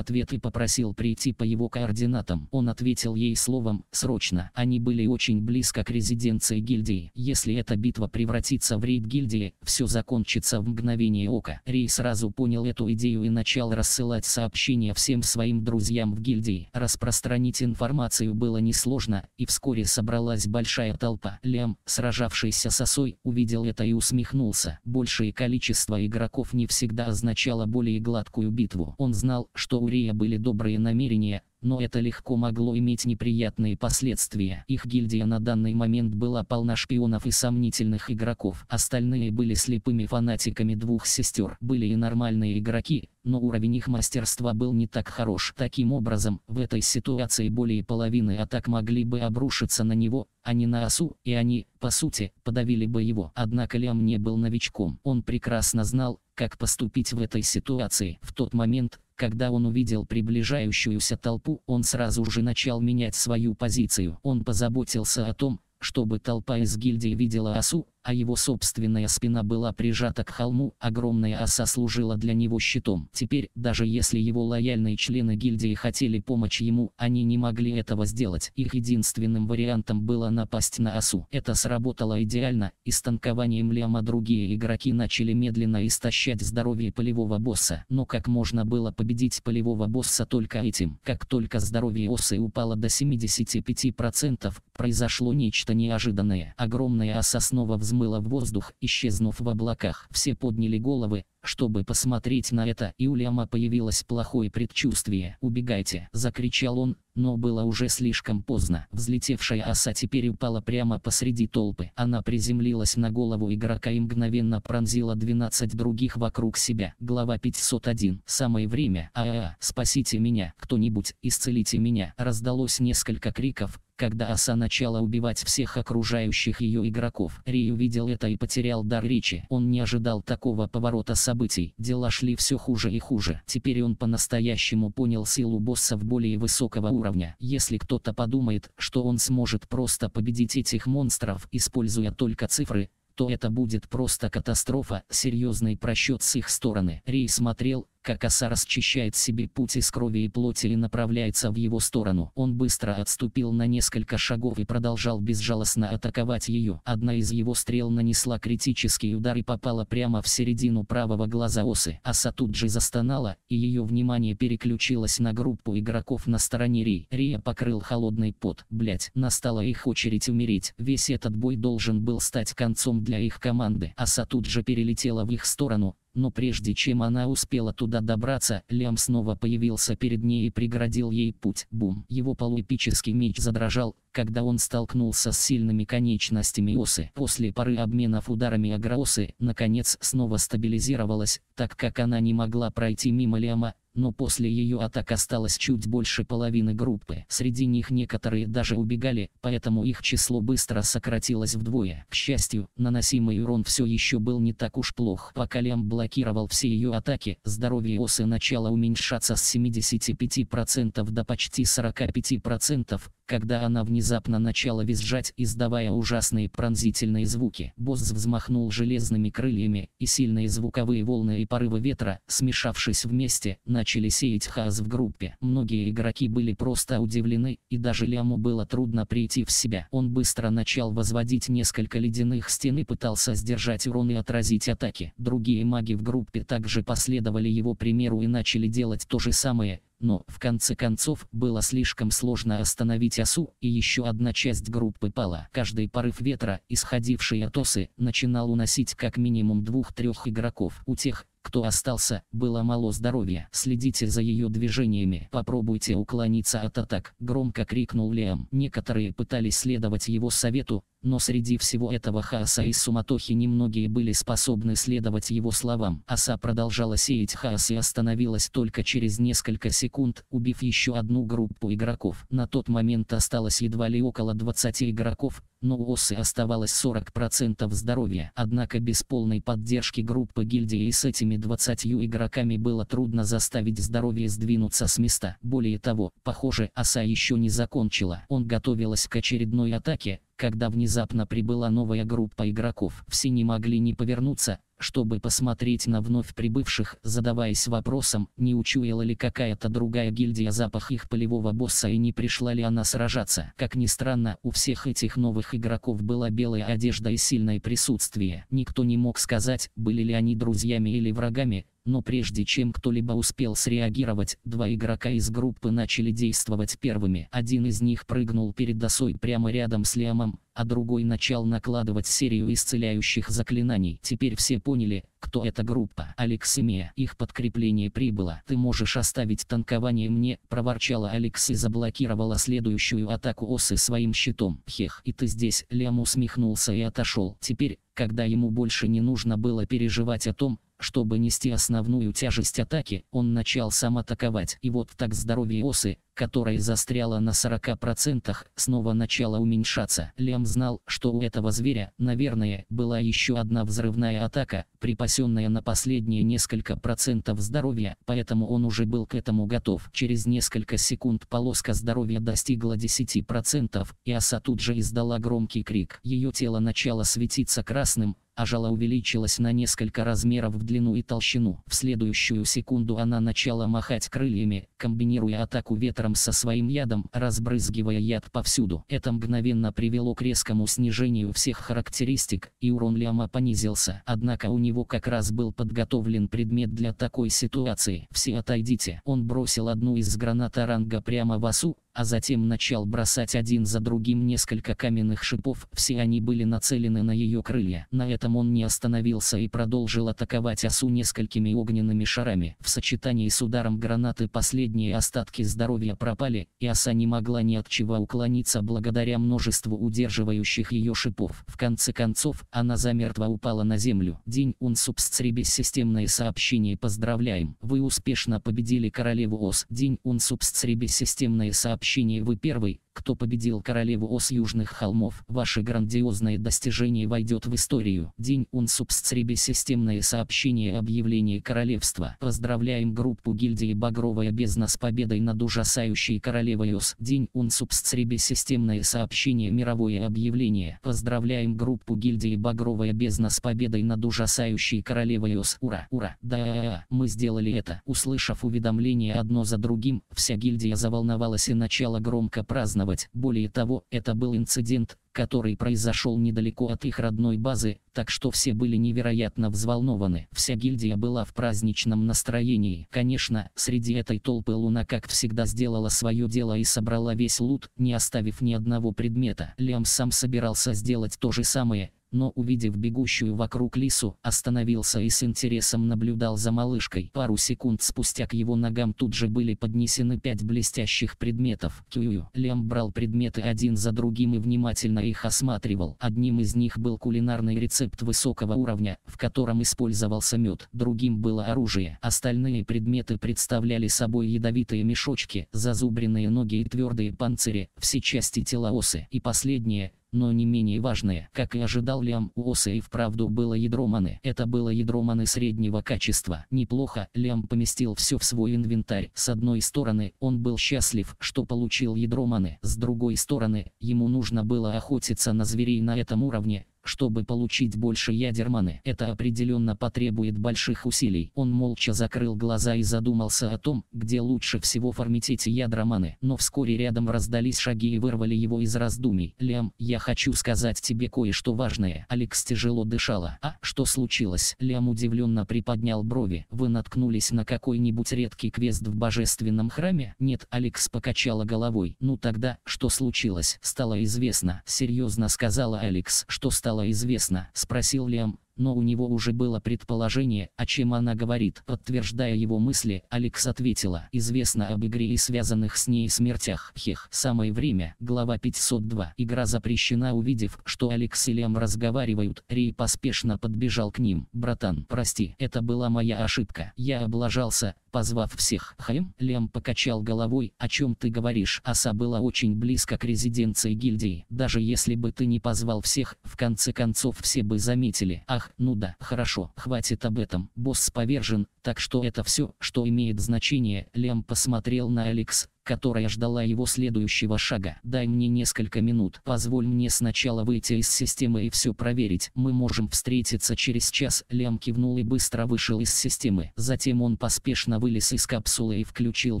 ответ и попросил прийти по его координатам. Он ответил ей словом «срочно». Они были очень близко к резиденции гильдии. Если эта битва превратится в рейд гильдии, все закончится в мгновение ока. Рей сразу понял эту идею и начал рассылать сообщения всем своим друзьям в гильдии. Распространить информацию было несложно, и вскоре собралась большая толпа. Лям, сражавшийся с осой, увидел это и усмехнулся. Большее количество игроков не всегда означало более гладкую битву. Он знал, что у Гурия были добрые намерения, но это легко могло иметь неприятные последствия. Их гильдия на данный момент была полна шпионов и сомнительных игроков. Остальные были слепыми фанатиками двух сестер. Были и нормальные игроки, но уровень их мастерства был не так хорош. Таким образом, в этой ситуации более половины атак могли бы обрушиться на него, а не на Асу, и они, по сути, подавили бы его. Однако Лям не был новичком. Он прекрасно знал, как поступить в этой ситуации. В тот момент, когда он увидел приближающуюся толпу, он сразу же начал менять свою позицию. Он позаботился о том, чтобы толпа из гильдии видела осу, а его собственная спина была прижата к холму, огромная оса служила для него щитом. Теперь, даже если его лояльные члены гильдии хотели помочь ему, они не могли этого сделать. Их единственным вариантом было напасть на осу. Это сработало идеально, и с танкованием Лиама другие игроки начали медленно истощать здоровье полевого босса. Но как можно было победить полевого босса только этим? Как только здоровье осы упало до 75%, произошло нечто неожиданное. Огромная оса снова взорвалась взмыло в воздух, исчезнув в облаках. Все подняли головы, чтобы посмотреть на это, и у Лиама появилось плохое предчувствие. «Убегайте!» – закричал он, но было уже слишком поздно. Взлетевшая оса теперь упала прямо посреди толпы. Она приземлилась на голову игрока и мгновенно пронзила 12 других вокруг себя. Глава 501. Самое время. Аа, а, а, спасите меня, кто-нибудь, исцелите меня. Раздалось несколько криков, когда оса начала убивать всех окружающих ее игроков. Рию видел это и потерял дар речи. Он не ожидал такого поворота событий. Дела шли все хуже и хуже. Теперь он по-настоящему понял силу босса в более высокого уровня. Если кто-то подумает, что он сможет просто победить этих монстров, используя только цифры, то это будет просто катастрофа, серьезный просчет с их стороны. Рей смотрел, как оса расчищает себе путь из крови и плоти и направляется в его сторону. Он быстро отступил на несколько шагов и продолжал безжалостно атаковать ее. Одна из его стрел нанесла критический удар и попала прямо в середину правого глаза осы. Оса тут же застонала, и ее внимание переключилось на группу игроков на стороне Ри. Рия покрыл холодный пот. Блять, настала их очередь умереть. Весь этот бой должен был стать концом для их команды. Оса тут же перелетела в их сторону, но прежде чем она успела туда добраться, Лям снова появился перед ней и преградил ей путь. Бум! Его полуэпический меч задрожал, когда он столкнулся с сильными конечностями осы. После пары обменов ударами Агроосы, наконец снова стабилизировалась, так как она не могла пройти мимо Ляма но после ее атак осталось чуть больше половины группы. Среди них некоторые даже убегали, поэтому их число быстро сократилось вдвое. К счастью, наносимый урон все еще был не так уж плох. Пока Лям блокировал все ее атаки, здоровье осы начало уменьшаться с 75% до почти 45%, когда она внезапно начала визжать, издавая ужасные пронзительные звуки. Босс взмахнул железными крыльями, и сильные звуковые волны и порывы ветра, смешавшись вместе, начали сеять хаос в группе. Многие игроки были просто удивлены, и даже Ляму было трудно прийти в себя. Он быстро начал возводить несколько ледяных стен и пытался сдержать урон и отразить атаки. Другие маги в группе также последовали его примеру и начали делать то же самое, но, в конце концов, было слишком сложно остановить осу, и еще одна часть группы пала. Каждый порыв ветра, исходивший от осы, начинал уносить как минимум двух-трех игроков. У тех, кто остался, было мало здоровья. Следите за ее движениями. Попробуйте уклониться от атак, громко крикнул Лиам. Некоторые пытались следовать его совету, но среди всего этого хаоса и суматохи немногие были способны следовать его словам. Оса продолжала сеять хаос и остановилась только через несколько секунд, убив еще одну группу игроков. На тот момент осталось едва ли около 20 игроков, но у осы оставалось 40% здоровья. Однако без полной поддержки группы гильдии и с этими 20 игроками было трудно заставить здоровье сдвинуться с места. Более того, похоже, оса еще не закончила. Он готовилась к очередной атаке, когда внезапно прибыла новая группа игроков. Все не могли не повернуться, чтобы посмотреть на вновь прибывших, задаваясь вопросом, не учуяла ли какая-то другая гильдия запах их полевого босса и не пришла ли она сражаться. Как ни странно, у всех этих новых игроков была белая одежда и сильное присутствие. Никто не мог сказать, были ли они друзьями или врагами, но прежде чем кто-либо успел среагировать, два игрока из группы начали действовать первыми. Один из них прыгнул перед осой прямо рядом с Лиамом, а другой начал накладывать серию исцеляющих заклинаний. Теперь все поняли, кто эта группа. Алекс Их подкрепление прибыло. Ты можешь оставить танкование мне, проворчала Алекс и заблокировала следующую атаку осы своим щитом. Хех. И ты здесь, Лиам усмехнулся и отошел. Теперь, когда ему больше не нужно было переживать о том, чтобы нести основную тяжесть атаки, он начал сам атаковать. И вот так здоровье осы, которое застряло на 40%, снова начало уменьшаться. Лям знал, что у этого зверя, наверное, была еще одна взрывная атака, припасенная на последние несколько процентов здоровья, поэтому он уже был к этому готов. Через несколько секунд полоска здоровья достигла 10%, и оса тут же издала громкий крик. Ее тело начало светиться красным, а жало увеличилось на несколько размеров в длину и толщину. В следующую секунду она начала махать крыльями, комбинируя атаку ветром со своим ядом, разбрызгивая яд повсюду. Это мгновенно привело к резкому снижению всех характеристик, и урон Ляма понизился. Однако у него как раз был подготовлен предмет для такой ситуации. «Все отойдите!» Он бросил одну из гранат ранга прямо в Асу, а затем начал бросать один за другим несколько каменных шипов, все они были нацелены на ее крылья. На этом он не остановился и продолжил атаковать осу несколькими огненными шарами. В сочетании с ударом гранаты последние остатки здоровья пропали, и оса не могла ни от чего уклониться благодаря множеству удерживающих ее шипов. В конце концов, она замертво упала на землю. День Унсубсцри системное сообщение поздравляем. Вы успешно победили королеву Ос. День Унсубсцри системное сообщение общении вы первый, кто победил королеву ос южных холмов. Ваше грандиозное достижение войдет в историю. День он системное сообщение объявления королевства. Поздравляем группу гильдии Багровая бездна с победой над ужасающей королевой ос. День он системное сообщение мировое объявление. Поздравляем группу гильдии Багровая бездна с победой над ужасающей королевой ос. Ура, ура, да, а, а, а, мы сделали это. Услышав уведомления одно за другим, вся гильдия заволновалась и начала громко праздновать праздновать. Более того, это был инцидент, который произошел недалеко от их родной базы, так что все были невероятно взволнованы. Вся гильдия была в праздничном настроении. Конечно, среди этой толпы Луна как всегда сделала свое дело и собрала весь лут, не оставив ни одного предмета. Лиам сам собирался сделать то же самое, но увидев бегущую вокруг лису, остановился и с интересом наблюдал за малышкой. Пару секунд спустя к его ногам тут же были поднесены пять блестящих предметов. Кюю. Лем брал предметы один за другим и внимательно их осматривал. Одним из них был кулинарный рецепт высокого уровня, в котором использовался мед. Другим было оружие. Остальные предметы представляли собой ядовитые мешочки, зазубренные ноги и твердые панцири, все части тела осы. И последнее, но не менее важные. Как и ожидал Лям, у Оса и вправду было ядро маны. Это было ядро маны среднего качества. Неплохо, Лям поместил все в свой инвентарь. С одной стороны, он был счастлив, что получил ядро маны. С другой стороны, ему нужно было охотиться на зверей на этом уровне, чтобы получить больше ядер маны, это определенно потребует больших усилий. Он молча закрыл глаза и задумался о том, где лучше всего фармить эти ядра маны. Но вскоре рядом раздались шаги и вырвали его из раздумий. «Лям, я хочу сказать тебе кое-что важное». Алекс тяжело дышала. «А, что случилось?» Лям удивленно приподнял брови. «Вы наткнулись на какой-нибудь редкий квест в божественном храме?» «Нет», Алекс покачала головой. «Ну тогда, что случилось?» «Стало известно», серьезно сказала Алекс, что стало стало известно?» – спросил Лем но у него уже было предположение, о чем она говорит. Подтверждая его мысли, Алекс ответила, известно об игре и связанных с ней смертях. Хех, самое время, глава 502. Игра запрещена увидев, что Алекс и Лем разговаривают, Рей поспешно подбежал к ним. Братан, прости, это была моя ошибка. Я облажался, позвав всех. Хайм, Лем покачал головой, о чем ты говоришь. Оса была очень близко к резиденции гильдии. Даже если бы ты не позвал всех, в конце концов все бы заметили. Ах, ну да, хорошо, хватит об этом. Босс повержен, так что это все, что имеет значение. Лем посмотрел на Алекс, которая ждала его следующего шага. «Дай мне несколько минут, позволь мне сначала выйти из системы и все проверить, мы можем встретиться через час». Лям кивнул и быстро вышел из системы. Затем он поспешно вылез из капсулы и включил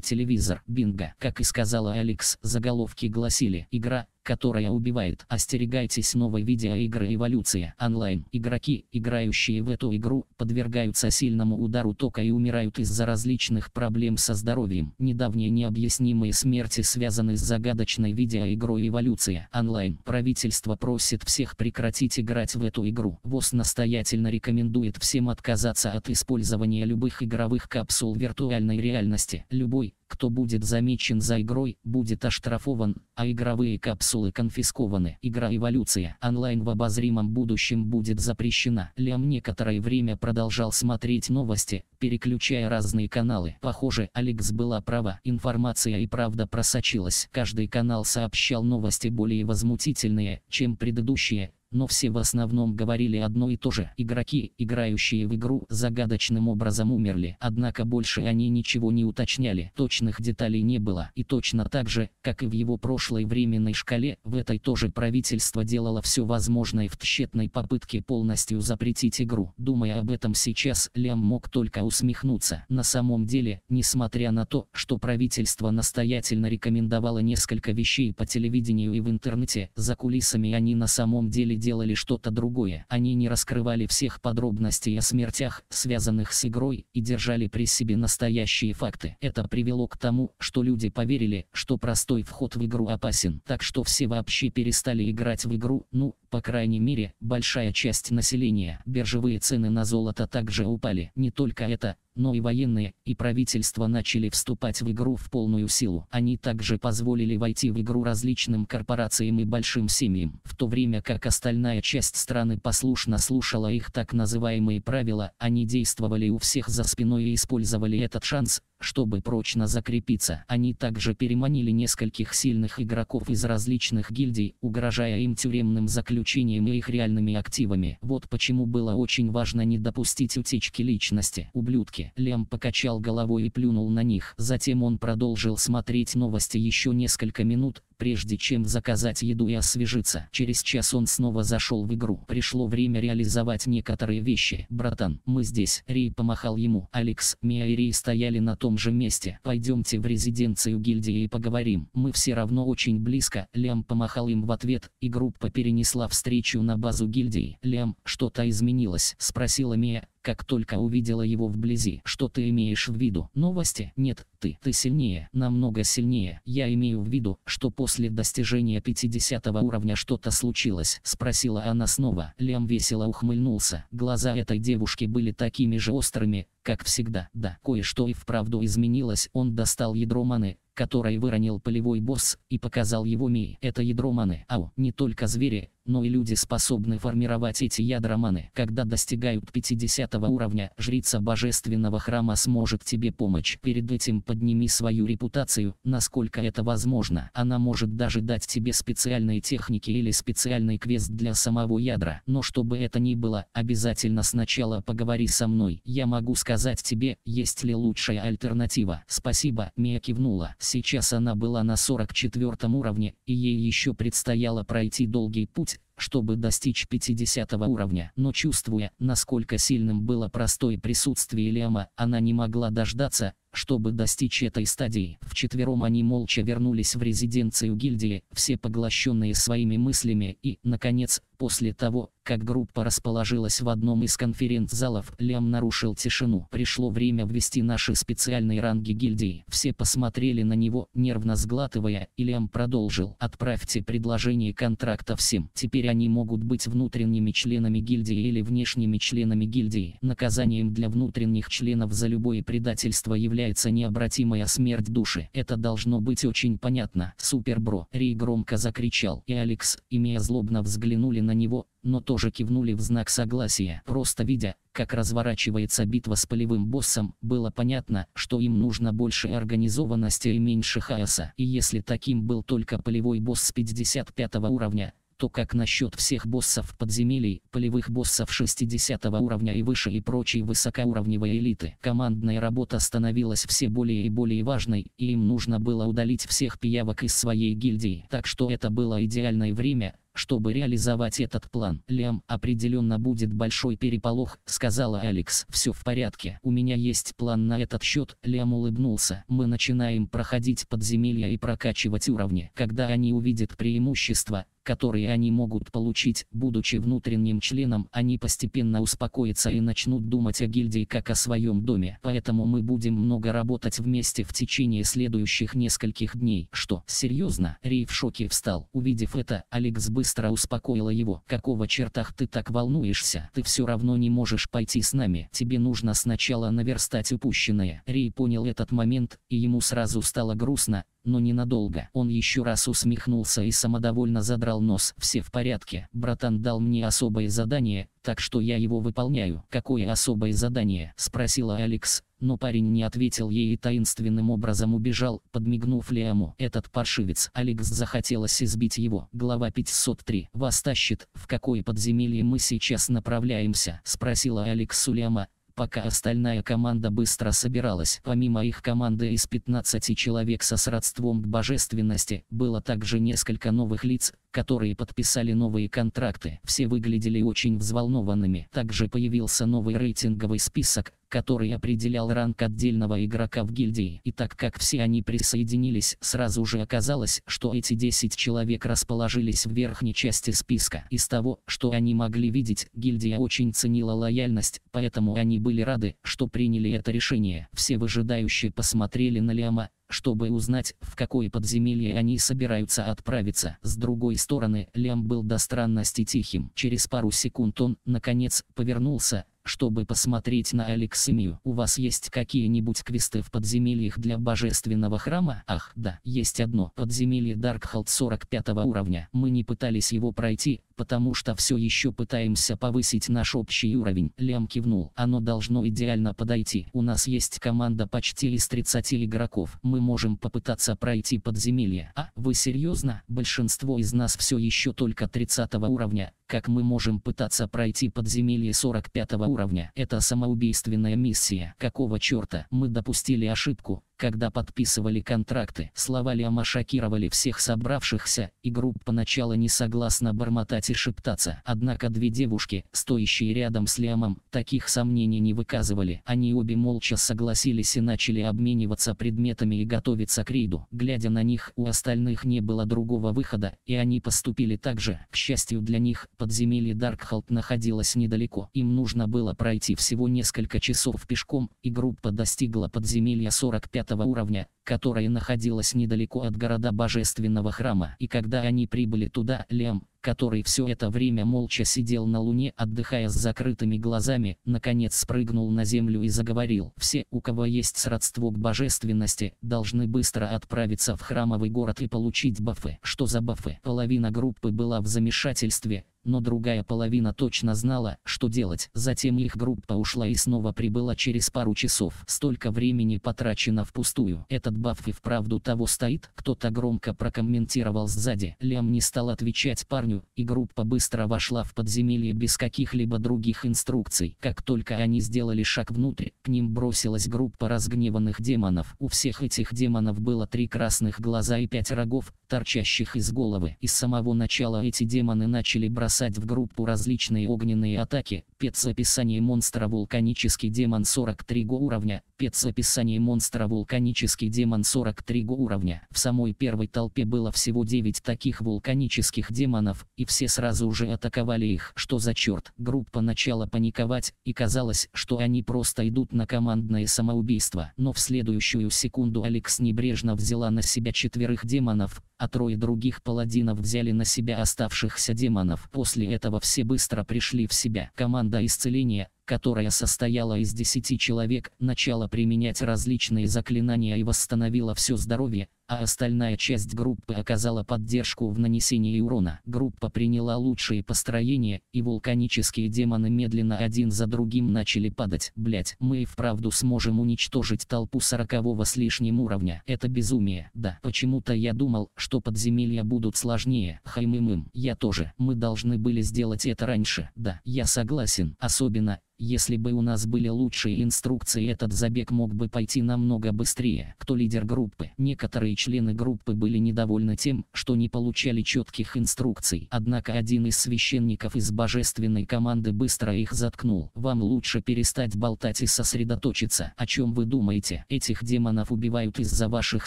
телевизор. Бинго, как и сказала Алекс, заголовки гласили «Игра которая убивает. Остерегайтесь новой видеоигры «Эволюция» онлайн. Игроки, играющие в эту игру, подвергаются сильному удару тока и умирают из-за различных проблем со здоровьем. Недавние необъяснимые смерти связаны с загадочной видеоигрой «Эволюция» онлайн. Правительство просит всех прекратить играть в эту игру. ВОЗ настоятельно рекомендует всем отказаться от использования любых игровых капсул виртуальной реальности. Любой, кто будет замечен за игрой, будет оштрафован, а игровые капсулы конфискованы. Игра «Эволюция» онлайн в обозримом будущем будет запрещена. Лям некоторое время продолжал смотреть новости, переключая разные каналы. Похоже, Алекс была права. Информация и правда просочилась. Каждый канал сообщал новости более возмутительные, чем предыдущие, но все в основном говорили одно и то же. Игроки, играющие в игру, загадочным образом умерли, однако больше они ничего не уточняли, точных деталей не было. И точно так же, как и в его прошлой временной шкале, в этой тоже правительство делало все возможное в тщетной попытке полностью запретить игру. Думая об этом сейчас, Лям мог только усмехнуться. На самом деле, несмотря на то, что правительство настоятельно рекомендовало несколько вещей по телевидению и в интернете, за кулисами они на самом деле делали что-то другое. Они не раскрывали всех подробностей о смертях, связанных с игрой, и держали при себе настоящие факты. Это привело к тому, что люди поверили, что простой вход в игру опасен. Так что все вообще перестали играть в игру, ну, по крайней мере, большая часть населения. Биржевые цены на золото также упали. Не только это, но и военные, и правительство начали вступать в игру в полную силу. Они также позволили войти в игру различным корпорациям и большим семьям, в то время как остальная часть страны послушно слушала их так называемые правила, они действовали у всех за спиной и использовали этот шанс, чтобы прочно закрепиться, они также переманили нескольких сильных игроков из различных гильдий, угрожая им тюремным заключением и их реальными активами. Вот почему было очень важно не допустить утечки личности. Ублюдки. Лем покачал головой и плюнул на них. Затем он продолжил смотреть новости еще несколько минут, прежде чем заказать еду и освежиться. Через час он снова зашел в игру. Пришло время реализовать некоторые вещи. «Братан, мы здесь», — Ри помахал ему. Алекс, Мия и Ри стояли на том же месте. «Пойдемте в резиденцию гильдии и поговорим. Мы все равно очень близко», — Лям помахал им в ответ, и группа перенесла встречу на базу гильдии. «Лям, что-то изменилось?» — спросила Мия как только увидела его вблизи. Что ты имеешь в виду? Новости? Нет, ты. Ты сильнее, намного сильнее. Я имею в виду, что после достижения 50 уровня что-то случилось, спросила она снова. Лем весело ухмыльнулся. Глаза этой девушки были такими же острыми, как всегда. Да, кое-что и вправду изменилось. Он достал ядро маны, которое выронил полевой босс, и показал его Мии. Это ядро маны. Ау, не только звери, но и люди способны формировать эти ядра маны, Когда достигают 50 уровня, жрица божественного храма сможет тебе помочь. Перед этим подними свою репутацию, насколько это возможно. Она может даже дать тебе специальные техники или специальный квест для самого ядра. Но чтобы это ни было, обязательно сначала поговори со мной. Я могу сказать тебе, есть ли лучшая альтернатива. Спасибо, Мия кивнула. Сейчас она была на 44 уровне, и ей еще предстояло пройти долгий путь point чтобы достичь 50 уровня. Но чувствуя, насколько сильным было простое присутствие Лема, она не могла дождаться, чтобы достичь этой стадии. Вчетвером они молча вернулись в резиденцию гильдии, все поглощенные своими мыслями и, наконец, после того, как группа расположилась в одном из конференц-залов, Лем нарушил тишину. Пришло время ввести наши специальные ранги гильдии. Все посмотрели на него, нервно сглатывая, и Лям продолжил. Отправьте предложение контракта всем. Теперь они могут быть внутренними членами гильдии или внешними членами гильдии. Наказанием для внутренних членов за любое предательство является необратимая смерть души. Это должно быть очень понятно. Супербро. Рей громко закричал. И Алекс, имея злобно взглянули на него, но тоже кивнули в знак согласия. Просто видя, как разворачивается битва с полевым боссом, было понятно, что им нужно больше организованности и меньше хаоса. И если таким был только полевой босс с 55 уровня, то как насчет всех боссов подземелий, полевых боссов 60 уровня и выше и прочей высокоуровневой элиты? Командная работа становилась все более и более важной, и им нужно было удалить всех пиявок из своей гильдии. Так что это было идеальное время, чтобы реализовать этот план, Лиам, определенно будет большой переполох, сказала Алекс. Все в порядке, у меня есть план на этот счет, Лиам улыбнулся. Мы начинаем проходить подземелья и прокачивать уровни. Когда они увидят преимущества, которые они могут получить, будучи внутренним членом, они постепенно успокоятся и начнут думать о гильдии как о своем доме. Поэтому мы будем много работать вместе в течение следующих нескольких дней. Что, серьезно? Рей в шоке встал. Увидев это, Алекс был быстро успокоила его. «Какого чертах ты так волнуешься? Ты все равно не можешь пойти с нами. Тебе нужно сначала наверстать упущенное». Ри понял этот момент, и ему сразу стало грустно, но ненадолго. Он еще раз усмехнулся и самодовольно задрал нос. «Все в порядке. Братан дал мне особое задание, так что я его выполняю». «Какое особое задание?» – спросила Алекс, но парень не ответил ей и таинственным образом убежал, подмигнув Лиаму. Этот паршивец, Алекс захотелось избить его. Глава 503. «Вас тащит, в какое подземелье мы сейчас направляемся?» – спросила Алекс у Лиама пока остальная команда быстро собиралась. Помимо их команды из 15 человек со сродством к божественности, было также несколько новых лиц, которые подписали новые контракты. Все выглядели очень взволнованными. Также появился новый рейтинговый список, который определял ранг отдельного игрока в гильдии. И так как все они присоединились, сразу же оказалось, что эти 10 человек расположились в верхней части списка. Из того, что они могли видеть, гильдия очень ценила лояльность, поэтому они были рады, что приняли это решение. Все выжидающие посмотрели на Лиама, чтобы узнать, в какое подземелье они собираются отправиться. С другой стороны, Лям был до странности тихим. Через пару секунд он, наконец, повернулся, чтобы посмотреть на Алексимию. У вас есть какие-нибудь квесты в подземельях для божественного храма? Ах, да, есть одно. Подземелье Даркхолд 45 уровня. Мы не пытались его пройти, потому что все еще пытаемся повысить наш общий уровень. Лям кивнул. Оно должно идеально подойти. У нас есть команда почти из 30 игроков. Мы можем попытаться пройти подземелье. А, вы серьезно? Большинство из нас все еще только 30 уровня. Как мы можем пытаться пройти подземелье 45 уровня? Это самоубийственная миссия. Какого черта? Мы допустили ошибку. Когда подписывали контракты, слова Лиама шокировали всех собравшихся, и группа поначалу не согласна бормотать и шептаться. Однако две девушки, стоящие рядом с Лиамом, таких сомнений не выказывали. Они обе молча согласились и начали обмениваться предметами и готовиться к рейду. Глядя на них, у остальных не было другого выхода, и они поступили так же. К счастью для них, подземелье Даркхолд находилось недалеко. Им нужно было пройти всего несколько часов пешком, и группа достигла подземелья 45 пятого уровня, которая находилась недалеко от города Божественного Храма. И когда они прибыли туда, Лем, который все это время молча сидел на луне, отдыхая с закрытыми глазами, наконец спрыгнул на землю и заговорил. Все, у кого есть сродство к божественности, должны быстро отправиться в храмовый город и получить бафы. Что за бафы? Половина группы была в замешательстве, но другая половина точно знала, что делать. Затем их группа ушла и снова прибыла через пару часов. Столько времени потрачено впустую. Этот баф и вправду того стоит, кто-то громко прокомментировал сзади. Лям не стал отвечать парню, и группа быстро вошла в подземелье без каких-либо других инструкций. Как только они сделали шаг внутрь, к ним бросилась группа разгневанных демонов. У всех этих демонов было три красных глаза и пять рогов, торчащих из головы. Из самого начала эти демоны начали бросать бросать в группу различные огненные атаки. Пец описание монстра Вулканический демон 43 го уровня. описание монстра Вулканический демон 43 го уровня. В самой первой толпе было всего 9 таких вулканических демонов, и все сразу же атаковали их. Что за черт? Группа начала паниковать, и казалось, что они просто идут на командное самоубийство. Но в следующую секунду Алекс небрежно взяла на себя четверых демонов, а трое других паладинов взяли на себя оставшихся демонов. После этого все быстро пришли в себя. Команда исцеления, которая состояла из 10 человек, начала применять различные заклинания и восстановила все здоровье, а остальная часть группы оказала поддержку в нанесении урона. Группа приняла лучшие построения, и вулканические демоны медленно один за другим начали падать. Блять, мы и вправду сможем уничтожить толпу сорокового с лишним уровня. Это безумие. Да, почему-то я думал, что подземелья будут сложнее. Хаймым-им. Я тоже. Мы должны были сделать это раньше. Да, я согласен. Особенно, если бы у нас были лучшие инструкции, этот забег мог бы пойти намного быстрее. Кто лидер группы? Некоторые члены группы были недовольны тем, что не получали четких инструкций. Однако один из священников из божественной команды быстро их заткнул. Вам лучше перестать болтать и сосредоточиться. О чем вы думаете? Этих демонов убивают из-за ваших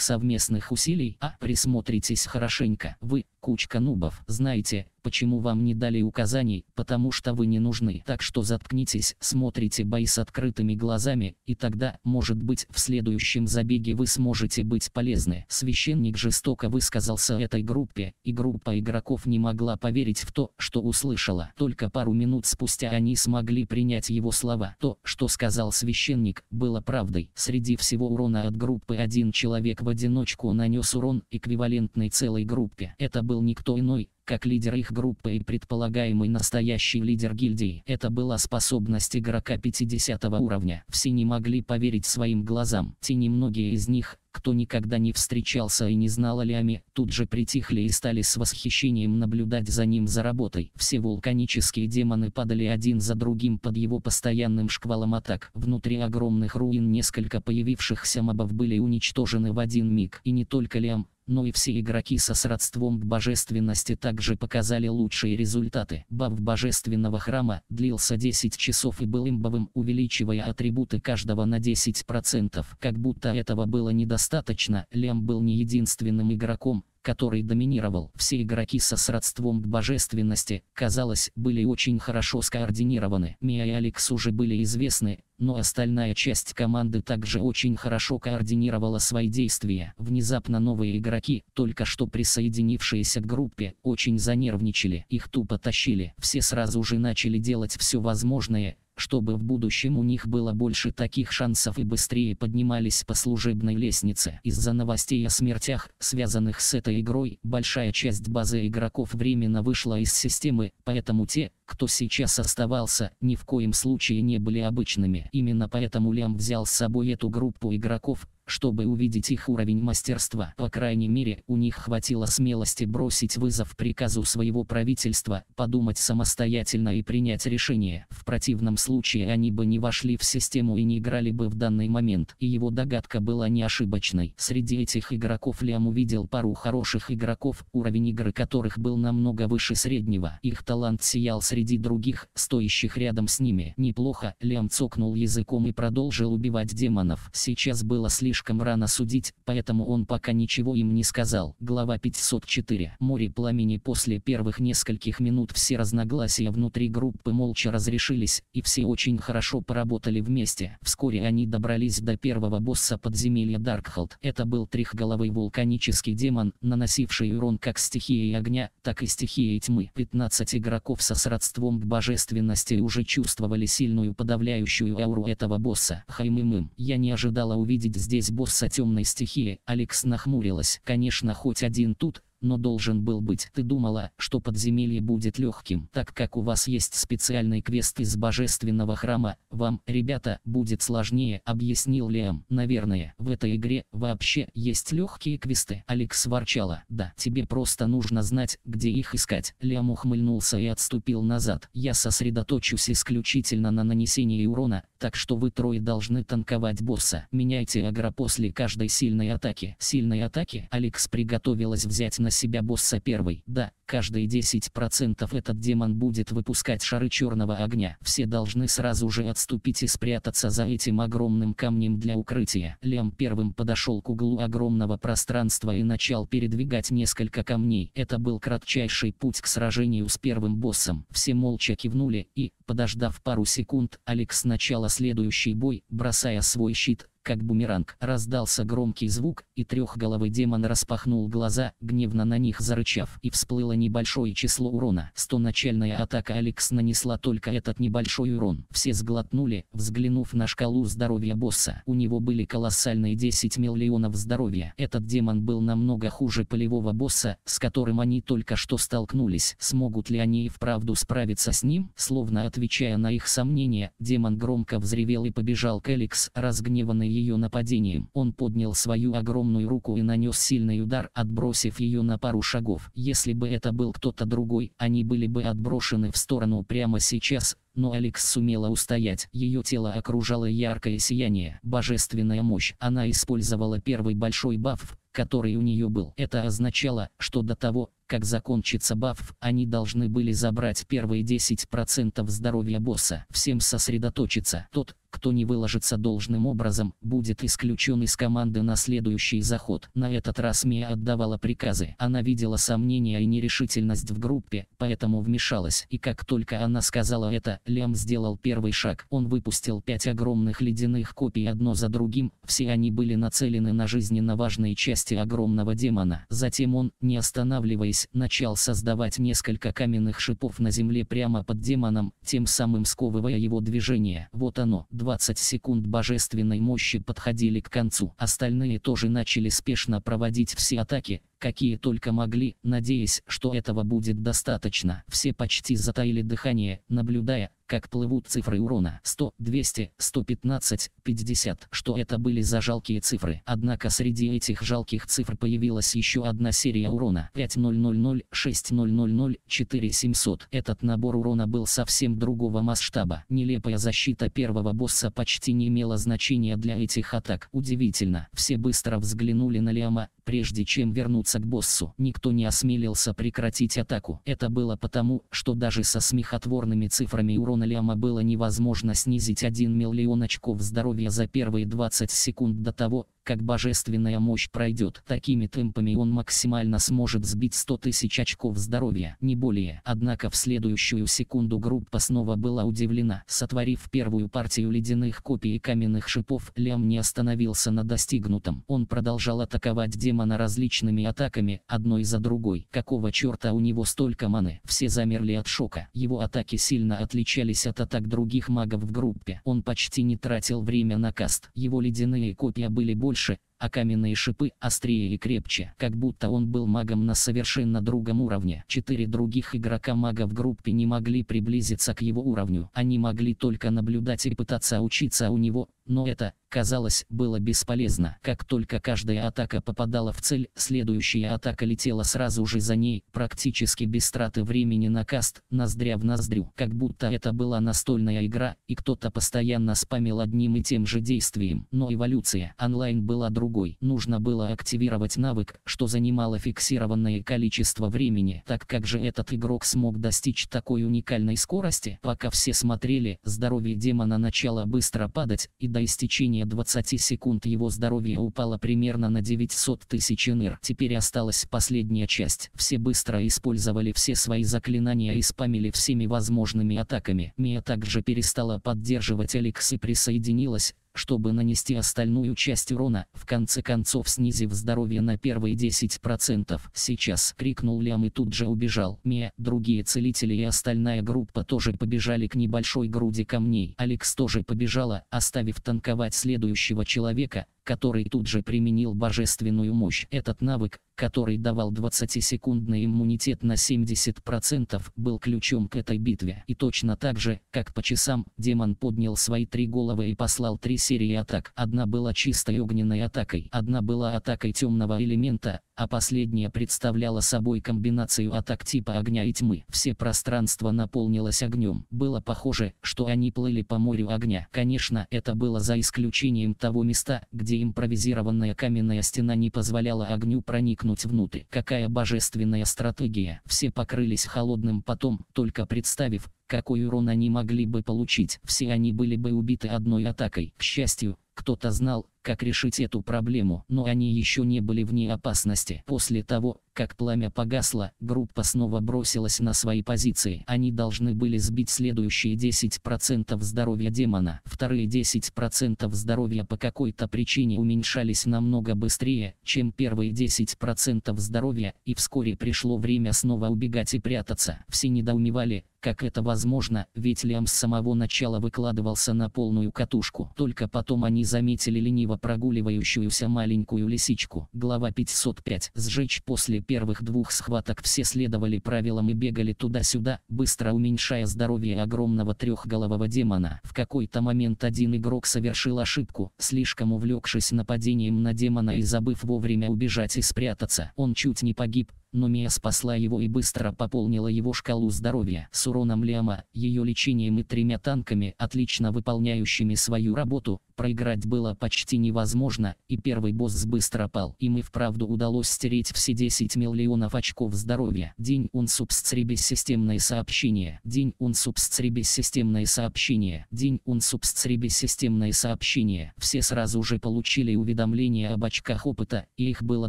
совместных усилий, а присмотритесь хорошенько. Вы Кучка нубов. Знаете, почему вам не дали указаний? Потому что вы не нужны. Так что заткнитесь, смотрите бои с открытыми глазами, и тогда, может быть, в следующем забеге вы сможете быть полезны. Священник жестоко высказался этой группе, и группа игроков не могла поверить в то, что услышала. Только пару минут спустя они смогли принять его слова. То, что сказал священник, было правдой. Среди всего урона от группы один человек в одиночку нанес урон, эквивалентный целой группе. Это было был никто иной, как лидер их группы и предполагаемый настоящий лидер гильдии. Это была способность игрока 50 уровня. Все не могли поверить своим глазам. Те немногие из них, кто никогда не встречался и не знал о Лиаме, тут же притихли и стали с восхищением наблюдать за ним за работой. Все вулканические демоны падали один за другим под его постоянным шквалом атак. Внутри огромных руин несколько появившихся мобов были уничтожены в один миг. И не только Лиам, но и все игроки со сродством к божественности так также показали лучшие результаты. Баф Божественного Храма длился 10 часов и был имбовым, увеличивая атрибуты каждого на 10%. Как будто этого было недостаточно, Лем был не единственным игроком, который доминировал. Все игроки со сродством к божественности, казалось, были очень хорошо скоординированы. Мия и Алекс уже были известны, но остальная часть команды также очень хорошо координировала свои действия. Внезапно новые игроки, только что присоединившиеся к группе, очень занервничали. Их тупо тащили. Все сразу же начали делать все возможное, чтобы в будущем у них было больше таких шансов и быстрее поднимались по служебной лестнице. Из-за новостей о смертях, связанных с этой игрой, большая часть базы игроков временно вышла из системы, поэтому те, кто сейчас оставался, ни в коем случае не были обычными. Именно поэтому Лям взял с собой эту группу игроков, чтобы увидеть их уровень мастерства. По крайней мере, у них хватило смелости бросить вызов приказу своего правительства, подумать самостоятельно и принять решение. В противном случае они бы не вошли в систему и не играли бы в данный момент. И его догадка была не ошибочной. Среди этих игроков Лиам увидел пару хороших игроков, уровень игры которых был намного выше среднего. Их талант сиял среди других, стоящих рядом с ними. Неплохо, Лиам цокнул языком и продолжил убивать демонов. Сейчас было слишком слишком рано судить, поэтому он пока ничего им не сказал. Глава 504. Море пламени после первых нескольких минут все разногласия внутри группы молча разрешились, и все очень хорошо поработали вместе. Вскоре они добрались до первого босса подземелья Даркхолд. Это был трехголовый вулканический демон, наносивший урон как стихией огня, так и стихией тьмы. 15 игроков со сродством к божественности уже чувствовали сильную подавляющую ауру этого босса. хаймымым. Я не ожидала увидеть здесь босса темной стихии, Алекс нахмурилась. Конечно, хоть один тут, но должен был быть. Ты думала, что подземелье будет легким, так как у вас есть специальный квест из божественного храма, вам, ребята, будет сложнее, объяснил Лиам. Наверное, в этой игре вообще есть легкие квесты. Алекс ворчала. Да, тебе просто нужно знать, где их искать. Лиам ухмыльнулся и отступил назад. Я сосредоточусь исключительно на нанесении урона, так что вы трое должны танковать босса. Меняйте агро после каждой сильной атаки. Сильной атаки Алекс приготовилась взять на себя босса первой. Да, каждые 10% этот демон будет выпускать шары черного огня. Все должны сразу же отступить и спрятаться за этим огромным камнем для укрытия. Лям первым подошел к углу огромного пространства и начал передвигать несколько камней. Это был кратчайший путь к сражению с первым боссом. Все молча кивнули и, подождав пару секунд, Алекс сначала следующий бой, бросая свой щит, как бумеранг. Раздался громкий звук, и трехголовый демон распахнул глаза, гневно на них зарычав, и всплыло небольшое число урона. Сто начальная атака Алекс нанесла только этот небольшой урон. Все сглотнули, взглянув на шкалу здоровья босса. У него были колоссальные 10 миллионов здоровья. Этот демон был намного хуже полевого босса, с которым они только что столкнулись. Смогут ли они и вправду справиться с ним? Словно отвечая на их сомнения, демон громко взревел и побежал к Алекс, разгневанный ее нападением. Он поднял свою огромную руку и нанес сильный удар, отбросив ее на пару шагов. Если бы это был кто-то другой, они были бы отброшены в сторону прямо сейчас, но Алекс сумела устоять. Ее тело окружало яркое сияние, божественная мощь. Она использовала первый большой баф, который у нее был. Это означало, что до того, как закончится баф, они должны были забрать первые 10% здоровья босса. Всем сосредоточиться. Тот, кто не выложится должным образом, будет исключен из команды на следующий заход. На этот раз Мия отдавала приказы. Она видела сомнения и нерешительность в группе, поэтому вмешалась. И как только она сказала это, Лям сделал первый шаг. Он выпустил пять огромных ледяных копий одно за другим, все они были нацелены на жизненно важные части огромного демона. Затем он, не останавливаясь, начал создавать несколько каменных шипов на земле прямо под демоном, тем самым сковывая его движение. Вот оно, 20 секунд божественной мощи подходили к концу. Остальные тоже начали спешно проводить все атаки, какие только могли, надеясь, что этого будет достаточно. Все почти затаили дыхание, наблюдая, как плывут цифры урона 100, 200, 115, 50, что это были за жалкие цифры. Однако среди этих жалких цифр появилась еще одна серия урона 5000, 6000, 4700. Этот набор урона был совсем другого масштаба. Нелепая защита первого босса почти не имела значения для этих атак. Удивительно, все быстро взглянули на Лиама, прежде чем вернуться к боссу. Никто не осмелился прекратить атаку. Это было потому, что даже со смехотворными цифрами урона барона Лиама было невозможно снизить 1 миллион очков здоровья за первые 20 секунд до того, как божественная мощь пройдет. Такими темпами он максимально сможет сбить 100 тысяч очков здоровья, не более. Однако в следующую секунду группа снова была удивлена. Сотворив первую партию ледяных копий и каменных шипов, Лям не остановился на достигнутом. Он продолжал атаковать демона различными атаками, одной за другой. Какого черта у него столько маны? Все замерли от шока. Его атаки сильно отличались от атак других магов в группе. Он почти не тратил время на каст. Его ледяные копья были более больше а каменные шипы острее и крепче, как будто он был магом на совершенно другом уровне. Четыре других игрока-мага в группе не могли приблизиться к его уровню, они могли только наблюдать и пытаться учиться у него, но это, казалось, было бесполезно. Как только каждая атака попадала в цель, следующая атака летела сразу же за ней, практически без траты времени на каст, ноздря в ноздрю. Как будто это была настольная игра, и кто-то постоянно спамил одним и тем же действием. Но эволюция онлайн была другой другой. Нужно было активировать навык, что занимало фиксированное количество времени. Так как же этот игрок смог достичь такой уникальной скорости? Пока все смотрели, здоровье демона начало быстро падать, и до истечения 20 секунд его здоровье упало примерно на 900 тысяч энер. Теперь осталась последняя часть. Все быстро использовали все свои заклинания и спамили всеми возможными атаками. Мия также перестала поддерживать Эликс и присоединилась чтобы нанести остальную часть урона, в конце концов снизив здоровье на первые 10%. Сейчас, крикнул Лям и тут же убежал. Мия, другие целители и остальная группа тоже побежали к небольшой груди камней. Алекс тоже побежала, оставив танковать следующего человека, который тут же применил божественную мощь. Этот навык, который давал 20-секундный иммунитет на 70%, был ключом к этой битве. И точно так же, как по часам, демон поднял свои три головы и послал три серии атак. Одна была чистой огненной атакой, одна была атакой темного элемента, а последняя представляла собой комбинацию атак типа огня и тьмы. Все пространство наполнилось огнем. Было похоже, что они плыли по морю огня. Конечно, это было за исключением того места, где импровизированная каменная стена не позволяла огню проникнуть проникнуть внутрь. Какая божественная стратегия. Все покрылись холодным потом, только представив, какой урон они могли бы получить. Все они были бы убиты одной атакой. К счастью, кто-то знал, как решить эту проблему, но они еще не были вне опасности. После того, как пламя погасло, группа снова бросилась на свои позиции. Они должны были сбить следующие 10% здоровья демона. Вторые 10% здоровья по какой-то причине уменьшались намного быстрее, чем первые 10% здоровья, и вскоре пришло время снова убегать и прятаться. Все недоумевали, как это возможно, ведь Лиам с самого начала выкладывался на полную катушку. Только потом они заметили лениво прогуливающуюся маленькую лисичку. Глава 505. Сжечь после первых двух схваток все следовали правилам и бегали туда-сюда, быстро уменьшая здоровье огромного трехголового демона. В какой-то момент один игрок совершил ошибку, слишком увлекшись нападением на демона и забыв вовремя убежать и спрятаться. Он чуть не погиб, но Мия спасла его и быстро пополнила его шкалу здоровья. С уроном Лиама, ее лечением и тремя танками, отлично выполняющими свою работу, проиграть было почти невозможно, и первый босс быстро пал. И мы вправду удалось стереть все 10 миллионов очков здоровья. День он субсцребе системное сообщение. День он субсцребе системное сообщение. День он субсцребе системное сообщение. Все сразу же получили уведомления об очках опыта, и их было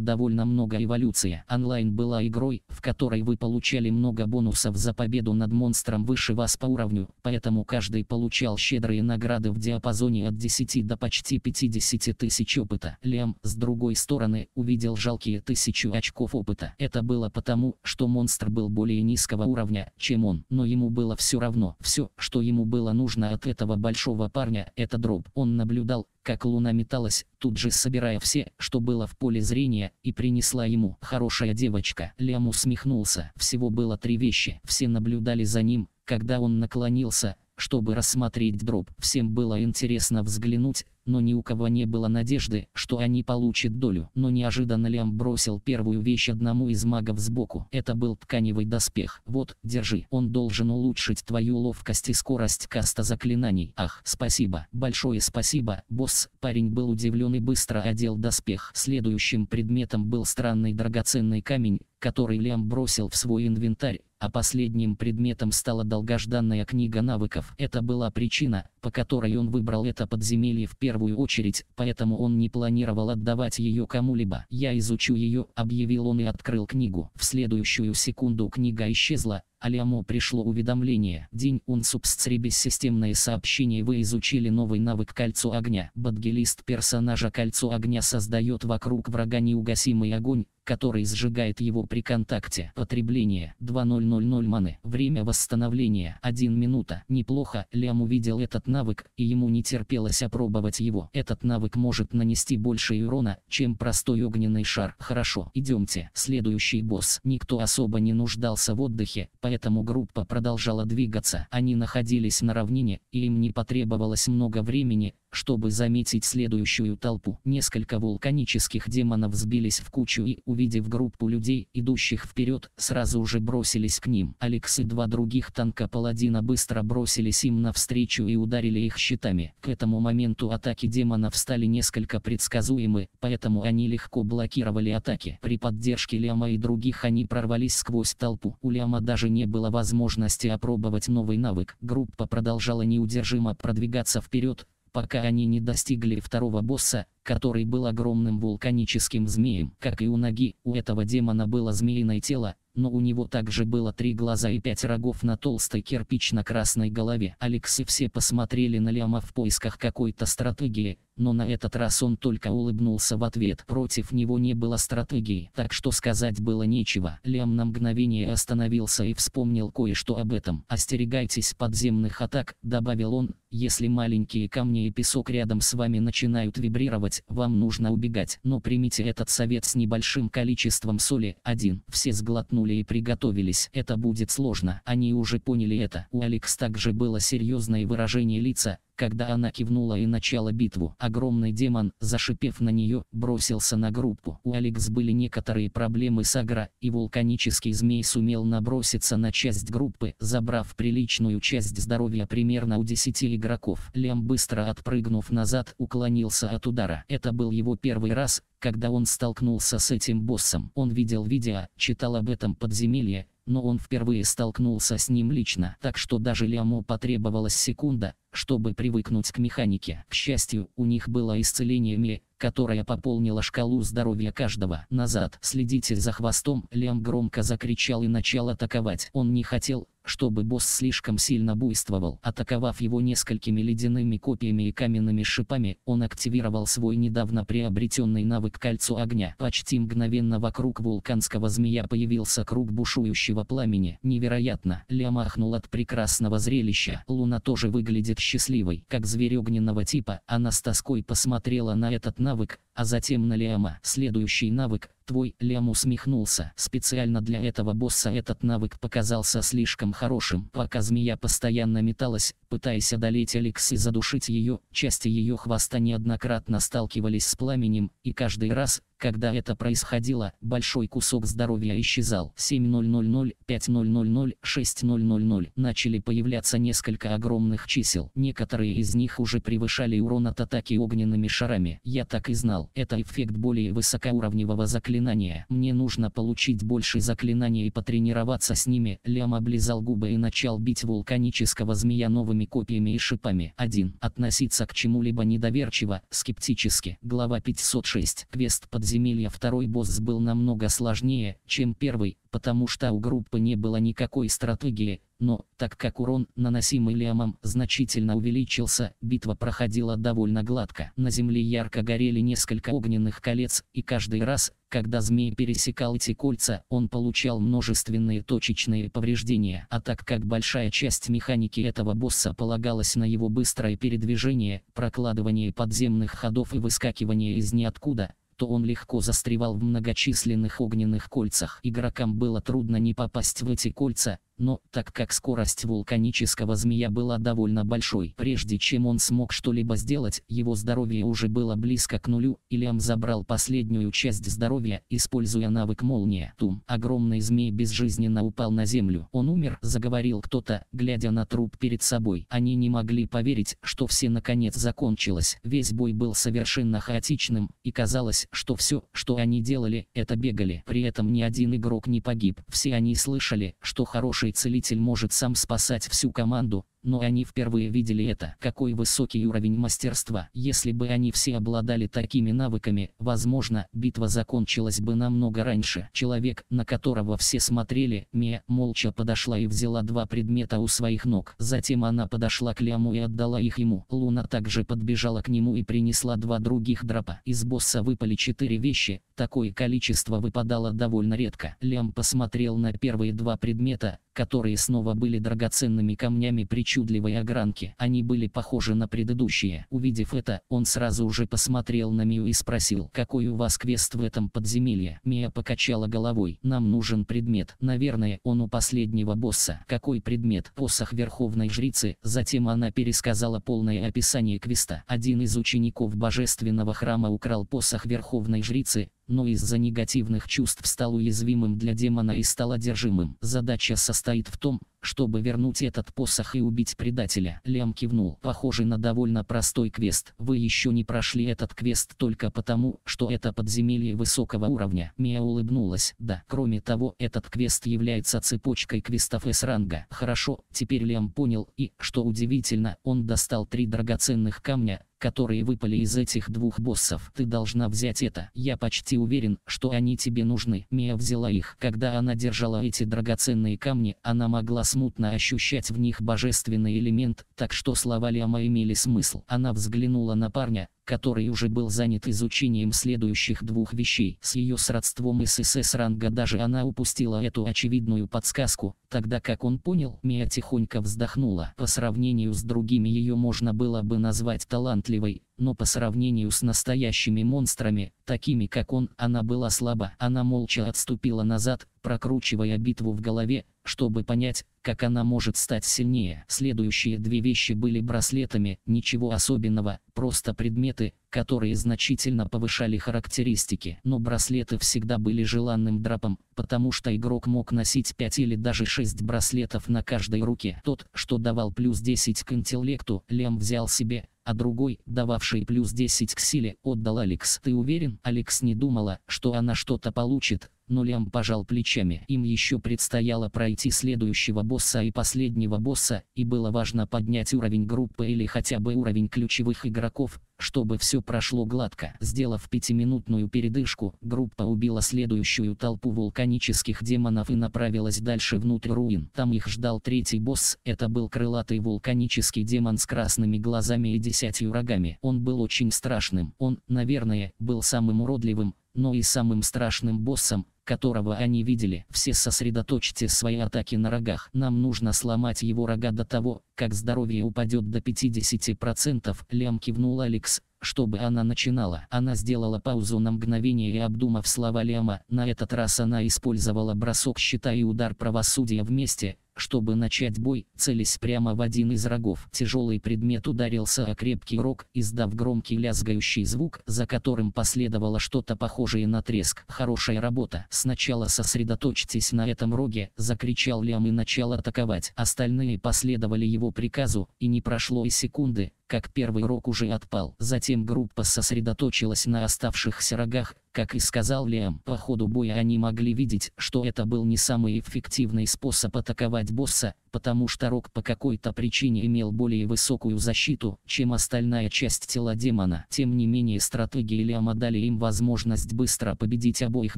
довольно много эволюция. Онлайн была игрой, в которой вы получали много бонусов за победу над монстром выше вас по уровню, поэтому каждый получал щедрые награды в диапазоне от 10 30 до почти 50 тысяч опыта. Лем, с другой стороны, увидел жалкие тысячу очков опыта. Это было потому, что монстр был более низкого уровня, чем он. Но ему было все равно. Все, что ему было нужно от этого большого парня, это дроп. Он наблюдал, как луна металась, тут же собирая все, что было в поле зрения, и принесла ему. Хорошая девочка. Лям усмехнулся. Всего было три вещи. Все наблюдали за ним, когда он наклонился, чтобы рассмотреть дроп. Всем было интересно взглянуть, но ни у кого не было надежды, что они получат долю. Но неожиданно Лям бросил первую вещь одному из магов сбоку. Это был тканевый доспех. Вот, держи. Он должен улучшить твою ловкость и скорость каста заклинаний. Ах, спасибо. Большое спасибо, босс. Парень был удивлен и быстро одел доспех. Следующим предметом был странный драгоценный камень, который Лиам бросил в свой инвентарь, а последним предметом стала долгожданная книга навыков. Это была причина, по которой он выбрал это подземелье в первую очередь, поэтому он не планировал отдавать ее кому-либо. «Я изучу ее», — объявил он и открыл книгу. В следующую секунду книга исчезла, а Лиаму пришло уведомление. День Унсубсцри системное сообщение вы изучили новый навык кольцо огня. Бадгелист персонажа кольцо огня создает вокруг врага неугасимый огонь, который сжигает его при контакте. Потребление 2000 маны. Время восстановления 1 минута. Неплохо, Лям увидел этот навык, и ему не терпелось опробовать его. Этот навык может нанести больше урона, чем простой огненный шар. Хорошо, идемте. Следующий босс. Никто особо не нуждался в отдыхе, поэтому группа продолжала двигаться. Они находились на равнине, и им не потребовалось много времени, чтобы заметить следующую толпу. Несколько вулканических демонов сбились в кучу и, увидев группу людей, идущих вперед, сразу же бросились к ним. Алекс и два других танка Паладина быстро бросились им навстречу и ударили их щитами. К этому моменту атаки демонов стали несколько предсказуемы, поэтому они легко блокировали атаки. При поддержке Лиама и других они прорвались сквозь толпу. У Лиама даже не было возможности опробовать новый навык. Группа продолжала неудержимо продвигаться вперед, пока они не достигли второго босса, который был огромным вулканическим змеем. Как и у ноги, у этого демона было змеиное тело, но у него также было три глаза и пять рогов на толстой кирпично-красной голове. Алекс и все посмотрели на Лиама в поисках какой-то стратегии, но на этот раз он только улыбнулся в ответ. Против него не было стратегии, так что сказать было нечего. Лиам на мгновение остановился и вспомнил кое-что об этом. «Остерегайтесь подземных атак», — добавил он, — «если маленькие камни и песок рядом с вами начинают вибрировать, убегать, вам нужно убегать, но примите этот совет с небольшим количеством соли. 1. Все сглотнули и приготовились, это будет сложно, они уже поняли это. У Алекс также было серьезное выражение лица, когда она кивнула и начала битву, огромный демон, зашипев на нее, бросился на группу. У Алекс были некоторые проблемы с агро, и вулканический змей сумел наброситься на часть группы, забрав приличную часть здоровья примерно у 10 игроков. Лем быстро отпрыгнув назад, уклонился от удара. Это был его первый раз, когда он столкнулся с этим боссом. Он видел видео, читал об этом подземелье, но он впервые столкнулся с ним лично, так что даже Лиаму потребовалась секунда, чтобы привыкнуть к механике. К счастью, у них было исцеление Ми, которое пополнило шкалу здоровья каждого. «Назад! Следите за хвостом!» Лиам громко закричал и начал атаковать. Он не хотел, чтобы босс слишком сильно буйствовал. Атаковав его несколькими ледяными копьями и каменными шипами, он активировал свой недавно приобретенный навык кольцо огня. Почти мгновенно вокруг вулканского змея появился круг бушующего пламени. Невероятно! Ля махнул от прекрасного зрелища. Луна тоже выглядит счастливой. Как зверь огненного типа, она с тоской посмотрела на этот навык, а затем на Лиама. Следующий навык, твой, Лиам усмехнулся. Специально для этого босса этот навык показался слишком хорошим. Пока змея постоянно металась, пытаясь одолеть Алекс и задушить ее, части ее хвоста неоднократно сталкивались с пламенем, и каждый раз, когда это происходило, большой кусок здоровья исчезал. 7000, 5000, 6000 начали появляться несколько огромных чисел. Некоторые из них уже превышали урон от атаки огненными шарами. Я так и знал. Это эффект более высокоуровневого заклинания. Мне нужно получить больше заклинаний и потренироваться с ними. Лям облизал губы и начал бить вулканического змея новыми копьями и шипами. 1. Относиться к чему-либо недоверчиво, скептически. Глава 506. Квест под подземелья второй босс был намного сложнее, чем первый, потому что у группы не было никакой стратегии, но, так как урон, наносимый Лиамом, значительно увеличился, битва проходила довольно гладко. На земле ярко горели несколько огненных колец, и каждый раз, когда змей пересекал эти кольца, он получал множественные точечные повреждения. А так как большая часть механики этого босса полагалась на его быстрое передвижение, прокладывание подземных ходов и выскакивание из ниоткуда, то он легко застревал в многочисленных огненных кольцах. Игрокам было трудно не попасть в эти кольца, но, так как скорость вулканического змея была довольно большой, прежде чем он смог что-либо сделать, его здоровье уже было близко к нулю, и Лиам забрал последнюю часть здоровья, используя навык молния. Тум, огромный змей безжизненно упал на землю. Он умер, заговорил кто-то, глядя на труп перед собой. Они не могли поверить, что все наконец закончилось. Весь бой был совершенно хаотичным, и казалось, что все, что они делали, это бегали. При этом ни один игрок не погиб. Все они слышали, что хороший Лучший целитель может сам спасать всю команду, но они впервые видели это. Какой высокий уровень мастерства. Если бы они все обладали такими навыками, возможно, битва закончилась бы намного раньше. Человек, на которого все смотрели, Мия, молча подошла и взяла два предмета у своих ног. Затем она подошла к Ляму и отдала их ему. Луна также подбежала к нему и принесла два других дропа. Из босса выпали четыре вещи, такое количество выпадало довольно редко. Лям посмотрел на первые два предмета, которые снова были драгоценными камнями причем причудливой огранки. Они были похожи на предыдущие. Увидев это, он сразу же посмотрел на Мию и спросил, какой у вас квест в этом подземелье. Мия покачала головой. Нам нужен предмет. Наверное, он у последнего босса. Какой предмет? Посох Верховной Жрицы. Затем она пересказала полное описание квеста. Один из учеников Божественного Храма украл посох Верховной Жрицы, но из-за негативных чувств стал уязвимым для демона и стал одержимым. Задача состоит в том, чтобы вернуть этот посох и убить предателя. Лям кивнул. Похоже на довольно простой квест. Вы еще не прошли этот квест только потому, что это подземелье высокого уровня. Мия улыбнулась. Да. Кроме того, этот квест является цепочкой квестов S-ранга. Хорошо, теперь Лям понял и, что удивительно, он достал три драгоценных камня, которые выпали из этих двух боссов. Ты должна взять это. Я почти уверен, что они тебе нужны. Мия взяла их. Когда она держала эти драгоценные камни, она могла смутно ощущать в них божественный элемент, так что слова Лиама имели смысл. Она взглянула на парня, который уже был занят изучением следующих двух вещей. С ее сродством и СС ранга даже она упустила эту очевидную подсказку, тогда как он понял, Мия тихонько вздохнула. По сравнению с другими ее можно было бы назвать талантливой, но по сравнению с настоящими монстрами, такими как он, она была слаба. Она молча отступила назад, прокручивая битву в голове, чтобы понять, как она может стать сильнее. Следующие две вещи были браслетами, ничего особенного, просто предметы, которые значительно повышали характеристики. Но браслеты всегда были желанным дропом, потому что игрок мог носить 5 или даже 6 браслетов на каждой руке. Тот, что давал плюс 10 к интеллекту, Лем взял себе, а другой, дававший плюс 10 к силе, отдал Алекс. Ты уверен, Алекс не думала, что она что-то получит, но Лям пожал плечами. Им еще предстояло пройти следующего босса и последнего босса, и было важно поднять уровень группы или хотя бы уровень ключевых игроков, чтобы все прошло гладко. Сделав пятиминутную передышку, группа убила следующую толпу вулканических демонов и направилась дальше внутрь руин. Там их ждал третий босс, это был крылатый вулканический демон с красными глазами и десятью рогами. Он был очень страшным. Он, наверное, был самым уродливым, но и самым страшным боссом, которого они видели. Все сосредоточьте свои атаки на рогах. Нам нужно сломать его рога до того, как здоровье упадет до 50%. Лям кивнул Алекс, чтобы она начинала. Она сделала паузу на мгновение и обдумав слова Ляма, на этот раз она использовала бросок щита и удар правосудия вместе, чтобы начать бой, целясь прямо в один из рогов, тяжелый предмет ударился о крепкий рог, издав громкий лязгающий звук, за которым последовало что-то похожее на треск. «Хорошая работа! Сначала сосредоточьтесь на этом роге!» – закричал Лям и начал атаковать. Остальные последовали его приказу, и не прошло и секунды, как первый рог уже отпал. Затем группа сосредоточилась на оставшихся рогах, как и сказал Лиам. По ходу боя они могли видеть, что это был не самый эффективный способ атаковать атаковать босса, потому что Рок по какой-то причине имел более высокую защиту, чем остальная часть тела демона. Тем не менее стратегии Лиама дали им возможность быстро победить обоих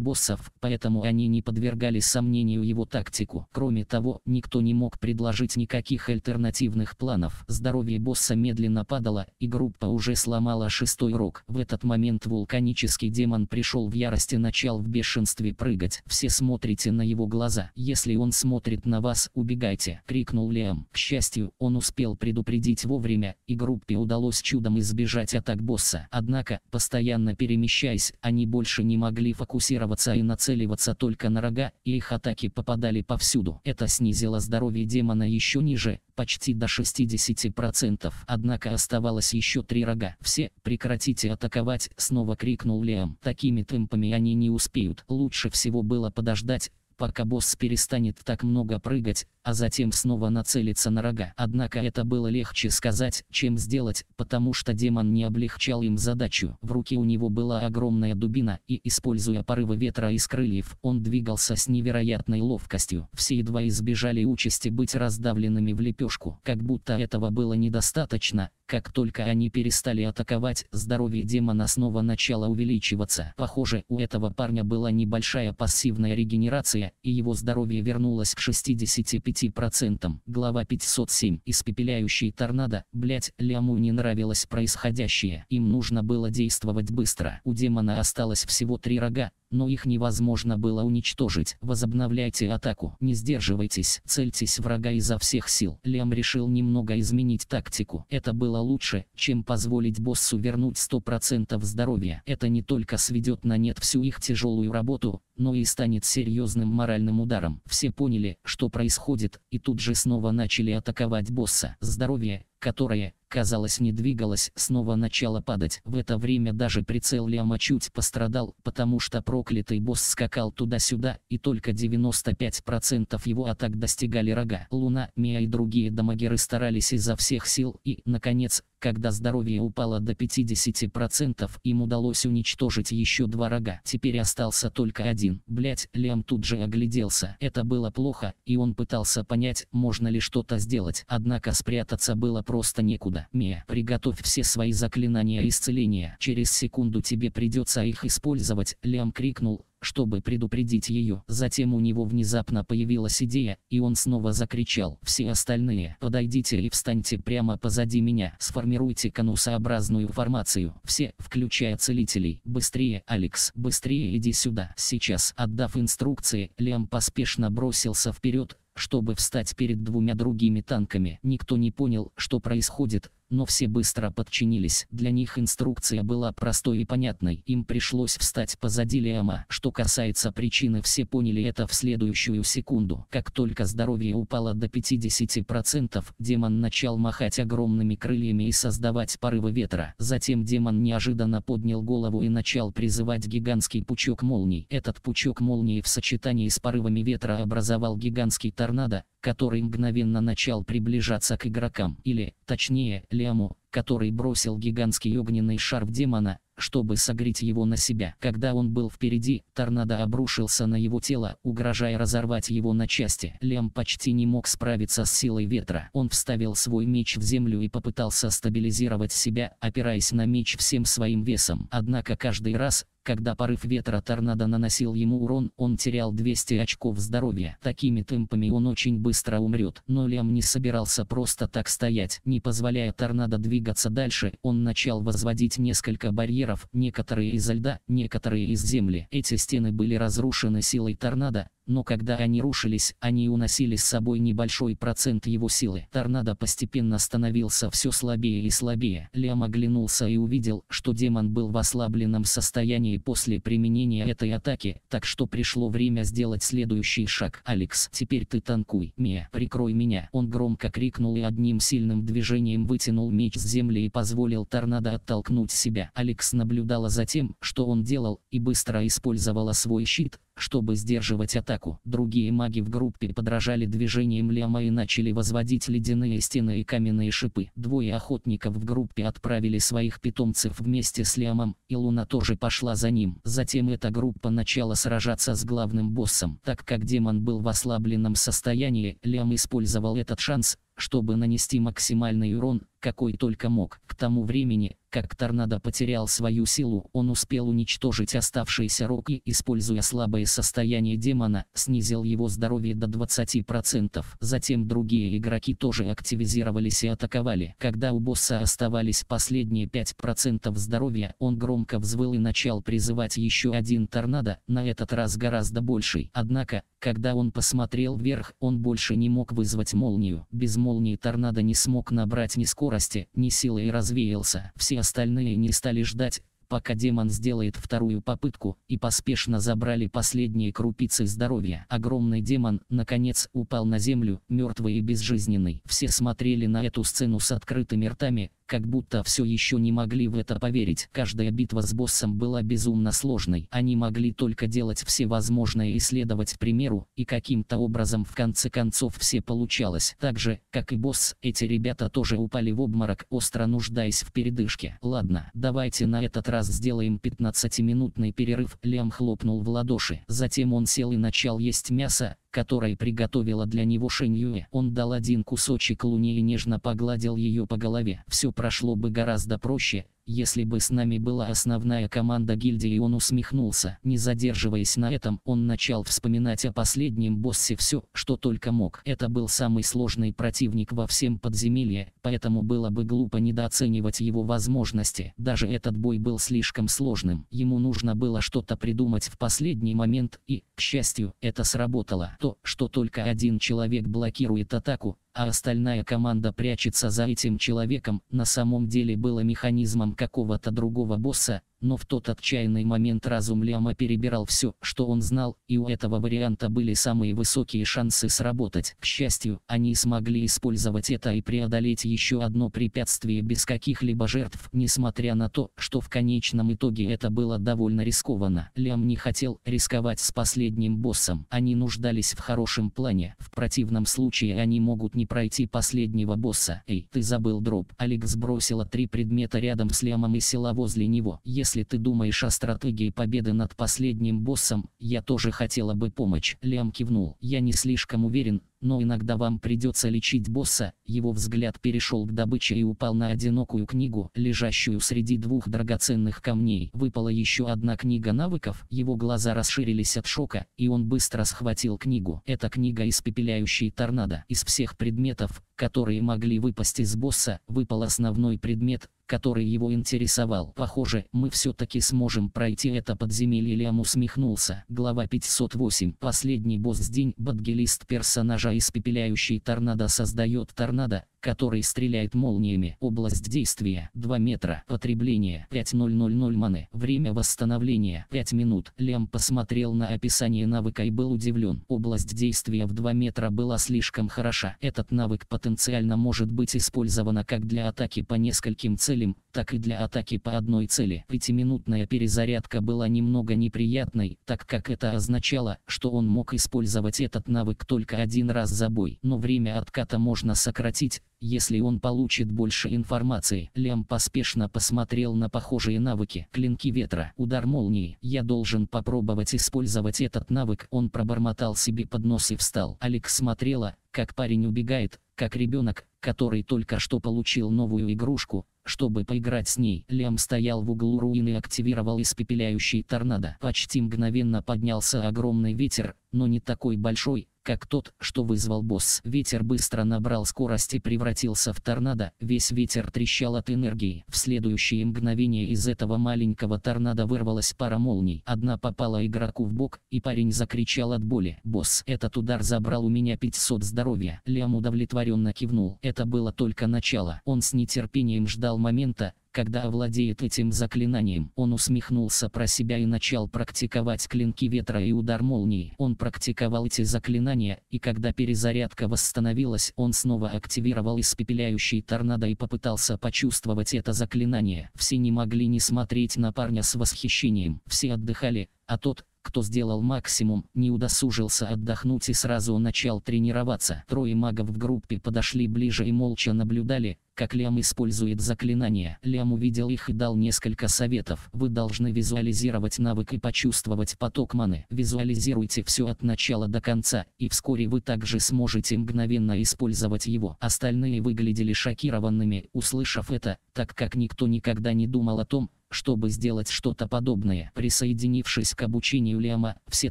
боссов, поэтому они не подвергали сомнению его тактику. Кроме того, никто не мог предложить никаких альтернативных планов. Здоровье босса медленно падало, и группа уже сломала шестой Рок. В этот момент вулканический демон пришел в ярость и начал в бешенстве прыгать. Все смотрите на его глаза. Если он смотрит на вас, убегайте!» — крикнул Лиам. К счастью, он успел предупредить вовремя, и группе удалось чудом избежать атак босса. Однако, постоянно перемещаясь, они больше не могли фокусироваться и нацеливаться только на рога, и их атаки попадали повсюду. Это снизило здоровье демона еще ниже, почти до 60%. Однако оставалось еще три рога. «Все, прекратите атаковать!» — снова крикнул Лиам. Такими темпами они не успеют. Лучше всего было подождать, пока босс перестанет так много прыгать, а затем снова нацелиться на рога. Однако это было легче сказать, чем сделать, потому что демон не облегчал им задачу. В руке у него была огромная дубина, и, используя порывы ветра из крыльев, он двигался с невероятной ловкостью. Все едва избежали участи быть раздавленными в лепешку. Как будто этого было недостаточно, как только они перестали атаковать, здоровье демона снова начало увеличиваться. Похоже, у этого парня была небольшая пассивная регенерация, и его здоровье вернулось к 65%. Глава 507. Испепеляющий торнадо. Блять, Ляму не нравилось происходящее. Им нужно было действовать быстро. У демона осталось всего три рога, но их невозможно было уничтожить. Возобновляйте атаку, не сдерживайтесь, цельтесь врага изо всех сил. Лям решил немного изменить тактику. Это было лучше, чем позволить боссу вернуть 100% здоровья. Это не только сведет на нет всю их тяжелую работу, но и станет серьезным моральным ударом. Все поняли, что происходит, и тут же снова начали атаковать босса. Здоровье, которое, казалось, не двигалось, снова начало падать. В это время даже прицел Ляма чуть пострадал, потому что проклятый босс скакал туда-сюда, и только 95% его атак достигали рога. Луна, Мия и другие дамагеры старались изо всех сил и, наконец, когда здоровье упало до 50%, им удалось уничтожить еще два рога. Теперь остался только один. Блять, Лиам тут же огляделся. Это было плохо, и он пытался понять, можно ли что-то сделать. Однако спрятаться было просто некуда. Мия, приготовь все свои заклинания исцеления. Через секунду тебе придется их использовать, Лиам крикнул, чтобы предупредить ее. Затем у него внезапно появилась идея, и он снова закричал. «Все остальные, подойдите и встаньте прямо позади меня. Сформируйте конусообразную формацию. Все, включая целителей. Быстрее, Алекс, быстрее иди сюда». Сейчас, отдав инструкции, Лем поспешно бросился вперед, чтобы встать перед двумя другими танками. Никто не понял, что происходит, но все быстро подчинились. Для них инструкция была простой и понятной, им пришлось встать позади Лиама. Что касается причины, все поняли это в следующую секунду. Как только здоровье упало до 50%, демон начал махать огромными крыльями и создавать порывы ветра. Затем демон неожиданно поднял голову и начал призывать гигантский пучок молний. Этот пучок молнии в сочетании с порывами ветра образовал гигантский торнадо, который мгновенно начал приближаться к игрокам, или, точнее, Лиаму, который бросил гигантский огненный шар в демона, чтобы согреть его на себя. Когда он был впереди, торнадо обрушился на его тело, угрожая разорвать его на части. Лем почти не мог справиться с силой ветра. Он вставил свой меч в землю и попытался стабилизировать себя, опираясь на меч всем своим весом. Однако каждый раз, когда порыв ветра торнадо наносил ему урон, он терял 200 очков здоровья. Такими темпами он очень быстро умрет. Но Лем не собирался просто так стоять, не позволяя торнадо двигаться двигаться дальше, он начал возводить несколько барьеров, некоторые из льда, некоторые из земли. Эти стены были разрушены силой торнадо, но когда они рушились, они уносили с собой небольшой процент его силы. Торнадо постепенно становился все слабее и слабее. Лиам оглянулся и увидел, что демон был в ослабленном состоянии после применения этой атаки, так что пришло время сделать следующий шаг. «Алекс, теперь ты танкуй, Мия, прикрой меня!» Он громко крикнул и одним сильным движением вытянул меч с земли и позволил торнадо оттолкнуть себя. Алекс наблюдала за тем, что он делал, и быстро использовала свой щит, чтобы сдерживать атаку, другие маги в группе подражали движениям Лема и начали возводить ледяные стены и каменные шипы. Двое охотников в группе отправили своих питомцев вместе с Лемом, и Луна тоже пошла за ним. Затем эта группа начала сражаться с главным боссом. Так как демон был в ослабленном состоянии, Лем использовал этот шанс, чтобы нанести максимальный урон, какой только мог. К тому времени, как торнадо потерял свою силу, он успел уничтожить оставшиеся рог используя слабое состояние демона, снизил его здоровье до 20%. Затем другие игроки тоже активизировались и атаковали. Когда у босса оставались последние 5% здоровья, он громко взвыл и начал призывать еще один торнадо, на этот раз гораздо больший. Однако, когда он посмотрел вверх, он больше не мог вызвать молнию. Без молнии торнадо не смог набрать ни скорости, ни силы и развеялся. Все остальные не стали ждать, пока демон сделает вторую попытку, и поспешно забрали последние крупицы здоровья. Огромный демон, наконец, упал на землю, мертвый и безжизненный. Все смотрели на эту сцену с открытыми ртами, как будто все еще не могли в это поверить. Каждая битва с боссом была безумно сложной. Они могли только делать все возможное и следовать примеру, и каким-то образом в конце концов все получалось. Так же, как и босс, эти ребята тоже упали в обморок, остро нуждаясь в передышке. Ладно, давайте на этот раз сделаем 15-минутный перерыв. Лем хлопнул в ладоши. Затем он сел и начал есть мясо, которой приготовила для него Шеньюэ, Он дал один кусочек Луне и нежно погладил ее по голове. Все прошло бы гораздо проще, если бы с нами была основная команда гильдии он усмехнулся. Не задерживаясь на этом, он начал вспоминать о последнем боссе все, что только мог. Это был самый сложный противник во всем подземелье, поэтому было бы глупо недооценивать его возможности. Даже этот бой был слишком сложным. Ему нужно было что-то придумать в последний момент и, к счастью, это сработало. То, что только один человек блокирует атаку, а остальная команда прячется за этим человеком, на самом деле было механизмом какого-то другого босса, но в тот отчаянный момент разум Ляма перебирал все, что он знал, и у этого варианта были самые высокие шансы сработать. К счастью, они смогли использовать это и преодолеть еще одно препятствие без каких-либо жертв, несмотря на то, что в конечном итоге это было довольно рискованно. Лям не хотел рисковать с последним боссом. Они нуждались в хорошем плане, в противном случае они могут не пройти последнего босса. «Эй, ты забыл дроп!» Алекс бросила три предмета рядом с Лямом и села возле него. Если ты думаешь о стратегии победы над последним боссом, я тоже хотела бы помочь. Лям кивнул. Я не слишком уверен, но иногда вам придется лечить босса. Его взгляд перешел к добыче и упал на одинокую книгу, лежащую среди двух драгоценных камней. Выпала еще одна книга навыков, его глаза расширились от шока, и он быстро схватил книгу. Это книга «Испепеляющий торнадо». Из всех предметов, которые могли выпасть из босса, выпал основной предмет, который его интересовал. Похоже, мы все-таки сможем пройти это подземелье. Лиам усмехнулся. Глава 508. Последний босс день. Бадгелист персонажа испепеляющий торнадо создает торнадо, который стреляет молниями. Область действия 2 метра. Потребление 5000 маны. Время восстановления 5 минут. Лем посмотрел на описание навыка и был удивлен. Область действия в 2 метра была слишком хороша. Этот навык потенциально может быть использован как для атаки по нескольким целям, так и для атаки по одной цели. Пятиминутная перезарядка была немного неприятной, так как это означало, что он мог использовать этот навык только один раз за бой. Но время отката можно сократить, если он получит больше информации. Лям поспешно посмотрел на похожие навыки. Клинки ветра, удар молнии. Я должен попробовать использовать этот навык. Он пробормотал себе под нос и встал. Алекс смотрела, как парень убегает, как ребенок, который только что получил новую игрушку, чтобы поиграть с ней. Лем стоял в углу руины и активировал испепеляющий торнадо. Почти мгновенно поднялся огромный ветер, но не такой большой, как тот, что вызвал босс. Ветер быстро набрал скорость и превратился в торнадо, весь ветер трещал от энергии. В следующее мгновение из этого маленького торнадо вырвалась пара молний. Одна попала игроку в бок, и парень закричал от боли. «Босс, этот удар забрал у меня 500 здоровья». Лям удовлетворенно кивнул. Это было только начало. Он с нетерпением ждал момента, когда овладеет этим заклинанием. Он усмехнулся про себя и начал практиковать клинки ветра и удар молнии. Он практиковал эти заклинания, и когда перезарядка восстановилась, он снова активировал испепеляющий торнадо и попытался почувствовать это заклинание. Все не могли не смотреть на парня с восхищением. Все отдыхали, а тот, кто сделал максимум, не удосужился отдохнуть и сразу начал тренироваться. Трое магов в группе подошли ближе и молча наблюдали, как Лям использует заклинание. Лям увидел их и дал несколько советов. Вы должны визуализировать навык и почувствовать поток маны. Визуализируйте все от начала до конца, и вскоре вы также сможете мгновенно использовать его. Остальные выглядели шокированными, услышав это, так как никто никогда не думал о том, чтобы сделать что-то подобное. Присоединившись к обучению Лиама, все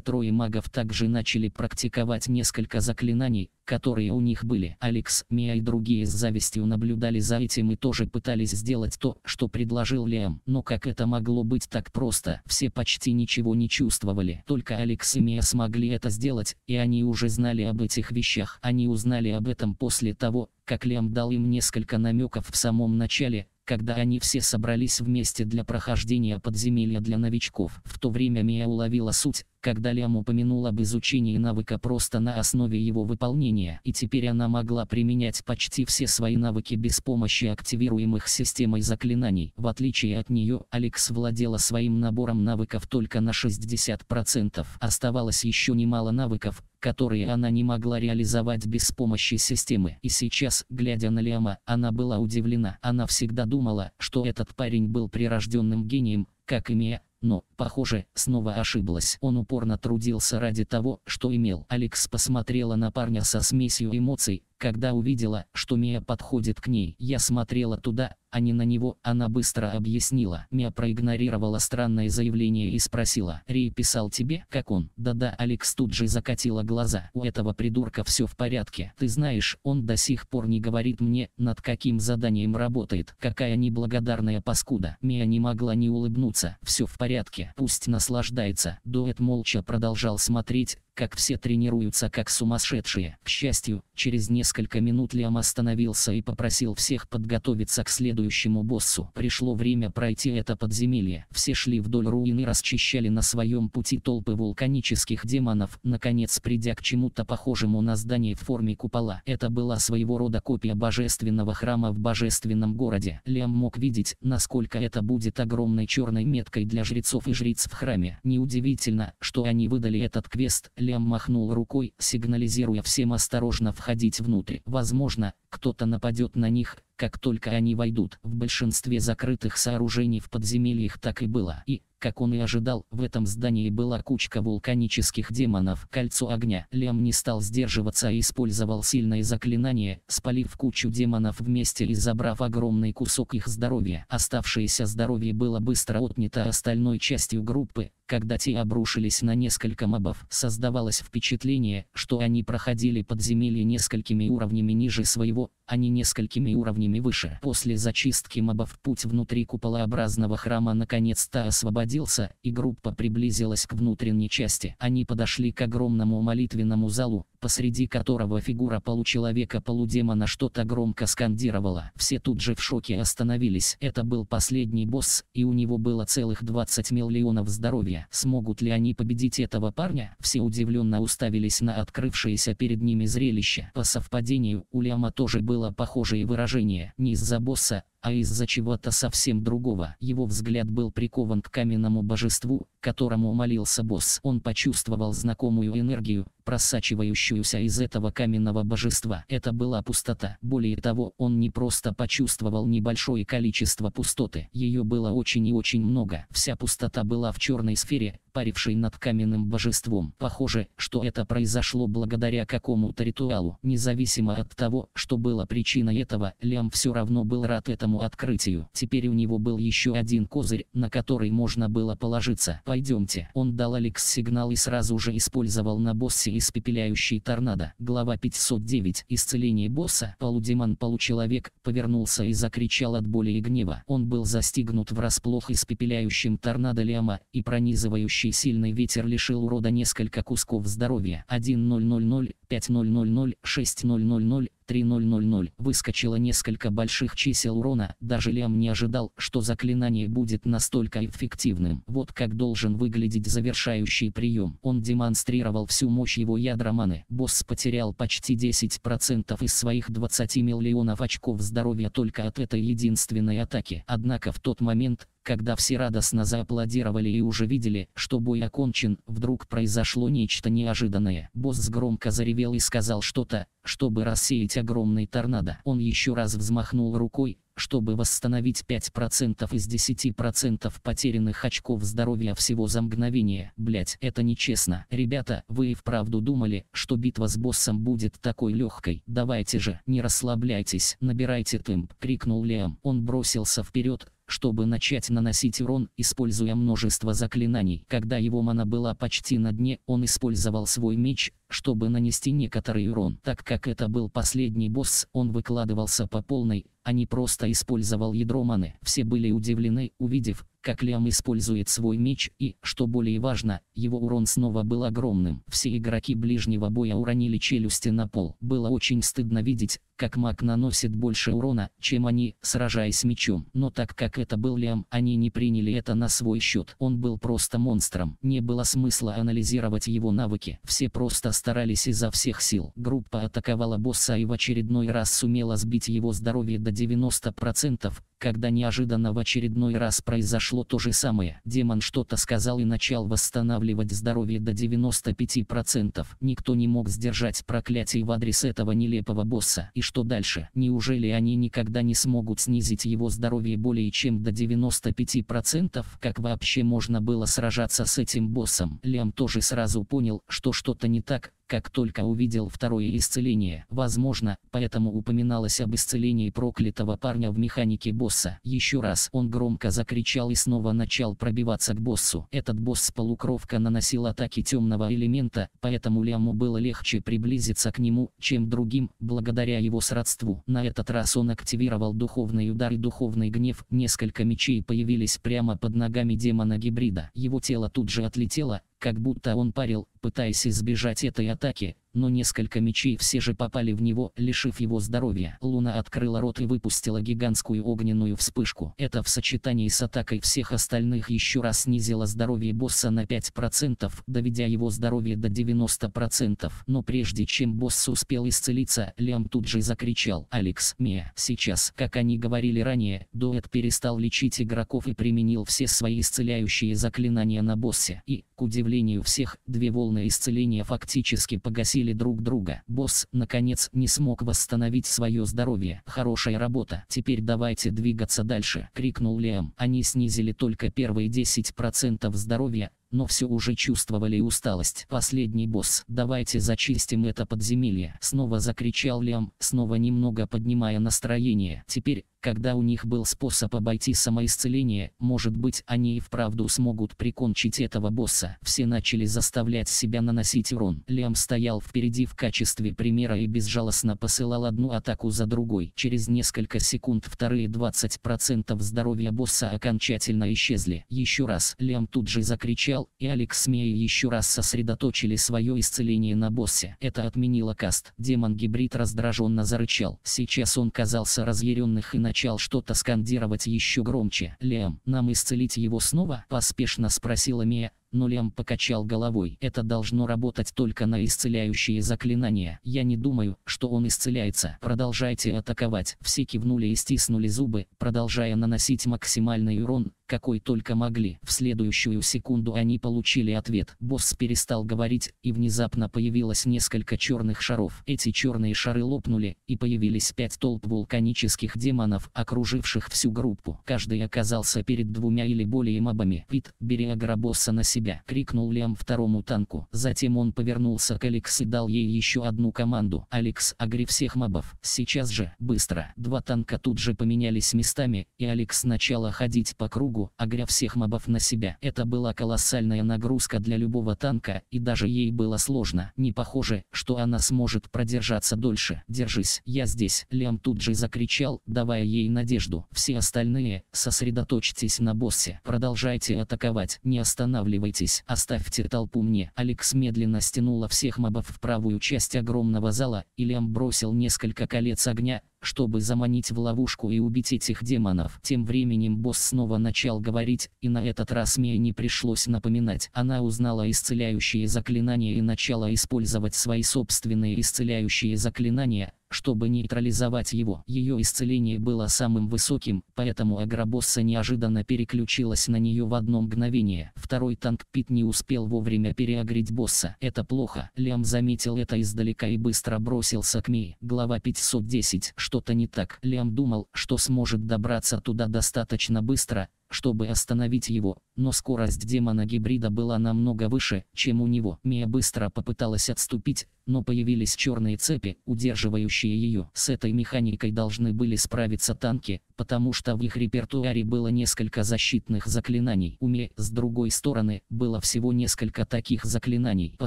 трое магов также начали практиковать несколько заклинаний, которые у них были. Алекс, Мия и другие с завистью наблюдали за этим и тоже пытались сделать то, что предложил Лиам. Но как это могло быть так просто? Все почти ничего не чувствовали. Только Алекс и Мия смогли это сделать, и они уже знали об этих вещах. Они узнали об этом после того, как Лиам дал им несколько намеков в самом начале, когда они все собрались вместе для прохождения подземелья для новичков. В то время Мия уловила суть, когда Лям упомянул об изучении навыка просто на основе его выполнения, и теперь она могла применять почти все свои навыки без помощи активируемых системой заклинаний. В отличие от нее, Алекс владела своим набором навыков только на 60%. Оставалось еще немало навыков, которые она не могла реализовать без помощи системы. И сейчас, глядя на Лиама, она была удивлена. Она всегда думала, что этот парень был прирожденным гением, как и Мия, но, похоже, снова ошиблась. Он упорно трудился ради того, что имел. Алекс посмотрела на парня со смесью эмоций, когда увидела, что Мия подходит к ней. Я смотрела туда, а не на него, она быстро объяснила. Мия проигнорировала странное заявление и спросила. Рей писал тебе, как он? Да-да, Алекс тут же закатила глаза. У этого придурка все в порядке. Ты знаешь, он до сих пор не говорит мне, над каким заданием работает. Какая неблагодарная паскуда. Мия не могла не улыбнуться. Все в порядке. Пусть наслаждается. Дуэт молча продолжал смотреть, как все тренируются как сумасшедшие. К счастью, через несколько минут Лиам остановился и попросил всех подготовиться к следующему следующему боссу. Пришло время пройти это подземелье. Все шли вдоль руины, расчищали на своем пути толпы вулканических демонов, наконец придя к чему-то похожему на здание в форме купола. Это была своего рода копия божественного храма в божественном городе. Лиам мог видеть, насколько это будет огромной черной меткой для жрецов и жриц в храме. Неудивительно, что они выдали этот квест. Лиам махнул рукой, сигнализируя всем осторожно входить внутрь. Возможно, кто-то нападет на них, как только они войдут. В большинстве закрытых сооружений в подземельях так и было. И, как он и ожидал, в этом здании была кучка вулканических демонов, кольцо огня. Лем не стал сдерживаться и использовал сильное заклинание, спалив кучу демонов вместе и забрав огромный кусок их здоровья. Оставшееся здоровье было быстро отнято остальной частью группы, когда те обрушились на несколько мобов, создавалось впечатление, что они проходили подземелье несколькими уровнями ниже своего, а не несколькими уровнями выше. После зачистки мобов путь внутри куполообразного храма наконец-то освободился освободился, и группа приблизилась к внутренней части. Они подошли к огромному молитвенному залу, посреди которого фигура получеловека-полудемона что-то громко скандировала. Все тут же в шоке остановились. Это был последний босс, и у него было целых 20 миллионов здоровья. Смогут ли они победить этого парня? Все удивленно уставились на открывшееся перед ними зрелище. По совпадению, у Лиама тоже было похожее выражение. Не из-за босса, а из-за чего-то совсем другого. Его взгляд был прикован к каменному божеству, которому молился босс. Он почувствовал знакомую энергию, просачивающуюся из этого каменного божества. Это была пустота. Более того, он не просто почувствовал небольшое количество пустоты. Ее было очень и очень много. Вся пустота была в черной сфере, парившей над каменным божеством. Похоже, что это произошло благодаря какому-то ритуалу. Независимо от того, что было причиной этого, Лям все равно был рад этому открытию. Теперь у него был еще один козырь, на который можно было положиться «Пойдемте». Он дал Алекс сигнал и сразу же использовал на боссе испепеляющий торнадо. Глава 509. Исцеление босса. Полудемон получеловек повернулся и закричал от боли и гнева. Он был застигнут врасплох испепеляющим торнадо Лиама, и пронизывающий сильный ветер лишил урода несколько кусков здоровья. 1 0 0 5 0 6 0 3000 выскочило несколько больших чисел урона, даже Лям не ожидал, что заклинание будет настолько эффективным. Вот как должен выглядеть завершающий прием. Он демонстрировал всю мощь его ядра маны. Босс потерял почти 10% из своих 20 миллионов очков здоровья только от этой единственной атаки. Однако в тот момент, когда все радостно зааплодировали и уже видели, что бой окончен, вдруг произошло нечто неожиданное. Босс громко заревел и сказал что-то, чтобы рассеять огромный торнадо. Он еще раз взмахнул рукой, чтобы восстановить 5% из 10% потерянных очков здоровья всего за мгновение. Блять, это нечестно. Ребята, вы и вправду думали, что битва с боссом будет такой легкой. Давайте же, не расслабляйтесь, набирайте темп, крикнул Лиам. Он бросился вперед, чтобы начать наносить урон, используя множество заклинаний. Когда его мана была почти на дне, он использовал свой меч, чтобы нанести некоторый урон. Так как это был последний босс, он выкладывался по полной, а не просто использовал ядро маны. Все были удивлены, увидев, как Лиам использует свой меч и, что более важно, его урон снова был огромным. Все игроки ближнего боя уронили челюсти на пол. Было очень стыдно видеть, как маг наносит больше урона, чем они, сражаясь мечом. Но так как это был Лиам, они не приняли это на свой счет. Он был просто монстром. Не было смысла анализировать его навыки. Все просто старались изо всех сил. Группа атаковала босса и в очередной раз сумела сбить его здоровье до 90%, когда неожиданно в очередной раз произошло то же самое. Демон что-то сказал и начал восстанавливать здоровье до 95%. Никто не мог сдержать проклятий в адрес этого нелепого босса. И что дальше? Неужели они никогда не смогут снизить его здоровье более чем до 95%? Как вообще можно было сражаться с этим боссом? Лям тоже сразу понял, что что-то не так, как только увидел второе исцеление. Возможно, поэтому упоминалось об исцелении проклятого парня в механике босса. Еще раз он громко закричал и снова начал пробиваться к боссу. Этот босс-полукровка наносил атаки темного элемента, поэтому Ляму было легче приблизиться к нему, чем другим, благодаря его сродству. На этот раз он активировал духовный удар и духовный гнев. Несколько мечей появились прямо под ногами демона-гибрида. Его тело тут же отлетело, как будто он парил, пытаясь избежать этой атаки, но несколько мечей все же попали в него, лишив его здоровья. Луна открыла рот и выпустила гигантскую огненную вспышку. Это в сочетании с атакой всех остальных еще раз снизило здоровье босса на 5%, доведя его здоровье до 90%. Но прежде чем босс успел исцелиться, Лиам тут же закричал «Алекс, Мия, сейчас». Как они говорили ранее, Дуэт перестал лечить игроков и применил все свои исцеляющие заклинания на боссе. И, к удивлению всех, две волны исцеления фактически погасили добили друг друга. Босс, наконец, не смог восстановить свое здоровье. Хорошая работа. Теперь давайте двигаться дальше, крикнул Лиам. Они снизили только первые 10% здоровья, но все уже чувствовали усталость. «Последний босс, давайте зачистим это подземелье!» Снова закричал Лям, снова немного поднимая настроение. Теперь, когда у них был способ обойти самоисцеление, может быть они и вправду смогут прикончить этого босса. Все начали заставлять себя наносить урон. Лям стоял впереди в качестве примера и безжалостно посылал одну атаку за другой. Через несколько секунд вторые 20% здоровья босса окончательно исчезли. Еще раз, Лям тут же закричал Мишел и Алекс Мей еще раз сосредоточили свое исцеление на боссе. Это отменило каст. Демон-гибрид раздраженно зарычал. Сейчас он казался разъяренных и начал что-то скандировать еще громче. «Лем, нам исцелить его снова?» – поспешно спросила Мия, но Лем покачал головой. Это должно работать только на исцеляющие заклинания. Я не думаю, что он исцеляется. Продолжайте атаковать. Все кивнули и стиснули зубы, продолжая наносить максимальный урон, какой только могли. В следующую секунду они получили ответ. Босс перестал говорить, и внезапно появилось несколько черных шаров. Эти черные шары лопнули, и появились пять толп вулканических демонов, окруживших всю группу. Каждый оказался перед двумя или более мобами. «Пит, бери агробосса на себя!» — крикнул Лиам второму танку. Затем он повернулся к Алекс и дал ей еще одну команду. «Алекс, агри всех мобов! Сейчас же! Быстро!» Два танка тут же поменялись местами, и Алекс начала ходить по кругу, дорогу, огря а всех мобов на себя. Это была колоссальная нагрузка для любого танка, и даже ей было сложно. Не похоже, что она сможет продержаться дольше. «Держись, я здесь!» Лям тут же закричал, давая ей надежду. Все остальные, сосредоточьтесь на боссе. Продолжайте атаковать, не останавливайтесь. Оставьте толпу мне. Алекс медленно стянула всех мобов в правую часть огромного зала, и Лям бросил несколько колец огня, чтобы заманить в ловушку и убить этих демонов. Тем временем босс снова начал говорить, и на этот раз Мия не пришлось напоминать. Она узнала исцеляющие заклинания и начала использовать свои собственные исцеляющие заклинания, чтобы нейтрализовать его. Ее исцеление было самым высоким, поэтому Агробосса неожиданно переключилась на нее в одно мгновение. Второй танк Пит не успел вовремя переагрить босса. Это плохо. Лям заметил это издалека и быстро бросился к Мии. Глава 510. Что-то не так. Лям думал, что сможет добраться туда достаточно быстро, чтобы остановить его, но скорость демона-гибрида была намного выше, чем у него. Мия быстро попыталась отступить, но появились черные цепи, удерживающие ее. С этой механикой должны были справиться танки, потому что в их репертуаре было несколько защитных заклинаний. У Ми, с другой стороны, было всего несколько таких заклинаний. По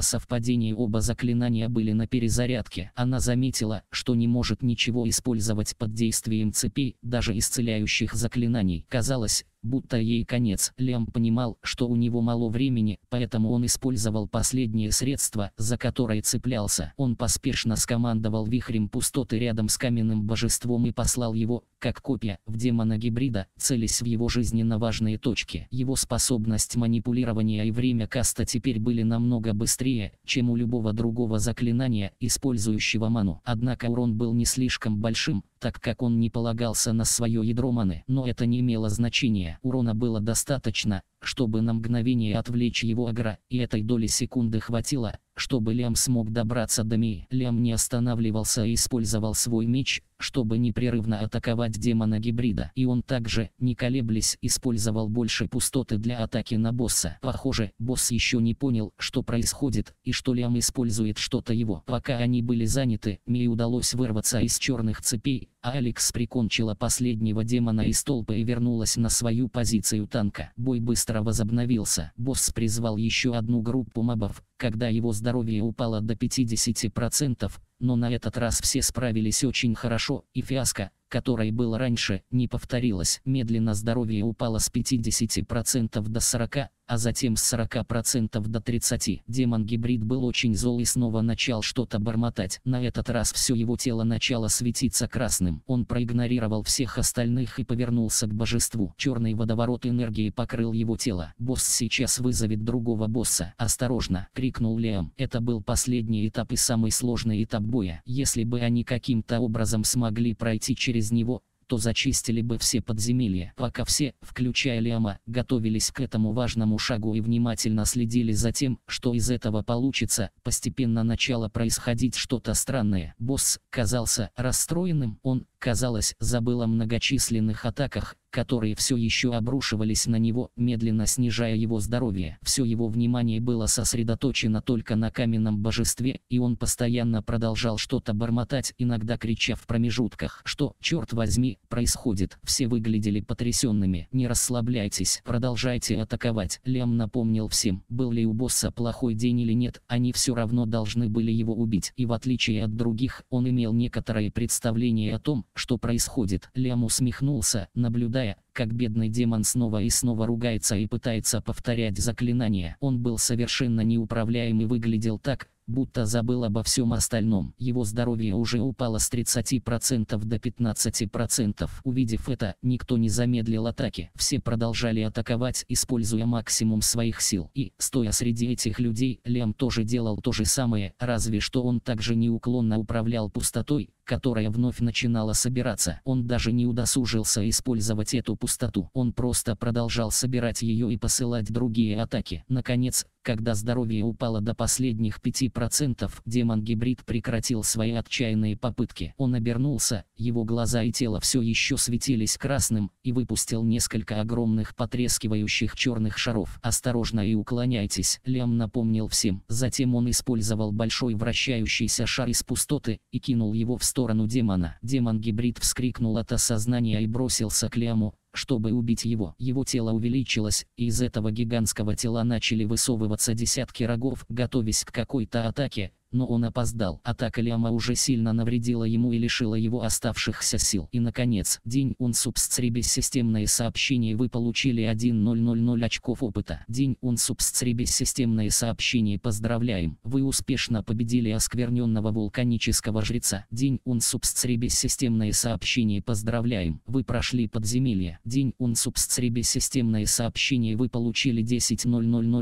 совпадению оба заклинания были на перезарядке. Она заметила, что не может ничего использовать под действием цепей, даже исцеляющих заклинаний. Казалось, будто ей конец. Лиам понимал, что у него мало времени, поэтому он использовал последнее средство, за которое цеплялся. Он поспешно скомандовал вихрем пустоты рядом с каменным божеством и послал его, как копия, в демона-гибрида, целясь в его жизненно важные точки. Его способность манипулирования и время каста теперь были намного быстрее, чем у любого другого заклинания, использующего ману. Однако урон был не слишком большим, так как он не полагался на свое ядро маны, но это не имело значения. Урона было достаточно, чтобы на мгновение отвлечь его агро, и этой доли секунды хватило, чтобы Лям смог добраться до Ми. Лям не останавливался и использовал свой меч, чтобы непрерывно атаковать демона-гибрида. И он также, не колеблясь, использовал больше пустоты для атаки на босса. Похоже, босс еще не понял, что происходит, и что Лям использует что-то его. Пока они были заняты, Ми удалось вырваться из черных цепей, Алекс прикончила последнего демона из толпы и вернулась на свою позицию танка. Бой быстро возобновился. Босс призвал еще одну группу мобов. Когда его здоровье упало до 50%, но на этот раз все справились очень хорошо, и фиаско, которое было раньше, не повторилось. Медленно здоровье упало с 50% до 40%, а затем с 40% до 30%. Демон-гибрид был очень зол и снова начал что-то бормотать. На этот раз все его тело начало светиться красным. Он проигнорировал всех остальных и повернулся к божеству. Черный водоворот энергии покрыл его тело. «Босс сейчас вызовет другого босса. Осторожно!» — крикнул Леом. Это был последний этап и самый сложный этап боя. Если бы они каким-то образом смогли пройти через него, то зачистили бы все подземелья. Пока все, включая Лиама, готовились к этому важному шагу и внимательно следили за тем, что из этого получится, постепенно начало происходить что-то странное. Босс казался расстроенным, он казалось, забыл о многочисленных атаках, которые все еще обрушивались на него, медленно снижая его здоровье. Все его внимание было сосредоточено только на каменном божестве, и он постоянно продолжал что-то бормотать, иногда крича в промежутках, что, черт возьми, происходит. Все выглядели потрясенными. Не расслабляйтесь, продолжайте атаковать. Лем напомнил всем, был ли у босса плохой день или нет, они все равно должны были его убить. И в отличие от других, он имел некоторое представление о том, что происходит. Лем усмехнулся, наблюдая, как бедный демон снова и снова ругается и пытается повторять заклинание. Он был совершенно неуправляем и выглядел так, будто забыл обо всем остальном. Его здоровье уже упало с 30% до 15%. Увидев это, никто не замедлил атаки. Все продолжали атаковать, используя максимум своих сил. И, стоя среди этих людей, Лем тоже делал то же самое, разве что он также неуклонно управлял пустотой, которая вновь начинала собираться. Он даже не удосужился использовать эту пустоту. Он просто продолжал собирать ее и посылать другие атаки. Наконец, когда здоровье упало до последних 5%, демон-гибрид прекратил свои отчаянные попытки. Он обернулся, его глаза и тело все еще светились красным, и выпустил несколько огромных потрескивающих черных шаров. «Осторожно и уклоняйтесь», — Лям напомнил всем. Затем он использовал большой вращающийся шар из пустоты и кинул его в сторону сторону демона. Демон-гибрид вскрикнул от осознания и бросился к Лиаму, чтобы убить его. Его тело увеличилось, и из этого гигантского тела начали высовываться десятки рогов, готовясь к какой-то атаке, но он опоздал. Атака Ляма уже сильно навредила ему и лишила его оставшихся сил. И наконец, день он субсцри бессистемные сообщения вы получили 1000 очков опыта. День он субсцри бессистемные сообщения поздравляем. Вы успешно победили оскверненного вулканического жреца. День он субсцри бессистемные сообщения поздравляем. Вы прошли подземелье. День он субсцри бессистемные сообщения вы получили 10000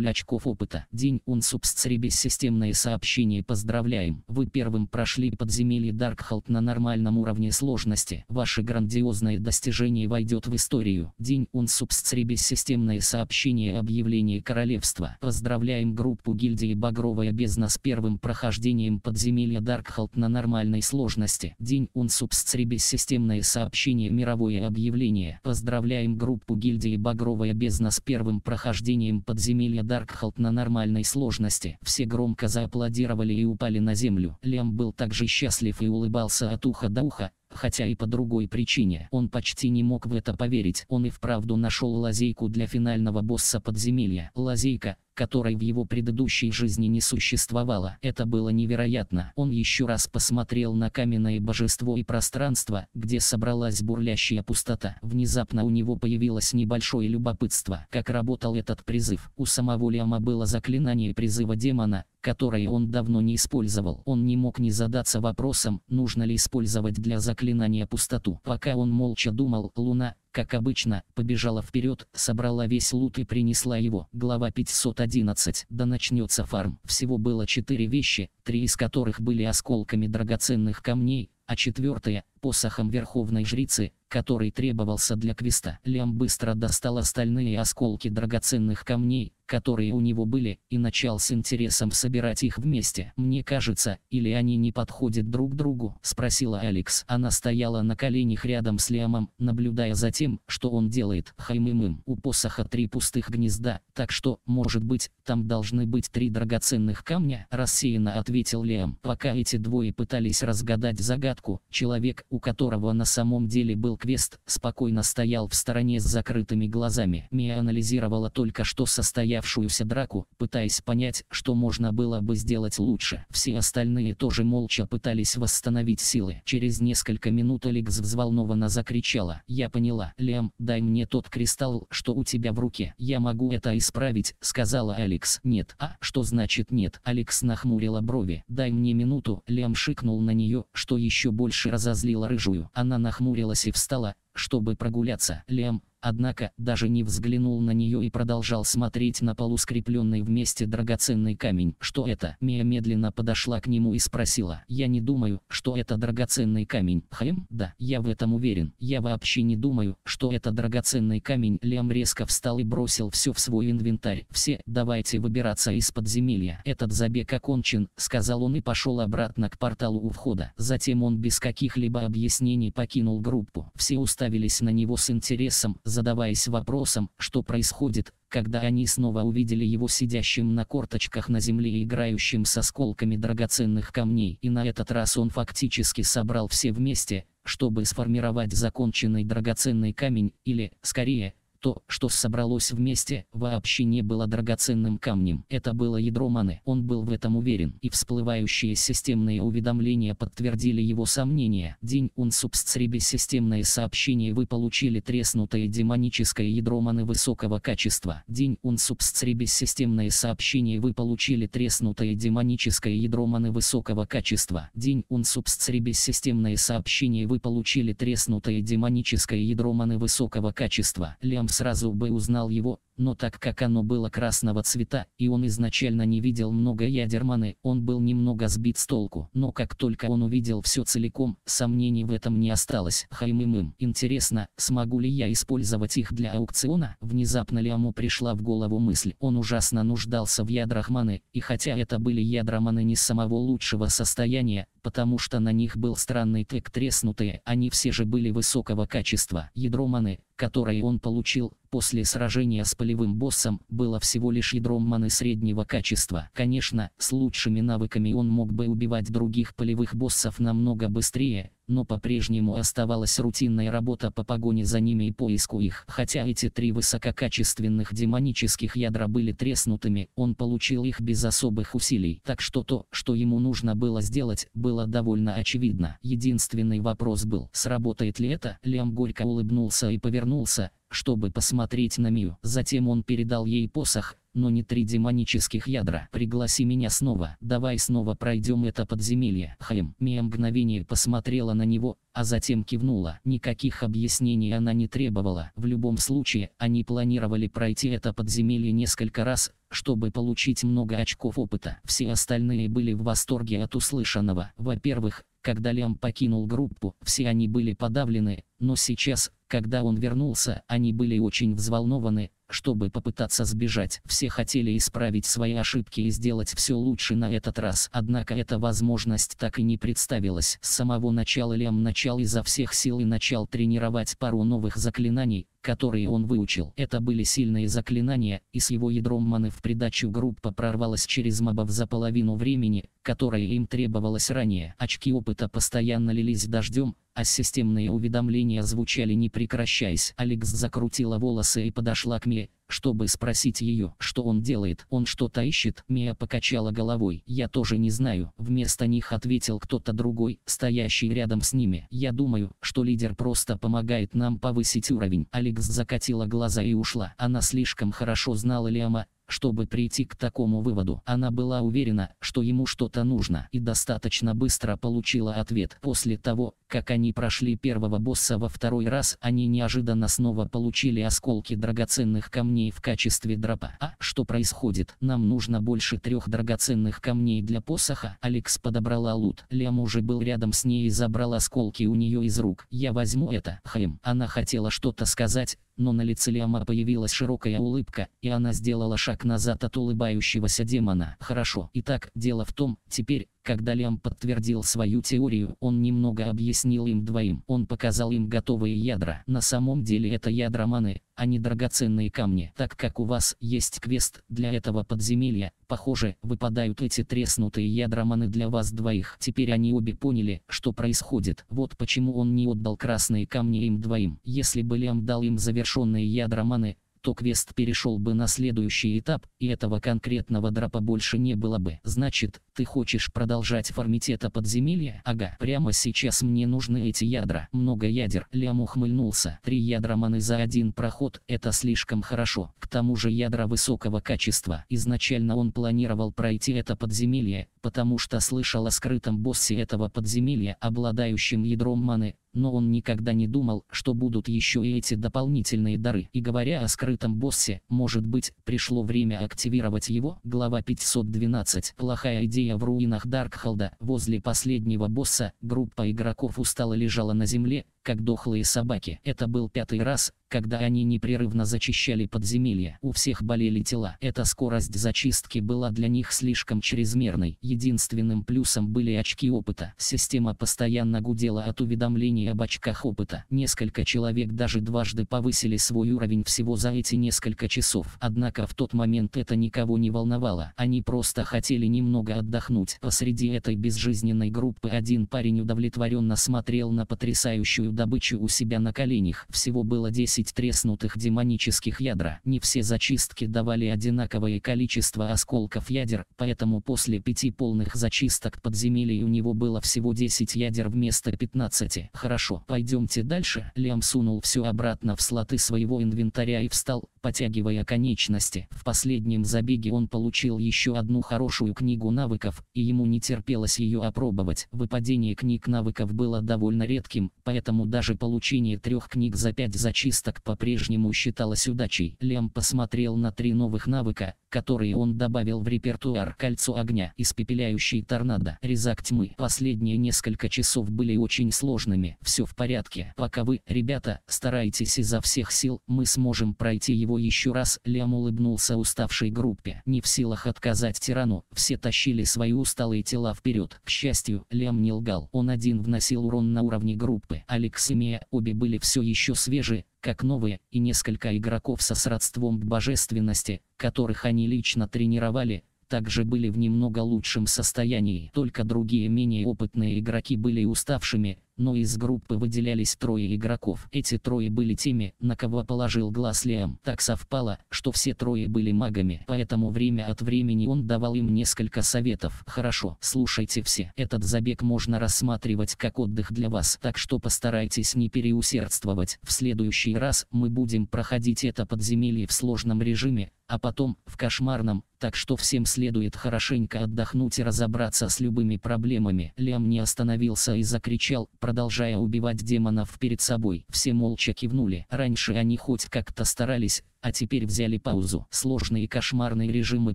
очков опыта. День он субсцри бессистемные сообщения поздравляем Поздравляем, вы первым прошли подземелье Даркхолд на нормальном уровне сложности. Ваше грандиозное достижение войдет в историю. День он субсцребис системное сообщение объявления королевства. Поздравляем группу гильдии Багровая Бездна с первым прохождением подземелья Даркхолд на нормальной сложности. День он субсцребис системное сообщение мировое объявление. Поздравляем группу гильдии Багровая Бездна с первым прохождением подземелья Даркхолд на нормальной сложности. Все громко зааплодировали и упали на землю. Лем был также счастлив и улыбался от уха до уха, хотя и по другой причине. Он почти не мог в это поверить. Он и вправду нашел лазейку для финального босса подземелья. Лазейка, которой в его предыдущей жизни не существовало. Это было невероятно. Он еще раз посмотрел на каменное божество и пространство, где собралась бурлящая пустота. Внезапно у него появилось небольшое любопытство, как работал этот призыв. У самого Лиама было заклинание призыва демона, которое он давно не использовал. Он не мог не задаться вопросом, нужно ли использовать для заклинания пустоту. Пока он молча думал, луна, как обычно, побежала вперед, собрала весь лут и принесла его. Глава 511. Да начнется фарм. Всего было четыре вещи, три из которых были осколками драгоценных камней, а четвертая, посохом верховной жрицы, который требовался для квеста. Лям быстро достал остальные осколки драгоценных камней, которые у него были, и начал с интересом собирать их вместе. «Мне кажется, или они не подходят друг другу?» – спросила Алекс. Она стояла на коленях рядом с Лямом, наблюдая за тем, что он делает. Хаймымым. У посоха три пустых гнезда, так что, может быть, там должны быть три драгоценных камня? Рассеянно ответил Лям. Пока эти двое пытались разгадать загадку, человек, у которого на самом деле был квест, спокойно стоял в стороне с закрытыми глазами. Мия анализировала только что состоявшуюся драку, пытаясь понять, что можно было бы сделать лучше. Все остальные тоже молча пытались восстановить силы. Через несколько минут Алекс взволнованно закричала. «Я поняла. Лиам, дай мне тот кристалл, что у тебя в руке. Я могу это исправить», — сказала Алекс. «Нет». «А, что значит нет?» Алекс нахмурила брови. «Дай мне минуту», — Лиам шикнул на нее, что еще больше разозлил увидела рыжую. Она нахмурилась и встала, чтобы прогуляться. Лем, однако, даже не взглянул на нее и продолжал смотреть на полу скрепленный вместе драгоценный камень. «Что это?» Мия медленно подошла к нему и спросила. «Я не думаю, что это драгоценный камень». «Хэм?» «Да, я в этом уверен. Я вообще не думаю, что это драгоценный камень». Лиам резко встал и бросил все в свой инвентарь. «Все, давайте выбираться из подземелья. Этот забег окончен», — сказал он и пошел обратно к порталу у входа. Затем он без каких-либо объяснений покинул группу. Все уставились на него с интересом, задаваясь вопросом, что происходит, когда они снова увидели его сидящим на корточках на земле и играющим с осколками драгоценных камней. И на этот раз он фактически собрал все вместе, чтобы сформировать законченный драгоценный камень, или, скорее, то, что собралось вместе, вообще не было драгоценным камнем. Это было ядро маны. Он был в этом уверен. И всплывающие системные уведомления подтвердили его сомнения. День он субсцребе системное сообщение вы получили треснутое демоническое ядро маны высокого качества. День он субсцребе системное сообщение вы получили треснутое демоническое ядро маны высокого качества. День он субсцребе системное сообщение вы получили треснутое демоническое ядро маны высокого качества. Лям сразу бы узнал его, но так как оно было красного цвета, и он изначально не видел много ядер маны, он был немного сбит с толку. Но как только он увидел все целиком, сомнений в этом не осталось. Хаймимым, интересно, смогу ли я использовать их для аукциона? Внезапно ли ему пришла в голову мысль. Он ужасно нуждался в ядрах маны, и хотя это были ядра маны не самого лучшего состояния, потому что на них был странный тык треснутые, они все же были высокого качества. Ядро маны, которое он получил, после сражения с полевым боссом было всего лишь ядром маны среднего качества. Конечно, с лучшими навыками он мог бы убивать других полевых боссов намного быстрее, но по-прежнему оставалась рутинная работа по погоне за ними и поиску их. Хотя эти три высококачественных демонических ядра были треснутыми, он получил их без особых усилий, так что то, что ему нужно было сделать, было довольно очевидно. Единственный вопрос был, сработает ли это? Лям горько улыбнулся и повернулся, чтобы посмотреть на Мию. Затем он передал ей посох, но не три демонических ядра. Пригласи меня снова, давай снова пройдем это подземелье. Хайм, Мия мгновение посмотрела на него, а затем кивнула. Никаких объяснений она не требовала. В любом случае, они планировали пройти это подземелье несколько раз, чтобы получить много очков опыта. Все остальные были в восторге от услышанного. Во-первых, когда Лям покинул группу, все они были подавлены, но сейчас, когда он вернулся, они были очень взволнованы, чтобы попытаться сбежать. Все хотели исправить свои ошибки и сделать все лучше на этот раз. Однако эта возможность так и не представилась. С самого начала Лем начал изо всех сил и начал тренировать пару новых заклинаний, которые он выучил. Это были сильные заклинания, и с его ядром маны в придачу группа прорвалась через мобов за половину времени, которое им требовалось ранее. Очки опыта постоянно лились дождем, а системные уведомления звучали не прекращаясь. Алекс закрутила волосы и подошла к Мие, чтобы спросить ее, что он делает. Он что-то ищет, Мия покачала головой. Я тоже не знаю. Вместо них ответил кто-то другой, стоящий рядом с ними. Я думаю, что лидер просто помогает нам повысить уровень. Алекс закатила глаза и ушла. Она слишком хорошо знала Лиама, чтобы прийти к такому выводу, она была уверена, что ему что-то нужно и достаточно быстро получила ответ. После того, как они прошли первого босса во второй раз, они неожиданно снова получили осколки драгоценных камней в качестве дропа. А что происходит? Нам нужно больше трех драгоценных камней для посоха. Алекс подобрала лут. Лям уже был рядом с ней и забрал осколки у нее из рук. Я возьму это. Хэм. Она хотела что-то сказать, но на лице Лиама появилась широкая улыбка, и она сделала шаг назад от улыбающегося демона. Хорошо, итак, дело в том, теперь, когда Лиам подтвердил свою теорию, он немного объяснил им двоим. Он показал им готовые ядра. На самом деле это ядра маны, а не драгоценные камни. Так как у вас есть квест для этого подземелья, похоже, выпадают эти треснутые ядра маны для вас двоих. Теперь они обе поняли, что происходит. Вот почему он не отдал красные камни им двоим. Если бы Лиам дал им завершенные ядра маны, то квест перешел бы на следующий этап, и этого конкретного дропа больше не было бы. Значит, ты хочешь продолжать фармить это подземелье? Ага, прямо сейчас мне нужны эти ядра. Много ядер. Лям ухмыльнулся. Три ядра маны за один проход – это слишком хорошо. К тому же ядра высокого качества. Изначально он планировал пройти это подземелье, потому что слышал о скрытом боссе этого подземелья, обладающем ядром маны, но он никогда не думал, что будут еще и эти дополнительные дары. И говоря о скрытом боссе, может быть, пришло время активировать его? Глава 512. Плохая идея в руинах Даркхолда. Возле последнего босса группа игроков устало лежала на земле, как дохлые собаки. Это был пятый раз, когда они непрерывно зачищали подземелья. У всех болели тела. Эта скорость зачистки была для них слишком чрезмерной. Единственным плюсом были очки опыта. Система постоянно гудела от уведомлений об очках опыта. Несколько человек даже дважды повысили свой уровень всего за эти несколько часов. Однако в тот момент это никого не волновало. Они просто хотели немного отдохнуть. Посреди этой безжизненной группы один парень удовлетворенно смотрел на потрясающую свою добычу у себя на коленях. Всего было 10 треснутых демонических ядра. Не все зачистки давали одинаковое количество осколков ядер, поэтому после пяти полных зачисток подземелий у него было всего 10 ядер вместо 15. Хорошо, пойдемте дальше. Лиам сунул все обратно в слоты своего инвентаря и встал, потягивая конечности. В последнем забеге он получил еще одну хорошую книгу навыков, и ему не терпелось ее опробовать. Выпадение книг навыков было довольно редким, поэтому поэтому даже получение трех книг за пять зачисток по-прежнему считалось удачей. Лем посмотрел на три новых навыка, которые он добавил в репертуар «Кольцо огня» испепеляющий торнадо, резак тьмы. Последние несколько часов были очень сложными, все в порядке. Пока вы, ребята, стараетесь изо всех сил, мы сможем пройти его еще раз. Лем улыбнулся уставшей группе. Не в силах отказать тирану, все тащили свои усталые тела вперед. К счастью, Лем не лгал. Он один вносил урон на уровне группы. Али. Лексимия обе были все еще свежи, как новые, и несколько игроков со сродством к божественности, которых они лично тренировали, также были в немного лучшем состоянии. Только другие менее опытные игроки были уставшими, но из группы выделялись трое игроков. Эти трое были теми, на кого положил глаз Лиам. Так совпало, что все трое были магами, поэтому время от времени он давал им несколько советов. Хорошо, слушайте все. Этот забег можно рассматривать как отдых для вас, так что постарайтесь не переусердствовать. В следующий раз мы будем проходить это подземелье в сложном режиме, а потом в кошмарном, так что всем следует хорошенько отдохнуть и разобраться с любыми проблемами. Лям не остановился и закричал, продолжая убивать демонов перед собой. Все молча кивнули. Раньше они хоть как-то старались а теперь взяли паузу. Сложные кошмарные режимы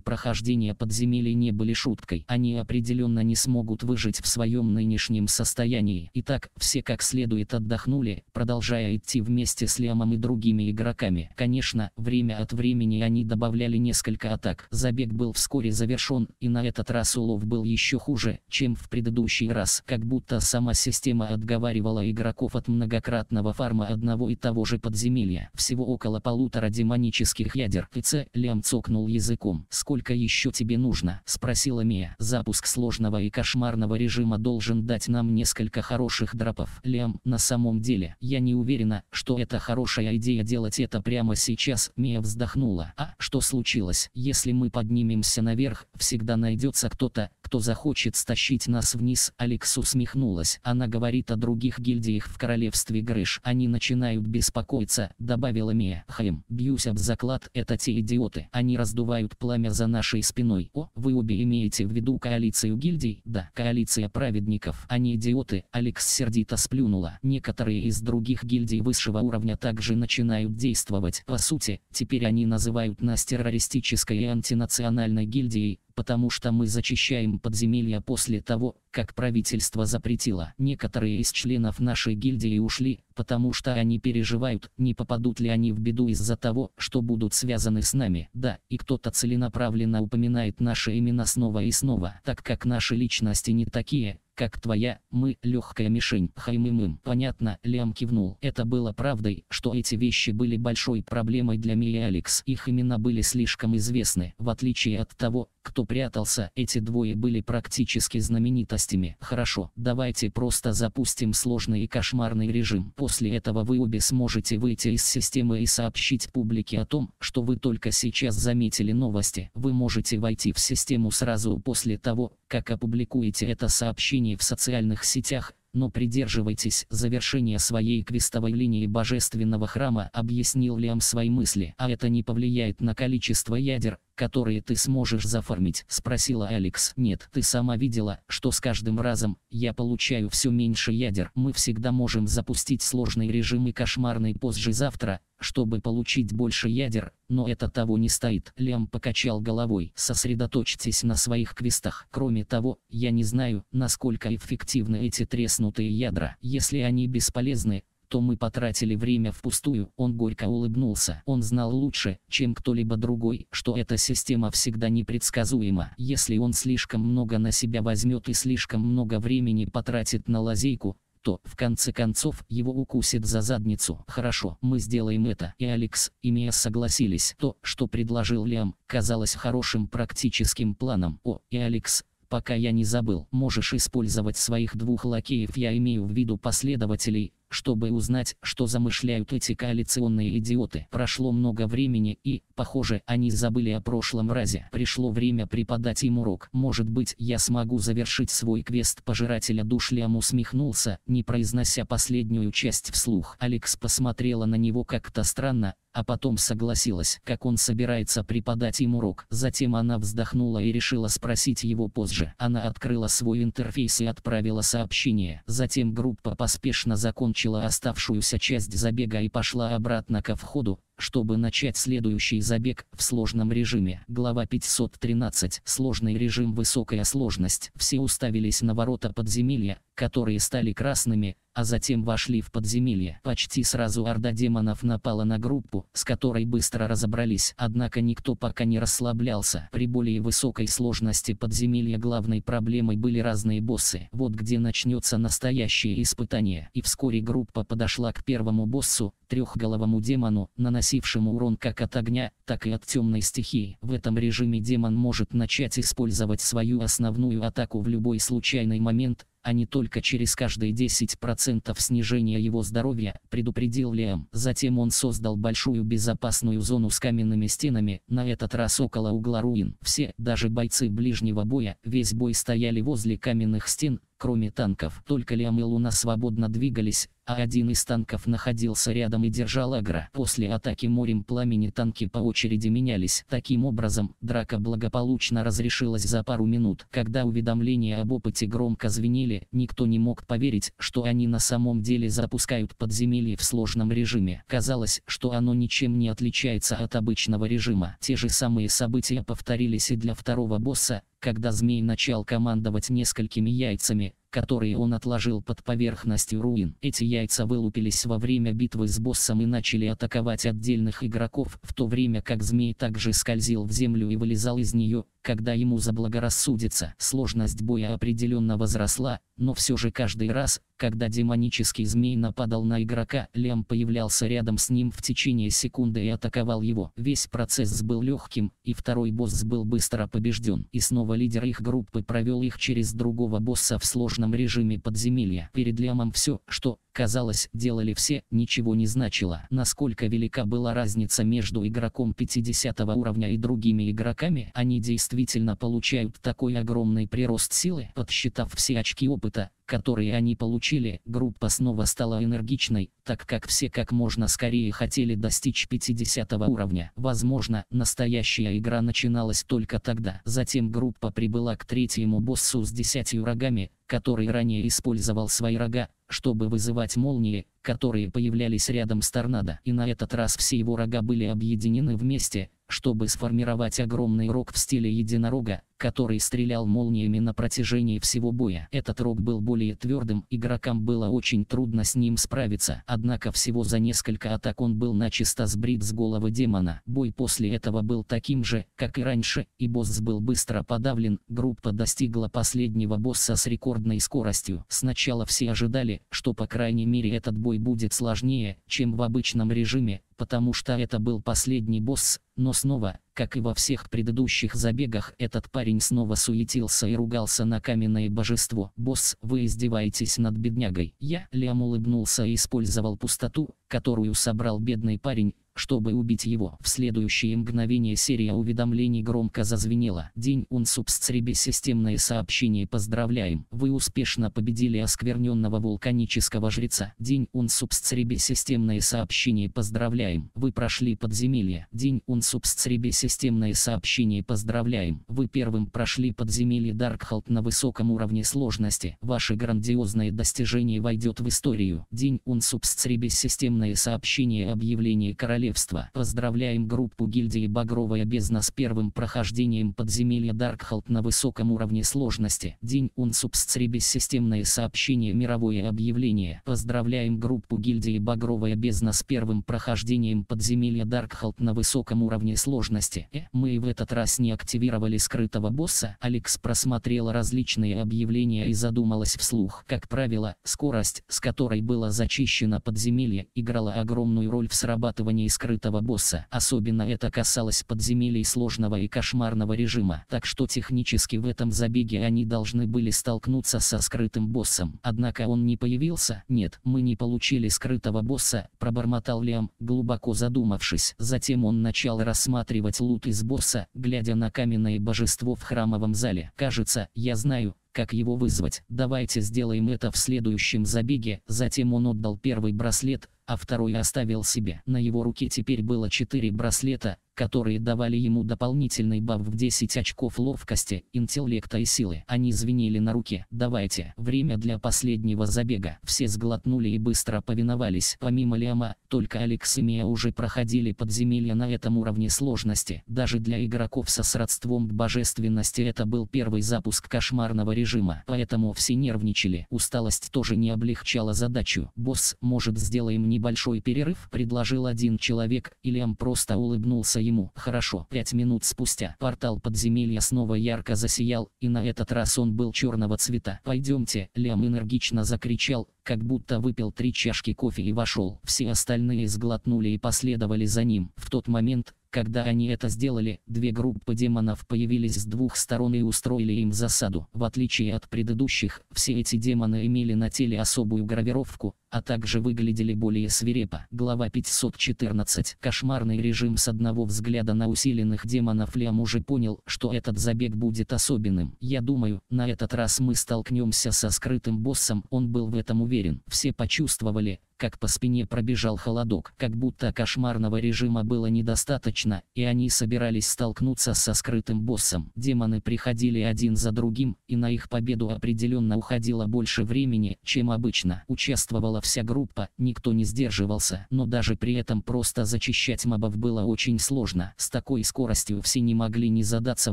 прохождения подземелий не были шуткой. Они определенно не смогут выжить в своем нынешнем состоянии. Итак, все как следует отдохнули, продолжая идти вместе с Лемом и другими игроками. Конечно, время от времени они добавляли несколько атак. Забег был вскоре завершен, и на этот раз улов был еще хуже, чем в предыдущий раз. Как будто сама система отговаривала игроков от многократного фарма одного и того же подземелья. Всего около полутора дима ионических ядер. ИЦ, Лем цокнул языком. «Сколько еще тебе нужно?» – спросила Мия. «Запуск сложного и кошмарного режима должен дать нам несколько хороших дропов. Лем, на самом деле, я не уверена, что это хорошая идея делать это прямо сейчас». Мия вздохнула. «А, что случилось? Если мы поднимемся наверх, всегда найдется кто-то, кто захочет стащить нас вниз, Алекс усмехнулась. Она говорит о других гильдиях в королевстве Грыш. Они начинают беспокоиться, добавила Мия. Хайм, бьюсь об заклад, это те идиоты. Они раздувают пламя за нашей спиной. О, вы обе имеете в виду коалицию гильдий? Да, коалиция праведников. Они идиоты, Алекс сердито сплюнула. Некоторые из других гильдий высшего уровня также начинают действовать. По сути, теперь они называют нас террористической и антинациональной гильдией, потому что мы зачищаем подземелья после того, как правительство запретило. Некоторые из членов нашей гильдии ушли, потому что они переживают, не попадут ли они в беду из-за того, что будут связаны с нами. Да, и кто-то целенаправленно упоминает наши имена снова и снова, так как наши личности не такие, как твоя, мы, легкая мишень, хаймимым. Понятно, Лиам кивнул. Это было правдой, что эти вещи были большой проблемой для Ми и Алекс. Их имена были слишком известны. В отличие от того, кто прятался, эти двое были практически знаменитостями. Хорошо, давайте просто запустим сложный и кошмарный режим. После этого вы обе сможете выйти из системы и сообщить публике о том, что вы только сейчас заметили новости. Вы можете войти в систему сразу после того, как опубликуете это сообщение в социальных сетях, но придерживайтесь завершения своей квестовой линии божественного храма, объяснил Лиам свои мысли, а это не повлияет на количество ядер, которые ты сможешь зафармить?» – спросила Алекс. «Нет, ты сама видела, что с каждым разом я получаю все меньше ядер. Мы всегда можем запустить сложный режим и кошмарный позже-завтра, чтобы получить больше ядер, но это того не стоит. Лем покачал головой. Сосредоточьтесь на своих квестах. Кроме того, я не знаю, насколько эффективны эти треснутые ядра. Если они бесполезны, то мы потратили время впустую. Он горько улыбнулся. Он знал лучше, чем кто-либо другой, что эта система всегда непредсказуема. Если он слишком много на себя возьмет и слишком много времени потратит на лазейку, то, в конце концов, его укусит за задницу. Хорошо, мы сделаем это. И Алекс, и Мия согласились. То, что предложил Лиам, казалось хорошим практическим планом. О, и Алекс, пока я не забыл, можешь использовать своих двух лакеев. Я имею в виду последователей, чтобы узнать, что замышляют эти коалиционные идиоты. Прошло много времени и, похоже, они забыли о прошлом разе. Пришло время преподать им урок. Может быть, я смогу завершить свой квест пожирателя душ. Лиам усмехнулся, не произнося последнюю часть вслух. Алекс посмотрела на него как-то странно, а потом согласилась, как он собирается преподать им урок. Затем она вздохнула и решила спросить его позже. Она открыла свой интерфейс и отправила сообщение. Затем группа поспешно закончила оставшуюся часть забега и пошла обратно ко входу, чтобы начать следующий забег в сложном режиме. Глава 513. Сложный режим высокая сложность. Все уставились на ворота подземелья, которые стали красными, а затем вошли в подземелье. Почти сразу орда демонов напала на группу, с которой быстро разобрались, однако никто пока не расслаблялся. При более высокой сложности подземелья главной проблемой были разные боссы. Вот где начнется настоящее испытание. И вскоре группа подошла к первому боссу, трехголовому демону, нанося наносившим урон как от огня, так и от темной стихии. В этом режиме демон может начать использовать свою основную атаку в любой случайный момент, а не только через каждые 10% снижения его здоровья, предупредил Лиам. Затем он создал большую безопасную зону с каменными стенами, на этот раз около угла руин. Все, даже бойцы ближнего боя, весь бой стояли возле каменных стен, Кроме танков, только Лиам и Луна свободно двигались, а один из танков находился рядом и держал агро. После атаки морем пламени танки по очереди менялись. Таким образом, драка благополучно разрешилась за пару минут. Когда уведомления об опыте громко звенели, никто не мог поверить, что они на самом деле запускают подземелье в сложном режиме. Казалось, что оно ничем не отличается от обычного режима. Те же самые события повторились и для второго босса, когда змей начал командовать несколькими яйцами, которые он отложил под поверхностью руин. Эти яйца вылупились во время битвы с боссом и начали атаковать отдельных игроков, в то время как змей также скользил в землю и вылезал из нее, когда ему заблагорассудится. Сложность боя определенно возросла, но все же каждый раз, когда демонический змей нападал на игрока, Лем появлялся рядом с ним в течение секунды и атаковал его. Весь процесс был легким, и второй босс был быстро побежден. И снова лидер их группы провел их через другого босса в сложном режиме подземелья. Перед Лемом все, что казалось, делали все, ничего не значило. Насколько велика была разница между игроком 50 уровня и другими игроками, они действительно получают такой огромный прирост силы, подсчитав все очки опыта, которые они получили, группа снова стала энергичной, так как все как можно скорее хотели достичь 50 уровня. Возможно, настоящая игра начиналась только тогда. Затем группа прибыла к третьему боссу с 10 рогами, который ранее использовал свои рога, чтобы вызывать молнии, которые появлялись рядом с торнадо, и на этот раз все его рога были объединены вместе, чтобы сформировать огромный рог в стиле единорога, который стрелял молниями на протяжении всего боя. Этот рог был более твердым, игрокам было очень трудно с ним справиться, однако всего за несколько атак он был начисто сбрит с головы демона. Бой после этого был таким же, как и раньше, и босс был быстро подавлен, группа достигла последнего босса с рекордной скоростью. Сначала все ожидали, что по крайней мере этот бой бой будет сложнее, чем в обычном режиме, потому что это был последний босс, но снова, как и во всех предыдущих забегах, этот парень снова суетился и ругался на каменное божество. «Босс, вы издеваетесь над беднягой». Я, Лиам улыбнулся и использовал пустоту, которую собрал бедный парень, чтобы убить его. В следующее мгновение серия уведомлений громко зазвенела. День он субсцребе системное сообщение поздравляем. Вы успешно победили оскверненного вулканического жреца. День он субсцребе системное сообщение поздравляем. Вы прошли подземелье. День он субсцребе системное сообщение поздравляем. Вы первым прошли подземелье Даркхолд на высоком уровне сложности. Ваше грандиозное достижение войдет в историю. День он субсцребе системное сообщение объявление короля королевства. Поздравляем группу гильдии Багровая Бездна с первым прохождением подземелья Даркхолд на высоком уровне сложности. День Унсубсцри бессистемное сообщение мировое объявление. Поздравляем группу гильдии Багровая Бездна с первым прохождением подземелья Даркхолд на высоком уровне сложности. Э, мы в этот раз не активировали скрытого босса. Алекс просмотрела различные объявления и задумалась вслух. Как правило, скорость, с которой было зачищено подземелье, играла огромную роль в срабатывании скрытого босса. Особенно это касалось подземелий сложного и кошмарного режима, так что технически в этом забеге они должны были столкнуться со скрытым боссом. Однако он не появился. Нет, мы не получили скрытого босса, пробормотал Лиам, глубоко задумавшись. Затем он начал рассматривать лут из босса, глядя на каменное божество в храмовом зале. Кажется, я знаю, как его вызвать. Давайте сделаем это в следующем забеге. Затем он отдал первый браслет, а второй оставил себе. На его руке теперь было четыре браслета, которые давали ему дополнительный баф в 10 очков ловкости, интеллекта и силы. Они звенели на руке. «Давайте, время для последнего забега». Все сглотнули и быстро повиновались. Помимо Лиама, только Алекс и Мия уже проходили подземелья на этом уровне сложности. Даже для игроков со сродством к божественности это был первый запуск кошмарного режима. Поэтому все нервничали. Усталость тоже не облегчала задачу. «Босс, может сделаем небольшой перерыв?» предложил один человек, и Лиам просто улыбнулся ему. Хорошо. Пять минут спустя портал подземелья снова ярко засиял, и на этот раз он был черного цвета. «Пойдемте», — Лям энергично закричал, как будто выпил три чашки кофе и вошел. Все остальные сглотнули и последовали за ним. В тот момент, когда они это сделали, две группы демонов появились с двух сторон и устроили им засаду. В отличие от предыдущих, все эти демоны имели на теле особую гравировку, а также выглядели более свирепо. Глава 514. Кошмарный режим с одного взгляда на усиленных демонов Лям уже понял, что этот забег будет особенным. Я думаю, на этот раз мы столкнемся со скрытым боссом, он был в этом уверен. Все почувствовали, как по спине пробежал холодок, как будто кошмарного режима было недостаточно, и они собирались столкнуться со скрытым боссом. Демоны приходили один за другим, и на их победу определенно уходило больше времени, чем обычно. Участвовала вся группа, никто не сдерживался, но даже при этом просто зачищать мобов было очень сложно. С такой скоростью все не могли не задаться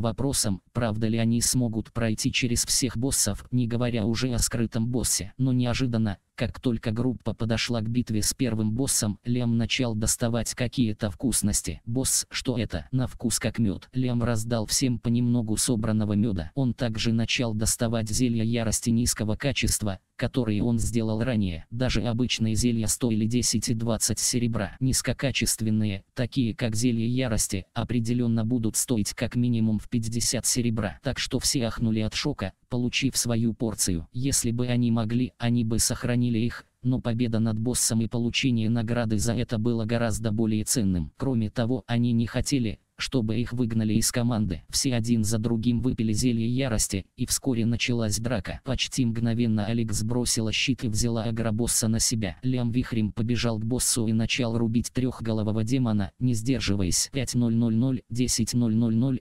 вопросом, правда ли они смогут пройти через всех боссов, не говоря уже о скрытом боссе. Но неожиданно, как только группа подошла к битве с первым боссом, Лем начал доставать какие-то вкусности. Босс, что это? На вкус как мед. Лем раздал всем понемногу собранного меда. Он также начал доставать зелья ярости низкого качества, которые он сделал ранее. Даже обычные зелья стоили 10 и 20 серебра. Низкокачественные, такие как зелья ярости, определенно будут стоить как минимум в 50 серебра. Так что все ахнули от шока, получив свою порцию. Если бы они могли, они бы сохранили их, но победа над боссом и получение награды за это было гораздо более ценным. Кроме того, они не хотели, чтобы их выгнали из команды. Все один за другим выпили зелье ярости, и вскоре началась драка. Почти мгновенно Алекс бросила щит и взяла агробосса на себя. Лям вихрем побежал к боссу и начал рубить трехголового демона, не сдерживаясь. 5000, 10000,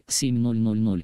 7000.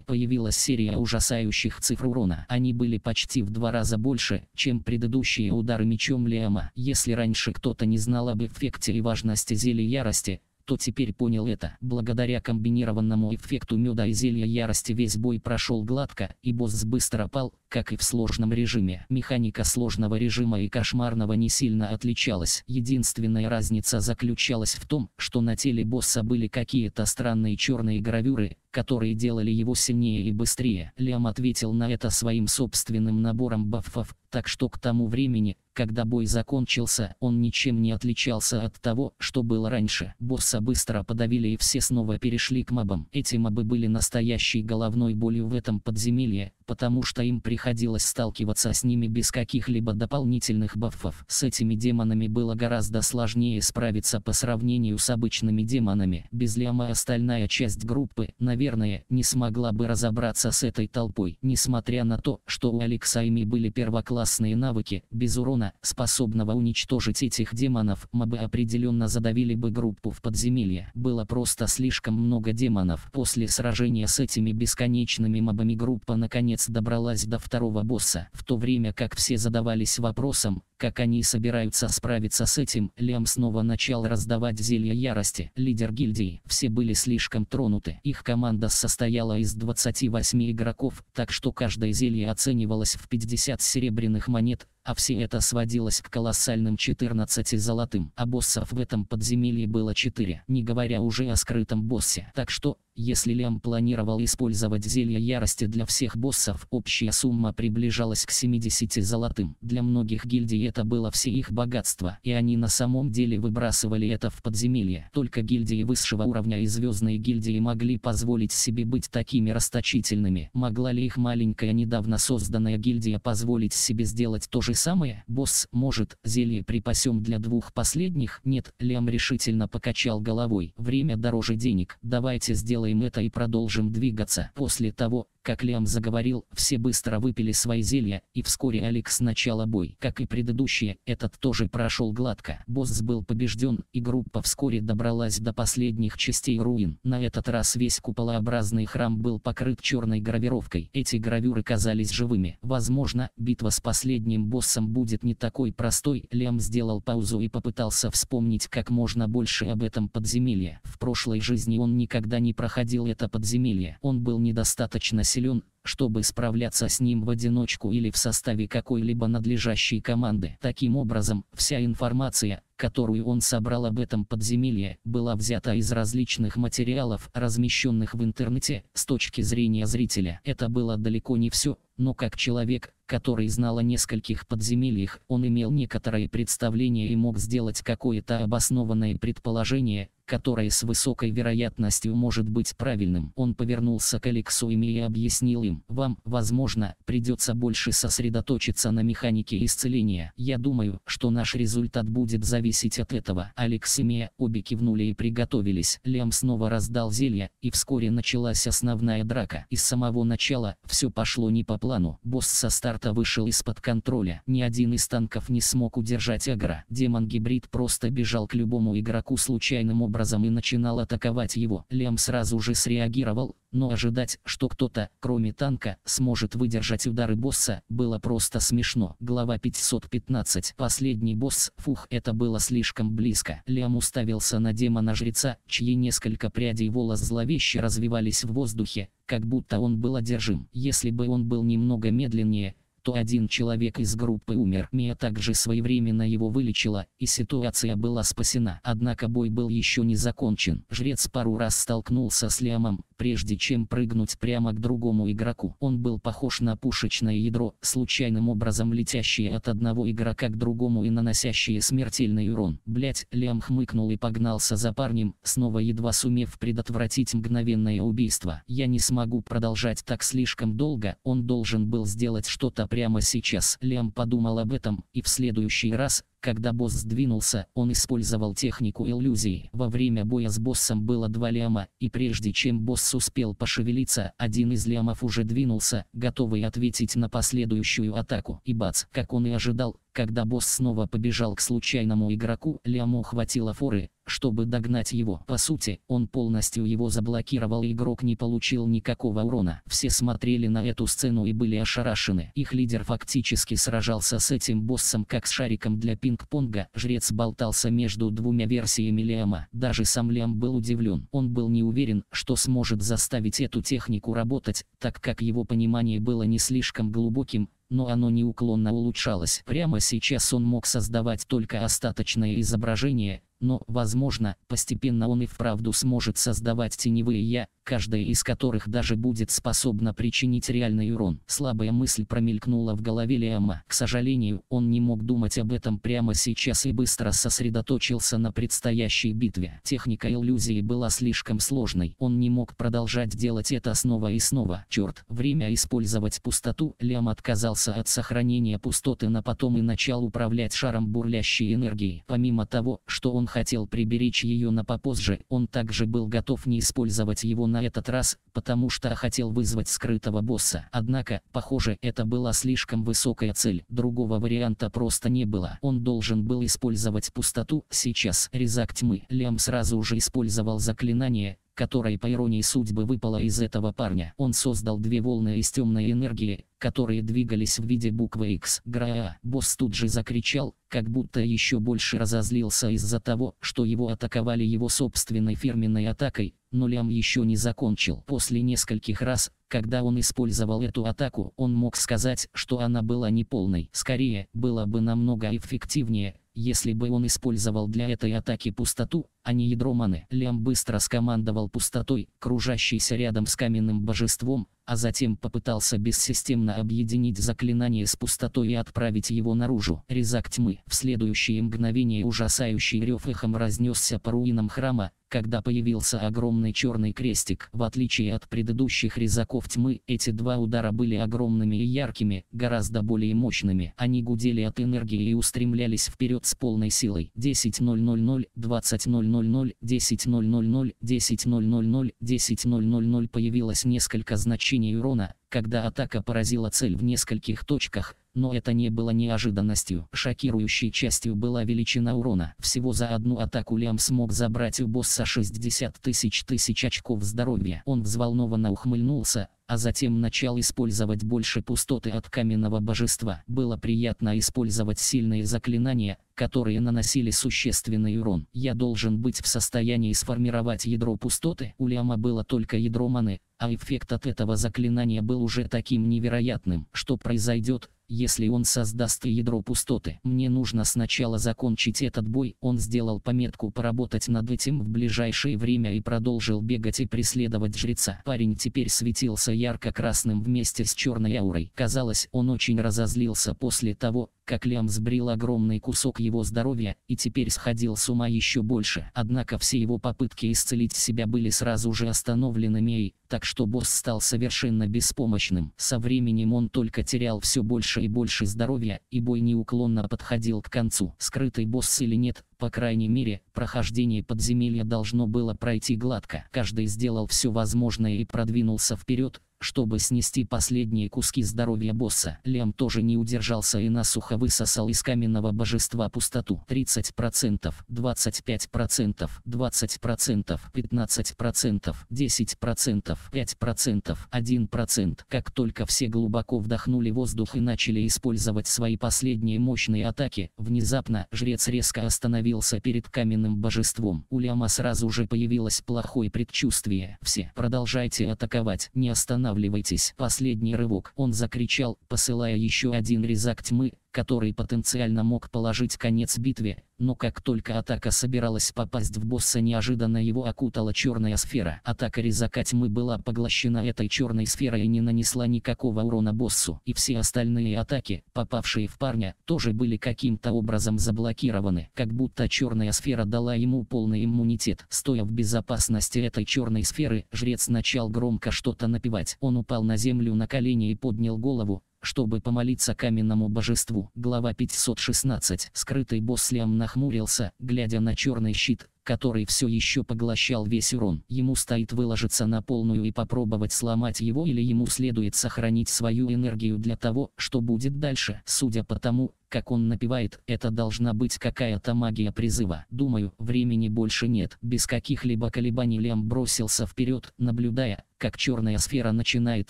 Появилась серия ужасающих цифр урона. Они были почти в два раза больше, чем предыдущие удары мечом Лиама. Если раньше кто-то не знал об эффекте и важности зелья ярости, кто теперь понял это. Благодаря комбинированному эффекту меда и зелья ярости весь бой прошел гладко, и босс быстро пал, как и в сложном режиме. Механика сложного режима и кошмарного не сильно отличалась. Единственная разница заключалась в том, что на теле босса были какие-то странные черные гравюры, которые делали его сильнее и быстрее. Лиам ответил на это своим собственным набором бафов, так что к тому времени, когда бой закончился, он ничем не отличался от того, что было раньше. Босса быстро подавили и все снова перешли к мобам. Эти мобы были настоящей головной болью в этом подземелье, потому что им приходилось сталкиваться с ними без каких-либо дополнительных бафов. С этими демонами было гораздо сложнее справиться по сравнению с обычными демонами. Без Лиама остальная часть группы, наверное, не смогла бы разобраться с этой толпой. Несмотря на то, что у Алекса Алексайми были первоклассные навыки, без урона, способного уничтожить этих демонов, мобы определенно задавили бы группу в подземелье. Было просто слишком много демонов. После сражения с этими бесконечными мобами группа наконец наконец добралась до второго босса. В то время как все задавались вопросом, как они собираются справиться с этим, Лем снова начал раздавать зелья ярости. Лидер гильдии. Все были слишком тронуты. Их команда состояла из 28 игроков, так что каждое зелье оценивалось в 50 серебряных монет, а все это сводилось к колоссальным 14 золотым, а боссов в этом подземелье было 4, не говоря уже о скрытом боссе. Так что, если Лям планировал использовать зелье ярости для всех боссов, общая сумма приближалась к 70 золотым. Для многих гильдий это было все их богатство, и они на самом деле выбрасывали это в подземелье. Только гильдии высшего уровня и звездные гильдии могли позволить себе быть такими расточительными. Могла ли их маленькая недавно созданная гильдия позволить себе сделать то же же самое, босс, может, зелье припасем для двух последних? Нет, Лиам решительно покачал головой. Время дороже денег, давайте сделаем это и продолжим двигаться. После того, как Лиам заговорил, все быстро выпили свои зелья, и вскоре Алекс начала бой. Как и предыдущие, этот тоже прошел гладко. Босс был побежден, и группа вскоре добралась до последних частей руин. На этот раз весь куполообразный храм был покрыт черной гравировкой. Эти гравюры казались живыми. Возможно, битва с последним боссом будет не такой простой. Лиам сделал паузу и попытался вспомнить как можно больше об этом подземелье. В прошлой жизни он никогда не проходил это подземелье. Он был недостаточно силен, чтобы справляться с ним в одиночку или в составе какой-либо надлежащей команды. Таким образом, вся информация, которую он собрал об этом подземелье, была взята из различных материалов, размещенных в интернете, с точки зрения зрителя. Это было далеко не все, но как человек, который знал о нескольких подземельях, он имел некоторое представление и мог сделать какое-то обоснованное предположение, которое с высокой вероятностью может быть правильным. Он повернулся к Алексу и объяснил им, вам, возможно, придется больше сосредоточиться на механике исцеления. Я думаю, что наш результат будет зависеть от этого. Алекс и Мия обе кивнули и приготовились. Лем снова раздал зелья, и вскоре началась основная драка. И с самого начала все пошло не по плану. Босс со старта вышел из-под контроля. Ни один из танков не смог удержать агро. Демон-гибрид просто бежал к любому игроку случайным образом образом и начинал атаковать его. Лем сразу же среагировал, но ожидать, что кто-то, кроме танка, сможет выдержать удары босса, было просто смешно. Глава 515. Последний босс. Фух, это было слишком близко. Лем уставился на демона-жреца, чьи несколько прядей волос зловеще развивались в воздухе, как будто он был одержим. Если бы он был немного медленнее, что один человек из группы умер. Мия также своевременно его вылечила, и ситуация была спасена. Однако бой был еще не закончен. Жрец пару раз столкнулся с Лиамом, прежде чем прыгнуть прямо к другому игроку. Он был похож на пушечное ядро, случайным образом летящее от одного игрока к другому и наносящее смертельный урон. Блять, Лиам хмыкнул и погнался за парнем, снова едва сумев предотвратить мгновенное убийство. Я не смогу продолжать так слишком долго, он должен был сделать что-то прямо прямо сейчас. Лям подумал об этом, и в следующий раз, когда босс сдвинулся, он использовал технику иллюзии. Во время боя с боссом было два ляма, и прежде чем босс успел пошевелиться, один из лямов уже двинулся, готовый ответить на последующую атаку. И бац, как он и ожидал, когда босс снова побежал к случайному игроку, ляму хватило форы, чтобы догнать его. По сути, он полностью его заблокировал и игрок не получил никакого урона. Все смотрели на эту сцену и были ошарашены. Их лидер фактически сражался с этим боссом как с шариком для пинг-понга. Жрец болтался между двумя версиями Лиама. Даже сам Лиам был удивлен. Он был не уверен, что сможет заставить эту технику работать, так как его понимание было не слишком глубоким, но оно неуклонно улучшалось. Прямо сейчас он мог создавать только остаточное изображение, но, возможно, постепенно он и вправду сможет создавать теневые «я», каждая из которых даже будет способна причинить реальный урон. Слабая мысль промелькнула в голове Лиама. К сожалению, он не мог думать об этом прямо сейчас и быстро сосредоточился на предстоящей битве. Техника иллюзии была слишком сложной, он не мог продолжать делать это снова и снова. Черт, время использовать пустоту, Лиам отказался от сохранения пустоты на потом и начал управлять шаром бурлящей энергии. Помимо того, что он хотел приберечь ее на попозже, он также был готов не использовать его на на этот раз, потому что хотел вызвать скрытого босса. Однако, похоже, это была слишком высокая цель, другого варианта просто не было. Он должен был использовать пустоту, сейчас резак тьмы. Лем сразу же использовал заклинание, которая по иронии судьбы выпала из этого парня. Он создал две волны из темной энергии, которые двигались в виде буквы X. Граа, босс тут же закричал, как будто еще больше разозлился из-за того, что его атаковали его собственной фирменной атакой, но Лям еще не закончил. После нескольких раз, когда он использовал эту атаку, он мог сказать, что она была неполной. Скорее, было бы намного эффективнее, если бы он использовал для этой атаки пустоту, а не ядро маны. Лям быстро скомандовал пустотой, кружащейся рядом с каменным божеством, а затем попытался бессистемно объединить заклинание с пустотой и отправить его наружу. Резак тьмы. В следующее мгновение ужасающий рев эхом разнесся по руинам храма, когда появился огромный черный крестик. В отличие от предыдущих резаков тьмы, эти два удара были огромными и яркими, гораздо более мощными. Они гудели от энергии и устремлялись вперед с полной силой. 10 10 20 10.000, 10 10.000, 10.000, 10.000 появилось несколько значений урона, когда атака поразила цель в нескольких точках, но это не было неожиданностью. Шокирующей частью была величина урона. Всего за одну атаку Лиам смог забрать у босса 60 тысяч тысяч очков здоровья. Он взволнованно ухмыльнулся, а затем начал использовать больше пустоты от каменного божества. Было приятно использовать сильные заклинания, которые наносили существенный урон. Я должен быть в состоянии сформировать ядро пустоты. У Лиама было только ядро маны, а эффект от этого заклинания был уже таким невероятным. Что произойдет, если он создаст ядро пустоты. Мне нужно сначала закончить этот бой. Он сделал пометку поработать над этим в ближайшее время и продолжил бегать и преследовать жреца. Парень теперь светился ярко-красным вместе с черной аурой. Казалось, он очень разозлился после того, как Лям сбрил огромный кусок его здоровья и теперь сходил с ума еще больше. Однако все его попытки исцелить себя были сразу же остановлены Мей, так что босс стал совершенно беспомощным. Со временем он только терял все больше и больше здоровья, и бой неуклонно подходил к концу. Скрытый босс или нет, по крайней мере, прохождение подземелья должно было пройти гладко. Каждый сделал все возможное и продвинулся вперед, чтобы снести последние куски здоровья босса. Лем тоже не удержался и насухо высосал из каменного божества пустоту. 30%, 25%, 20%, 15%, 10%, 5%, 1%. процент. Как только все глубоко вдохнули воздух и начали использовать свои последние мощные атаки, внезапно жрец резко остановился остановился перед каменным божеством. У Ляма сразу же появилось плохое предчувствие. «Все, продолжайте атаковать, не останавливайтесь!» Последний рывок. Он закричал, посылая еще один резак тьмы, который потенциально мог положить конец битве, но как только атака собиралась попасть в босса неожиданно его окутала черная сфера. Атака резака тьмы была поглощена этой черной сферой и не нанесла никакого урона боссу. И все остальные атаки, попавшие в парня, тоже были каким-то образом заблокированы. Как будто черная сфера дала ему полный иммунитет. Стоя в безопасности этой черной сферы, жрец начал громко что-то напевать. Он упал на землю на колени и поднял голову, чтобы помолиться каменному божеству. Глава 516. Скрытый босс Лиам нахмурился, глядя на черный щит, который все еще поглощал весь урон. Ему стоит выложиться на полную и попробовать сломать его или ему следует сохранить свою энергию для того, что будет дальше. Судя по тому, как он напевает, это должна быть какая-то магия призыва. Думаю, времени больше нет. Без каких-либо колебаний Лем бросился вперед, наблюдая, как черная сфера начинает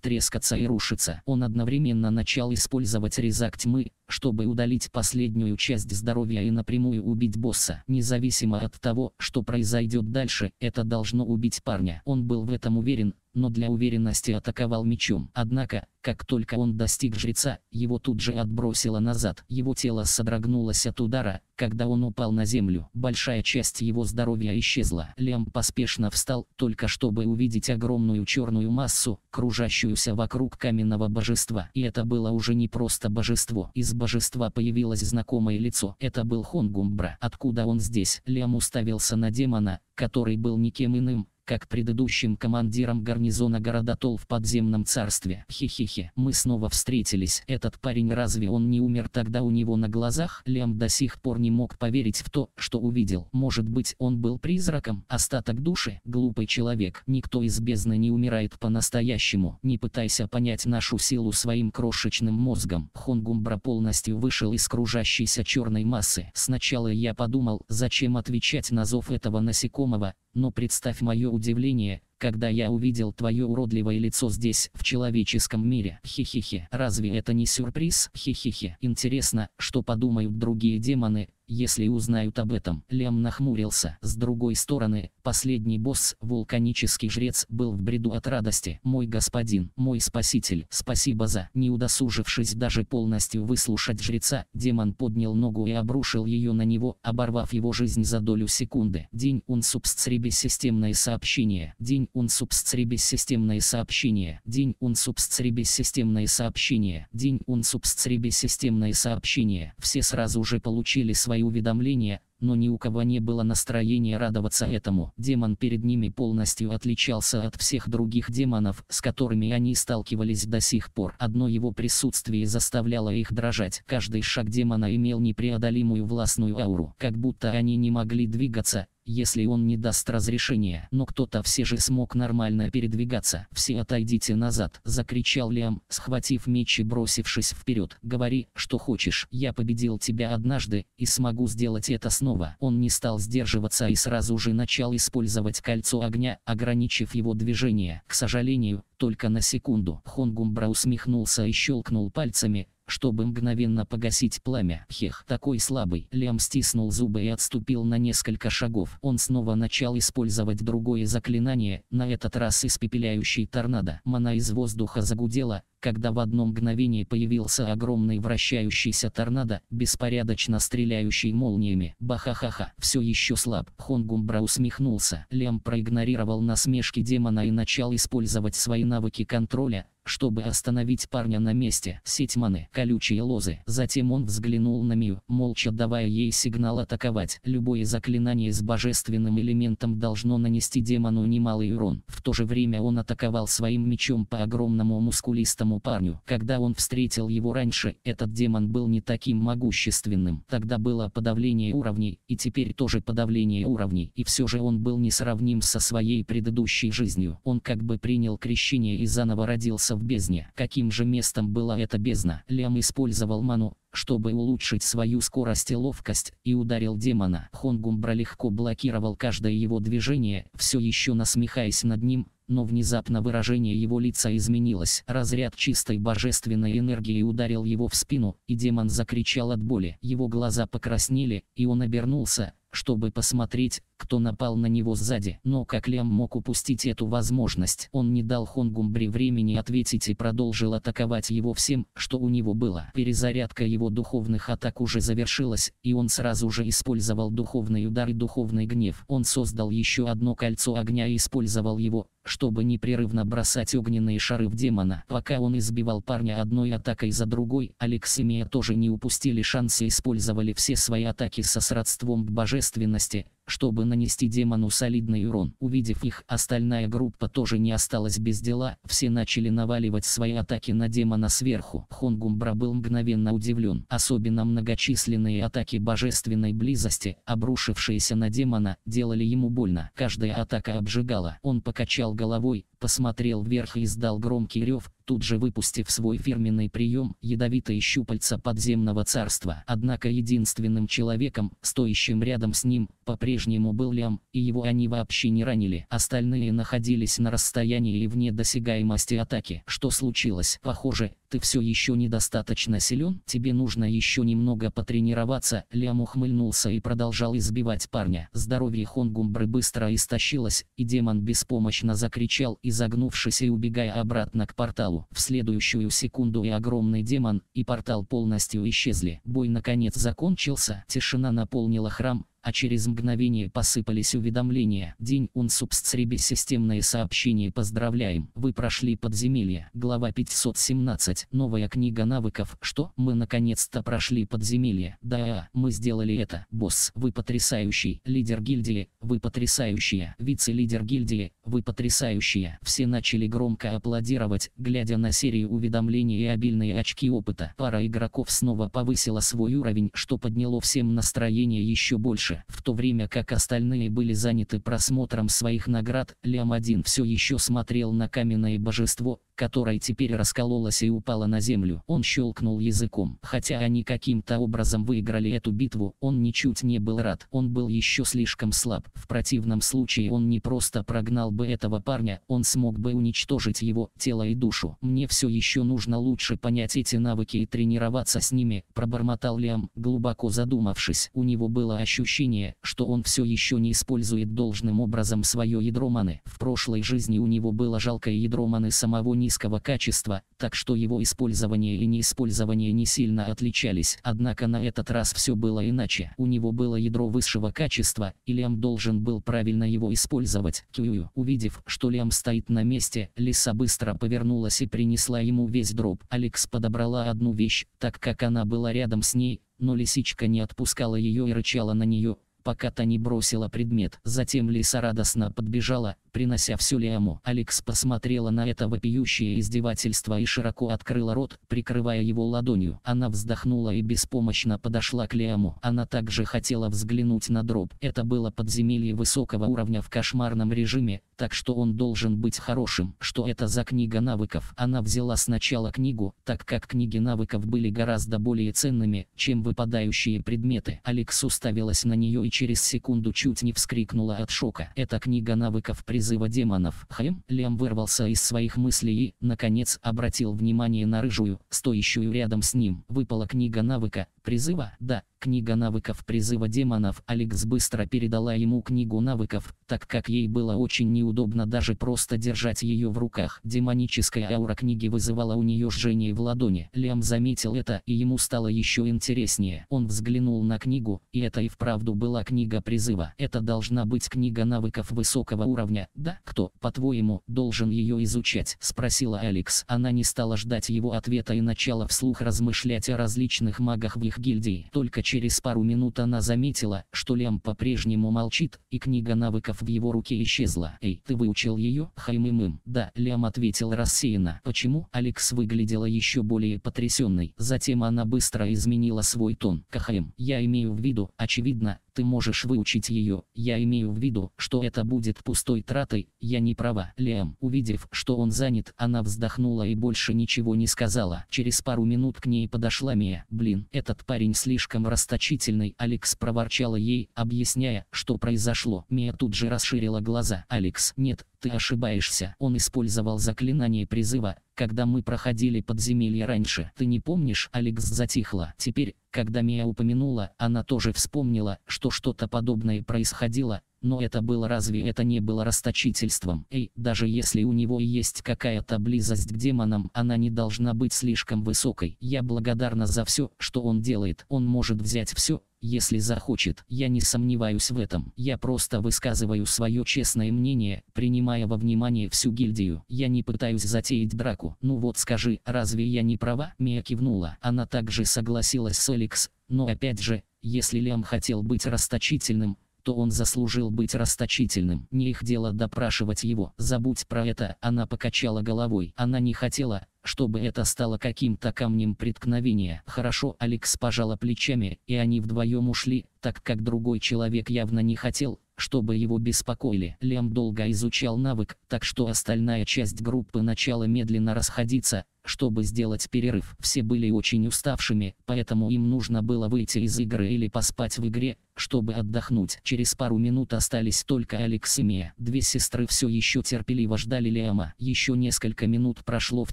трескаться и рушиться. Он одновременно начал использовать резак тьмы, чтобы удалить последнюю часть здоровья и напрямую убить босса. Независимо от того, что произойдет дальше, это должно убить парня. Он был в этом уверен, но для уверенности атаковал мечом. Однако, как только он достиг жреца, его тут же отбросило назад. Его тело содрогнулось от удара, когда он упал на землю. Большая часть его здоровья исчезла. Лям поспешно встал, только чтобы увидеть огромную черную массу, кружащуюся вокруг каменного божества. И это было уже не просто божество. Из божества появилось знакомое лицо. Это был Хонгумбра. Откуда он здесь? Лям уставился на демона, который был никем иным, как предыдущим командиром гарнизона города Тол в подземном царстве. Хе-хе-хе, мы снова встретились. Этот парень разве он не умер тогда у него на глазах? Лем до сих пор не мог поверить в то, что увидел. Может быть он был призраком? Остаток души? Глупый человек. Никто из бездны не умирает по-настоящему. Не пытайся понять нашу силу своим крошечным мозгом. Хонгумбра полностью вышел из кружащейся черной массы. Сначала я подумал, зачем отвечать на зов этого насекомого, но представь мое удивление, когда я увидел твое уродливое лицо здесь, в человеческом мире. Хи-хи-хи. Разве это не сюрприз? Хи-хи-хи. Интересно, что подумают другие демоны, если узнают об этом. Лем нахмурился. С другой стороны, последний босс, вулканический жрец, был в бреду от радости. Мой господин, мой спаситель, спасибо за. Не удосужившись даже полностью выслушать жреца, демон поднял ногу и обрушил ее на него, оборвав его жизнь за долю секунды. День он Унсубсцребе системное сообщение. День День Unsubscribe системные сообщения. День Unsubscribe системные сообщения. День Unsubscribe системные сообщения. Все сразу же получили свои уведомления – но ни у кого не было настроения радоваться этому. Демон перед ними полностью отличался от всех других демонов, с которыми они сталкивались до сих пор. Одно его присутствие заставляло их дрожать. Каждый шаг демона имел непреодолимую властную ауру, как будто они не могли двигаться, если он не даст разрешения. Но кто-то все же смог нормально передвигаться. «Все отойдите назад!» – закричал Лиам, схватив меч и бросившись вперед. «Говори, что хочешь. Я победил тебя однажды и смогу сделать это снова». Иванова. Он не стал сдерживаться и сразу же начал использовать кольцо огня, ограничив его движение. К сожалению, только на секунду. Хонгумбра усмехнулся и щелкнул пальцами, чтобы мгновенно погасить пламя. Хех, такой слабый. Лям стиснул зубы и отступил на несколько шагов. Он снова начал использовать другое заклинание, на этот раз испепеляющий торнадо. Мана из воздуха загудела, когда в одно мгновение появился огромный вращающийся торнадо, беспорядочно стреляющий молниями. Бахахаха, все еще слаб. Хонгумбра усмехнулся. Лем проигнорировал насмешки демона и начал использовать свои навыки контроля, чтобы остановить парня на месте. Сеть маны, колючие лозы. Затем он взглянул на Мию, молча давая ей сигнал атаковать. Любое заклинание с божественным элементом должно нанести демону немалый урон. В то же время он атаковал своим мечом по огромному мускулистому этому парню. Когда он встретил его раньше, этот демон был не таким могущественным. Тогда было подавление уровней, и теперь тоже подавление уровней. И все же он был несравним со своей предыдущей жизнью. Он как бы принял крещение и заново родился в бездне. Каким же местом была эта бездна? Лям использовал ману, чтобы улучшить свою скорость и ловкость, и ударил демона. Хонгумбра легко блокировал каждое его движение, все еще насмехаясь над ним, но внезапно выражение его лица изменилось. Разряд чистой божественной энергии ударил его в спину, и демон закричал от боли. Его глаза покраснели, и он обернулся, чтобы посмотреть, кто напал на него сзади. Но как Лям мог упустить эту возможность? Он не дал Хонгумбри времени ответить и продолжил атаковать его всем, что у него было. Перезарядка его духовных атак уже завершилась, и он сразу же использовал духовный удар и духовный гнев. Он создал еще одно кольцо огня и использовал его, чтобы непрерывно бросать огненные шары в демона. Пока он избивал парня одной атакой за другой, Алекс и Мия тоже не упустили шансы и использовали все свои атаки со сродством к божественности, чтобы нанести демону солидный урон. Увидев их, остальная группа тоже не осталась без дела, все начали наваливать свои атаки на демона сверху. Хонгумбра был мгновенно удивлен. Особенно многочисленные атаки божественной близости, обрушившиеся на демона, делали ему больно. Каждая атака обжигала. Он покачал головой, посмотрел вверх и издал громкий рев, тут же выпустив свой фирменный прием ядовитые щупальца подземного царства. Однако единственным человеком, стоящим рядом с ним, по-прежнему был Лям, и его они вообще не ранили. Остальные находились на расстоянии и вне досягаемости атаки. Что случилось? Похоже, ты все еще недостаточно силен, тебе нужно еще немного потренироваться. Лям ухмыльнулся и продолжал избивать парня. Здоровье Хонгумбры быстро истощилось, и демон беспомощно закричал, изогнувшись и убегая обратно к порталу. В следующую секунду и огромный демон, и портал полностью исчезли. Бой наконец закончился, тишина наполнила храм, а через мгновение посыпались уведомления. День он системные сообщения поздравляем. Вы прошли подземелье. Глава 517. Новая книга навыков. Что? Мы наконец-то прошли подземелье. Да, мы сделали это. Босс, вы потрясающий. Лидер гильдии, вы потрясающие. Вице-лидер гильдии, вы потрясающие. Все начали громко аплодировать, глядя на серию уведомлений и обильные очки опыта. Пара игроков снова повысила свой уровень, что подняло всем настроение еще больше. Саши. В то время как остальные были заняты просмотром своих наград, Лям один все еще смотрел на каменное божество, которая теперь раскололась и упала на землю. Он щелкнул языком. Хотя они каким-то образом выиграли эту битву, он ничуть не был рад. Он был еще слишком слаб. В противном случае он не просто прогнал бы этого парня, он смог бы уничтожить его тело и душу. Мне все еще нужно лучше понять эти навыки и тренироваться с ними, пробормотал Лиам, глубоко задумавшись. У него было ощущение, что он все еще не использует должным образом свое ядро маны. В прошлой жизни у него было жалкое ядро маны самого не низкого качества, так что его использование и неиспользование не сильно отличались. Однако на этот раз все было иначе. У него было ядро высшего качества, и Лиам должен был правильно его использовать. Кьюю, увидев, что Лиам стоит на месте, лиса быстро повернулась и принесла ему весь дроб. Алекс подобрала одну вещь, так как она была рядом с ней, но лисичка не отпускала ее и рычала на нее, пока та не бросила предмет. Затем Лиса радостно подбежала, принося всю Лиаму. Алекс посмотрела на это вопиющее издевательство и широко открыла рот, прикрывая его ладонью. Она вздохнула и беспомощно подошла к Лиаму. Она также хотела взглянуть на дроб. Это было подземелье высокого уровня в кошмарном режиме, так что он должен быть хорошим. Что это за книга навыков? Она взяла сначала книгу, так как книги навыков были гораздо более ценными, чем выпадающие предметы. Алекс уставилась на нее и через секунду чуть не вскрикнула от шока. Эта книга навыков призыва демонов. Хэм, Лем вырвался из своих мыслей и, наконец, обратил внимание на рыжую, стоящую рядом с ним. Выпала книга навыка призыва, да, книга навыков призыва демонов. Алекс быстро передала ему книгу навыков, так как ей было очень неудобно даже просто держать ее в руках. Демоническая аура книги вызывала у нее жжение в ладони. Лям заметил это, и ему стало еще интереснее. Он взглянул на книгу, и это и вправду была книга призыва. Это должна быть книга навыков высокого уровня, да? Кто, по-твоему, должен ее изучать? Спросила Алекс. Она не стала ждать его ответа и начала вслух размышлять о различных магах в их их гильдии. Только через пару минут она заметила, что Лем по-прежнему молчит, и книга навыков в его руке исчезла. «Эй, ты выучил ее, Хаймимым?» «Да», Лем ответил рассеянно. «Почему?» Алекс выглядела еще более потрясенной. Затем она быстро изменила свой тон. «Кахаим, я имею в виду, очевидно, ты можешь выучить ее, я имею в виду, что это будет пустой тратой, я не права. Лиам, увидев, что он занят, она вздохнула и больше ничего не сказала. Через пару минут к ней подошла Мия. Блин, этот парень слишком расточительный, Алекс проворчала ей, объясняя, что произошло. Мия тут же расширила глаза. Алекс, нет, ты ошибаешься. Он использовал заклинание призыва, когда мы проходили подземелье раньше. Ты не помнишь, Алекс затихла. Теперь, когда Мия упомянула, она тоже вспомнила, что что-то подобное происходило, но это было разве это не было расточительством? И даже если у него есть какая-то близость к демонам, она не должна быть слишком высокой. Я благодарна за все, что он делает. Он может взять все, если захочет. Я не сомневаюсь в этом. Я просто высказываю свое честное мнение, принимая во внимание всю гильдию. Я не пытаюсь затеять драку. Ну вот скажи, разве я не права? Мия кивнула. Она также согласилась с Эликс, но опять же, если Лиам хотел быть расточительным, что он заслужил быть расточительным. Не их дело допрашивать его. Забудь про это, она покачала головой. Она не хотела, чтобы это стало каким-то камнем преткновения. Хорошо, Алекс пожала плечами, и они вдвоем ушли, так как другой человек явно не хотел, чтобы его беспокоили. Лем долго изучал навык, так что остальная часть группы начала медленно расходиться, чтобы сделать перерыв. Все были очень уставшими, поэтому им нужно было выйти из игры или поспать в игре, чтобы отдохнуть. Через пару минут остались только Алекс и Мия. Две сестры все еще терпеливо ждали Лиама. Еще несколько минут прошло в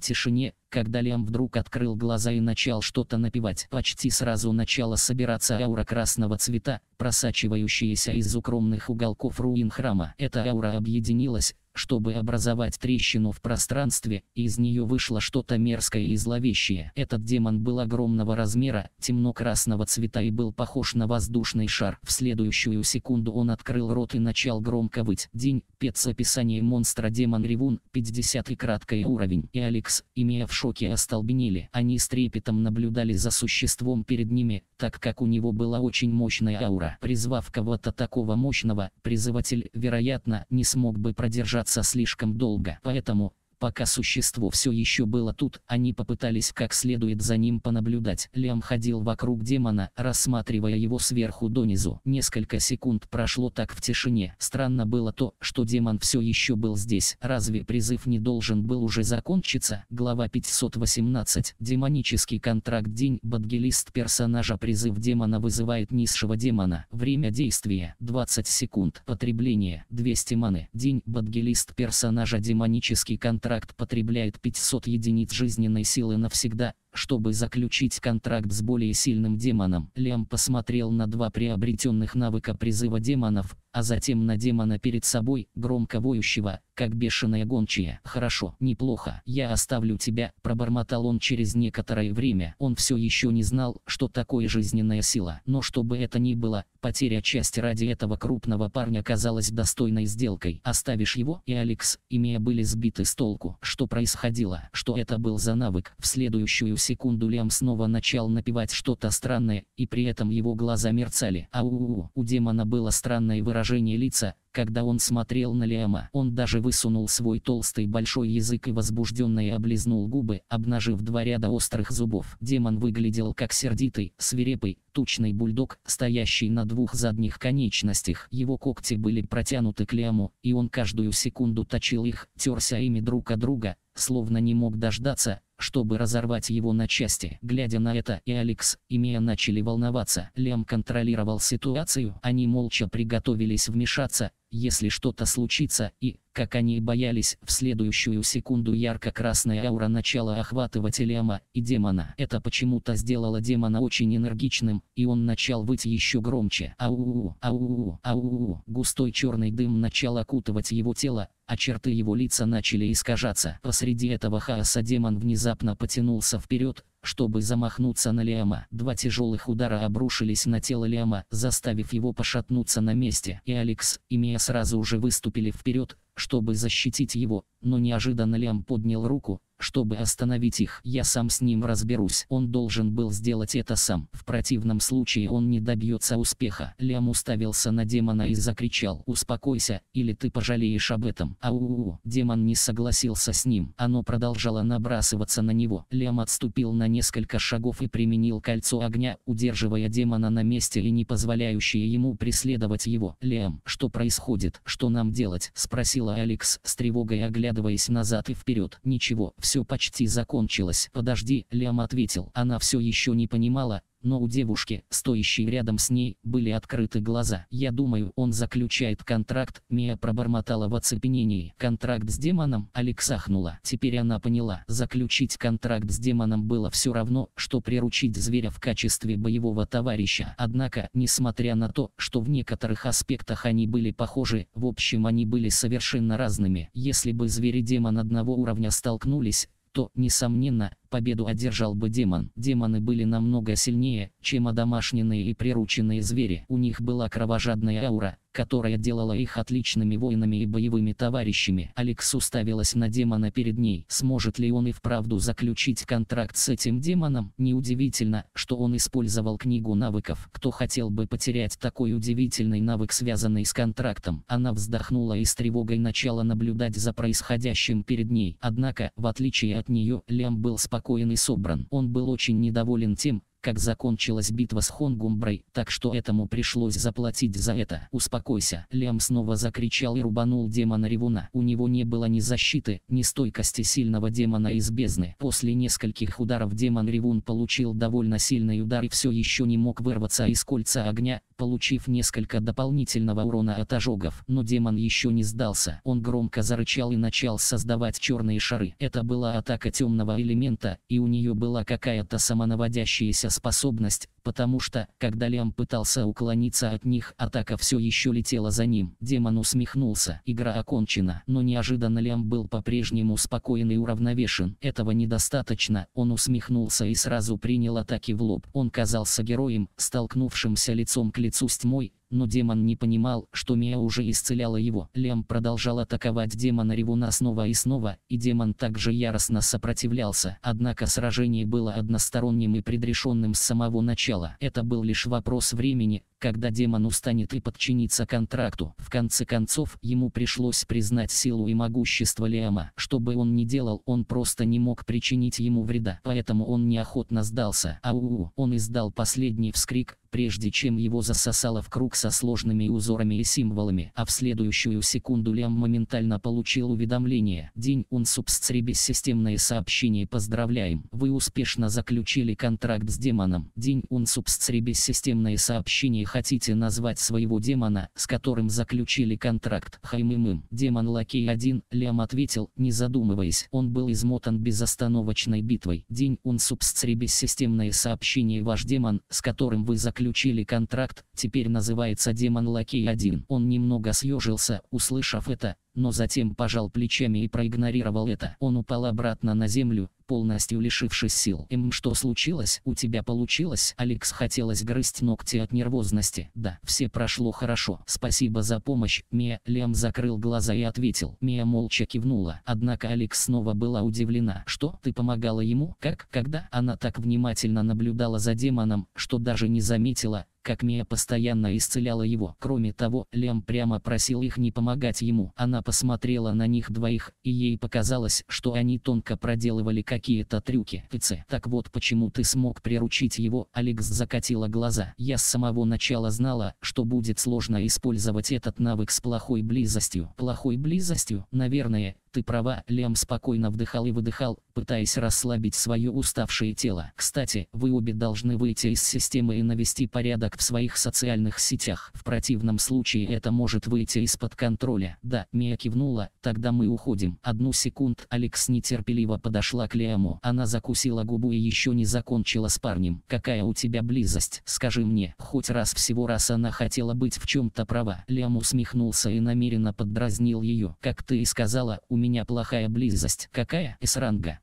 тишине, когда Лиам вдруг открыл глаза и начал что-то напевать, почти сразу начала собираться аура красного цвета, просачивающаяся из укромных уголков руин храма. Эта аура объединилась, чтобы образовать трещину в пространстве, и из нее вышло что-то мерзкое и зловещее. Этот демон был огромного размера, темно-красного цвета и был похож на воздушный шар. В следующую секунду он открыл рот и начал громко выть. День, спецописание монстра Демон Ревун, 50 и краткий уровень. И Алекс, имея в шоке, остолбенели. Они с трепетом наблюдали за существом перед ними, так как у него была очень мощная аура. Призвав кого-то такого мощного, призыватель, вероятно, не смог бы продержаться держаться слишком долго, поэтому Пока существо все еще было тут, они попытались как следует за ним понаблюдать. Лиам ходил вокруг демона, рассматривая его сверху донизу. Несколько секунд прошло так в тишине. Странно было то, что демон все еще был здесь. Разве призыв не должен был уже закончиться? Глава 518. Демонический контракт День Бадгелист персонажа призыв демона вызывает низшего демона. Время действия 20 секунд. Потребление 200 маны. День Бадгелист персонажа демонический контракт контракт потребляет 500 единиц жизненной силы навсегда, чтобы заключить контракт с более сильным демоном. Лем посмотрел на два приобретенных навыка призыва демонов, а затем на демона перед собой, громко воющего, как бешеная гончая. «Хорошо, неплохо, я оставлю тебя», – пробормотал он через некоторое время. Он все еще не знал, что такое жизненная сила. Но чтобы это ни было, потеря части ради этого крупного парня казалась достойной сделкой. Оставишь его, и Алекс, имея были сбиты с толку, что происходило, что это был за навык. В следующую секунду Лем снова начал напевать что-то странное, и при этом его глаза мерцали. Ау-у-у. У демона было странное выражение лица, когда он смотрел на Лема. Он даже высунул свой толстый большой язык и возбужденно облизнул губы, обнажив два ряда острых зубов. Демон выглядел как сердитый, свирепый, тучный бульдог, стоящий на двух задних конечностях. Его когти были протянуты к Лему, и он каждую секунду точил их, терся ими друг от друга, словно не мог дождаться, чтобы разорвать его на части. Глядя на это, и Алекс, и Мия начали волноваться. Лем контролировал ситуацию, они молча приготовились вмешаться, если что-то случится, и, как они и боялись, в следующую секунду ярко-красная аура начала охватывать Элиама и демона. Это почему-то сделало демона очень энергичным, и он начал выть еще громче. Ау, ау, ау. Густой черный дым начал окутывать его тело, а черты его лица начали искажаться. Посреди этого хаоса демон внезапно потянулся вперед, чтобы замахнуться на Лиама. Два тяжелых удара обрушились на тело Лиама, заставив его пошатнуться на месте. И Алекс, и Мия сразу уже выступили вперед, чтобы защитить его, но неожиданно Лиам поднял руку, чтобы остановить их. Я сам с ним разберусь. Он должен был сделать это сам. В противном случае он не добьется успеха. Лям уставился на демона и закричал. Успокойся, или ты пожалеешь об этом. Ау! Демон не согласился с ним. Оно продолжало набрасываться на него. Лям отступил на несколько шагов и применил кольцо огня, удерживая демона на месте и не позволяющее ему преследовать его. Лям, что происходит? Что нам делать? Спросил спросила Алекс с тревогой оглядываясь назад и вперед. «Ничего, все почти закончилось». «Подожди», Лям ответил. Она все еще не понимала, но у девушки, стоящей рядом с ней, были открыты глаза. «Я думаю, он заключает контракт», — Мия пробормотала в оцепенении. «Контракт с демоном?» — Алексахнула. Теперь она поняла. Заключить контракт с демоном было все равно, что приручить зверя в качестве боевого товарища. Однако, несмотря на то, что в некоторых аспектах они были похожи, в общем они были совершенно разными. Если бы звери демон одного уровня столкнулись, то, несомненно, победу одержал бы демон. Демоны были намного сильнее, чем одомашненные и прирученные звери. У них была кровожадная аура, которая делала их отличными воинами и боевыми товарищами. Алекс уставилась на демона перед ней. Сможет ли он и вправду заключить контракт с этим демоном? Неудивительно, что он использовал книгу навыков. Кто хотел бы потерять такой удивительный навык, связанный с контрактом? Она вздохнула и с тревогой начала наблюдать за происходящим перед ней. Однако, в отличие от нее, Лям был спокоен и собран. Он был очень недоволен тем, как закончилась битва с Хонгумброй, так что этому пришлось заплатить за это. «Успокойся!» Лям снова закричал и рубанул демона Ревуна. У него не было ни защиты, ни стойкости сильного демона из бездны. После нескольких ударов демон Ревун получил довольно сильный удар и все еще не мог вырваться из кольца огня, получив несколько дополнительного урона от ожогов. Но демон еще не сдался. Он громко зарычал и начал создавать черные шары. Это была атака темного элемента, и у нее была какая-то самонаводящаяся способность, потому что, когда Лям пытался уклониться от них, атака все еще летела за ним. Демон усмехнулся. Игра окончена. Но неожиданно Лям был по-прежнему спокоен и уравновешен. Этого недостаточно. Он усмехнулся и сразу принял атаки в лоб. Он казался героем, столкнувшимся лицом к лицу с тьмой, но демон не понимал, что Мия уже исцеляла его. Лем продолжал атаковать демона Ревуна снова и снова, и демон также яростно сопротивлялся. Однако сражение было односторонним и предрешенным с самого начала. Это был лишь вопрос времени, когда демон устанет и подчинится контракту. В конце концов, ему пришлось признать силу и могущество Лема. Что бы он ни делал, он просто не мог причинить ему вреда, поэтому он неохотно сдался. Ау! Он издал последний вскрик, прежде чем его засосало в круг со сложными узорами и символами, а в следующую секунду Лям моментально получил уведомление. День он субсцребис системное сообщение поздравляем. Вы успешно заключили контракт с демоном. День он субсцребис системное сообщение хотите назвать своего демона, с которым заключили контракт. Хаймимым. Демон Лакей 1, Лям ответил, не задумываясь. Он был измотан безостановочной битвой. День он субсцребис системное сообщение ваш демон, с которым вы заключили контракт, теперь называется называется демон Лакей 1. Он немного съежился, услышав это, но затем пожал плечами и проигнорировал это. Он упал обратно на землю, полностью лишившись сил. «Эм, что случилось? У тебя получилось?» Алекс хотелось грызть ногти от нервозности. «Да, все прошло хорошо. Спасибо за помощь, Мия». Лем закрыл глаза и ответил. Мия молча кивнула. Однако Алекс снова была удивлена. «Что? Ты помогала ему? Как? Когда?» Она так внимательно наблюдала за демоном, что даже не заметила, как Мия постоянно исцеляла его. Кроме того, Лем прямо просил их не помогать ему. Она посмотрела на них двоих, и ей показалось, что они тонко проделывали какие-то трюки. так вот почему ты смог приручить его?» Алекс закатила глаза. «Я с самого начала знала, что будет сложно использовать этот навык с плохой близостью». «Плохой близостью?» «Наверное, ты права, Лем спокойно вдыхал и выдыхал, пытаясь расслабить свое уставшее тело. Кстати, вы обе должны выйти из системы и навести порядок в своих социальных сетях. В противном случае это может выйти из-под контроля. Да, Мия кивнула, тогда мы уходим. Одну секунд Алекс нетерпеливо подошла к Лему. Она закусила губу и еще не закончила с парнем. Какая у тебя близость, скажи мне. Хоть раз всего раз она хотела быть в чем-то права. Лем усмехнулся и намеренно поддразнил ее. Как ты и сказала, у меня меня плохая близость. Какая? с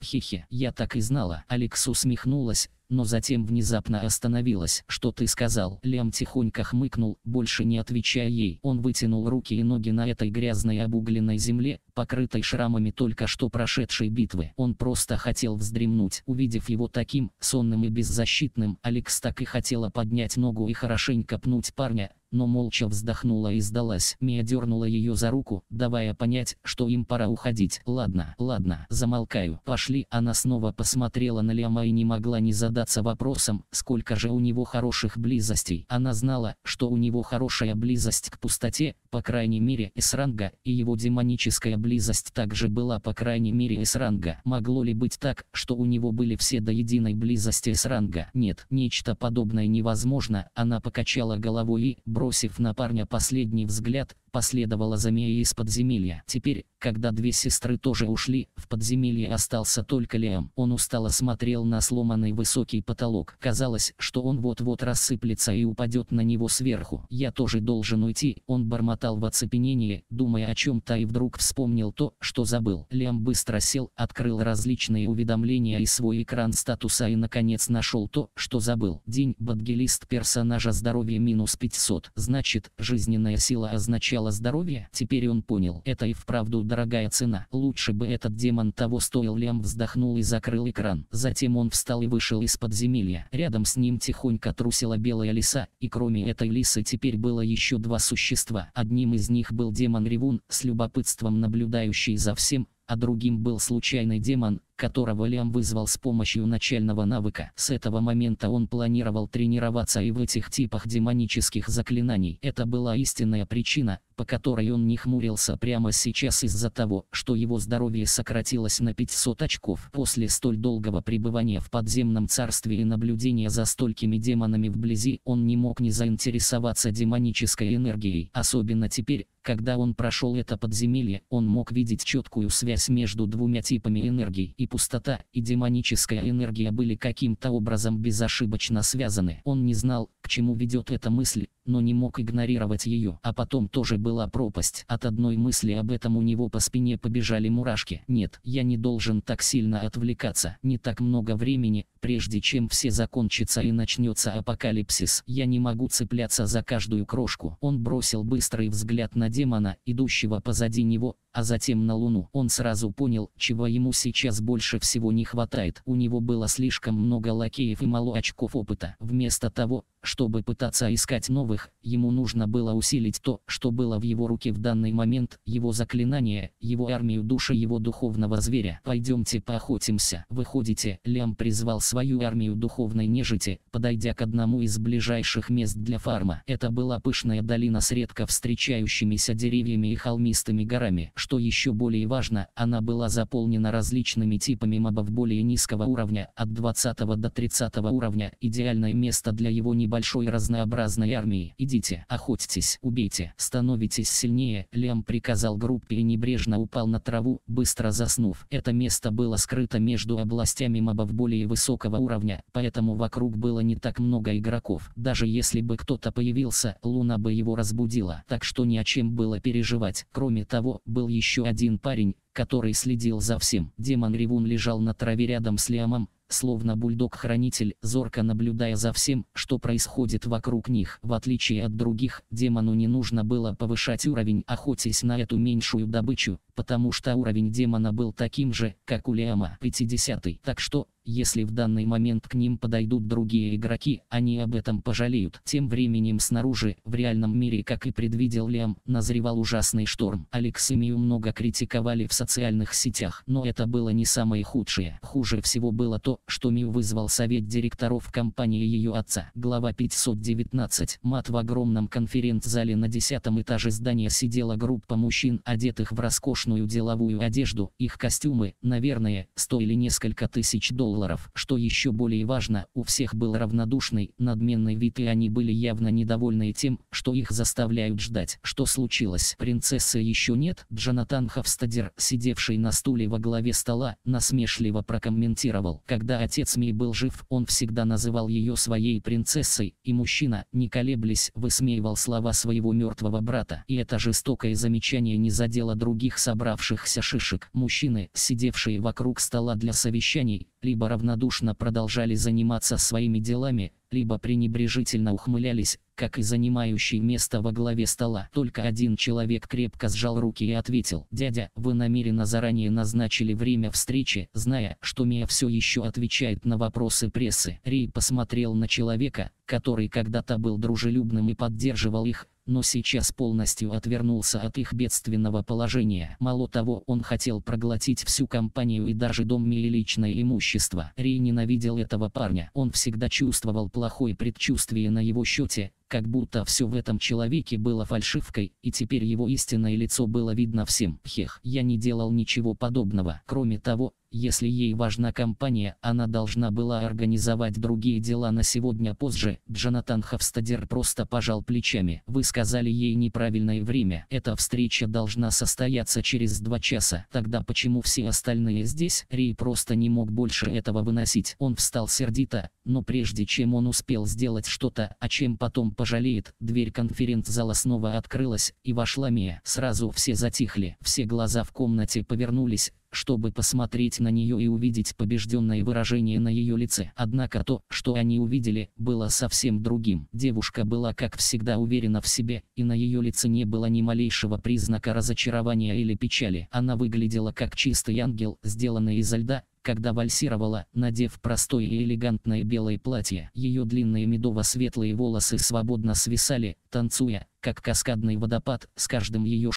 Хихи. Я так и знала. Алекс усмехнулась, но затем внезапно остановилась. «Что ты сказал?» Лем тихонько хмыкнул, больше не отвечая ей. Он вытянул руки и ноги на этой грязной обугленной земле, покрытой шрамами только что прошедшей битвы. Он просто хотел вздремнуть. Увидев его таким, сонным и беззащитным, Алекс так и хотела поднять ногу и хорошенько пнуть парня, но молча вздохнула и сдалась. Мия дернула ее за руку, давая понять, что им пора уходить. «Ладно, ладно, замолкаю. Пошли». Она снова посмотрела на Лиама и не могла не задаться вопросом, сколько же у него хороших близостей. Она знала, что у него хорошая близость к пустоте, по крайней мере, с и его демоническая близость также была по крайней мере с Могло ли быть так, что у него были все до единой близости с Нет, нечто подобное невозможно, она покачала головой и, бросив на парня последний взгляд, Последовала Замея из подземелья. Теперь, когда две сестры тоже ушли, в подземелье остался только Лиам. Он устало смотрел на сломанный высокий потолок. Казалось, что он вот-вот рассыплется и упадет на него сверху. «Я тоже должен уйти», — он бормотал в оцепенении, думая о чем-то и вдруг вспомнил то, что забыл. Лиам быстро сел, открыл различные уведомления и свой экран статуса и наконец нашел то, что забыл. День, бадгелист персонажа здоровья минус 500. Значит, жизненная сила означала потеряла здоровье. Теперь он понял, это и вправду дорогая цена. Лучше бы этот демон того стоил. Лем вздохнул и закрыл экран. Затем он встал и вышел из подземелья. Рядом с ним тихонько трусила белая лиса, и кроме этой лисы теперь было еще два существа. Одним из них был демон Ревун, с любопытством наблюдающий за всем, а другим был случайный демон, которого Лиам вызвал с помощью начального навыка. С этого момента он планировал тренироваться и в этих типах демонических заклинаний. Это была истинная причина, по которой он не хмурился прямо сейчас из-за того, что его здоровье сократилось на 500 очков. После столь долгого пребывания в подземном царстве и наблюдения за столькими демонами вблизи, он не мог не заинтересоваться демонической энергией. Особенно теперь, когда он прошел это подземелье, он мог видеть четкую связь между двумя типами энергии, и пустота, и демоническая энергия были каким-то образом безошибочно связаны. Он не знал, к чему ведет эта мысль, но не мог игнорировать ее. А потом тоже была пропасть. От одной мысли об этом у него по спине побежали мурашки. Нет, я не должен так сильно отвлекаться. Не так много времени, прежде чем все закончится и начнется апокалипсис. Я не могу цепляться за каждую крошку. Он бросил быстрый взгляд на демона, идущего позади него, а затем на Луну. Он сразу понял, чего ему сейчас больше всего не хватает. У него было слишком много лакеев и мало очков опыта. Вместо того, чтобы пытаться искать новых, ему нужно было усилить то, что было в его руке в данный момент, его заклинание, его армию души его духовного зверя. «Пойдемте поохотимся». «Выходите», Лям призвал свою армию духовной нежити, подойдя к одному из ближайших мест для фарма. Это была пышная долина с редко встречающимися деревьями и холмистыми горами что еще более важно, она была заполнена различными типами мобов более низкого уровня, от 20 до 30 уровня, идеальное место для его небольшой разнообразной армии. Идите, охотитесь, убейте, становитесь сильнее, Лем приказал группе и небрежно упал на траву, быстро заснув. Это место было скрыто между областями мобов более высокого уровня, поэтому вокруг было не так много игроков. Даже если бы кто-то появился, Луна бы его разбудила, так что ни о чем было переживать. Кроме того, был еще один парень, который следил за всем. Демон Ревун лежал на траве рядом с Лиамом, словно бульдог-хранитель, зорко наблюдая за всем, что происходит вокруг них. В отличие от других, демону не нужно было повышать уровень, охотясь на эту меньшую добычу, потому что уровень демона был таким же, как у Лиама 50 так что, если в данный момент к ним подойдут другие игроки, они об этом пожалеют. Тем временем снаружи, в реальном мире, как и предвидел Лиам, назревал ужасный шторм. Алексимию много критиковали в социальных сетях, но это было не самое худшее. Хуже всего было то, что Мию вызвал совет директоров компании ее отца. Глава 519. Мат в огромном конференц-зале на 10 этаже здания сидела группа мужчин, одетых в роскошь роскошную деловую одежду, их костюмы, наверное, стоили несколько тысяч долларов. Что еще более важно, у всех был равнодушный, надменный вид и они были явно недовольны тем, что их заставляют ждать. Что случилось? Принцессы еще нет? Джонатан Хавстадер, сидевший на стуле во главе стола, насмешливо прокомментировал. Когда отец Ми был жив, он всегда называл ее своей принцессой, и мужчина, не колеблясь, высмеивал слова своего мертвого брата. И это жестокое замечание не задело других событий собравшихся шишек. Мужчины, сидевшие вокруг стола для совещаний, либо равнодушно продолжали заниматься своими делами, либо пренебрежительно ухмылялись, как и занимающий место во главе стола. Только один человек крепко сжал руки и ответил, «Дядя, вы намеренно заранее назначили время встречи, зная, что Мия все еще отвечает на вопросы прессы». Ри посмотрел на человека, который когда-то был дружелюбным и поддерживал их, но сейчас полностью отвернулся от их бедственного положения. Мало того, он хотел проглотить всю компанию и даже дом и личное имущество. Рей ненавидел этого парня. Он всегда чувствовал плохое предчувствие на его счете, как будто все в этом человеке было фальшивкой, и теперь его истинное лицо было видно всем. Хех, я не делал ничего подобного. Кроме того, если ей важна компания, она должна была организовать другие дела на сегодня позже. Джонатан Хавстадер просто пожал плечами. Вы сказали ей неправильное время. Эта встреча должна состояться через два часа. Тогда почему все остальные здесь? Рей просто не мог больше этого выносить. Он встал сердито, но прежде чем он успел сделать что-то, о а чем потом пожалеет, дверь конференц-зала снова открылась, и вошла Мия. Сразу все затихли, все глаза в комнате повернулись, чтобы посмотреть на нее и увидеть побежденное выражение на ее лице. Однако то, что они увидели, было совсем другим. Девушка была, как всегда, уверена в себе, и на ее лице не было ни малейшего признака разочарования или печали. Она выглядела как чистый ангел, сделанный изо льда, когда вальсировала, надев простое и элегантное белое платье. Ее длинные медово-светлые волосы свободно свисали, танцуя, как каскадный водопад, с каждым ее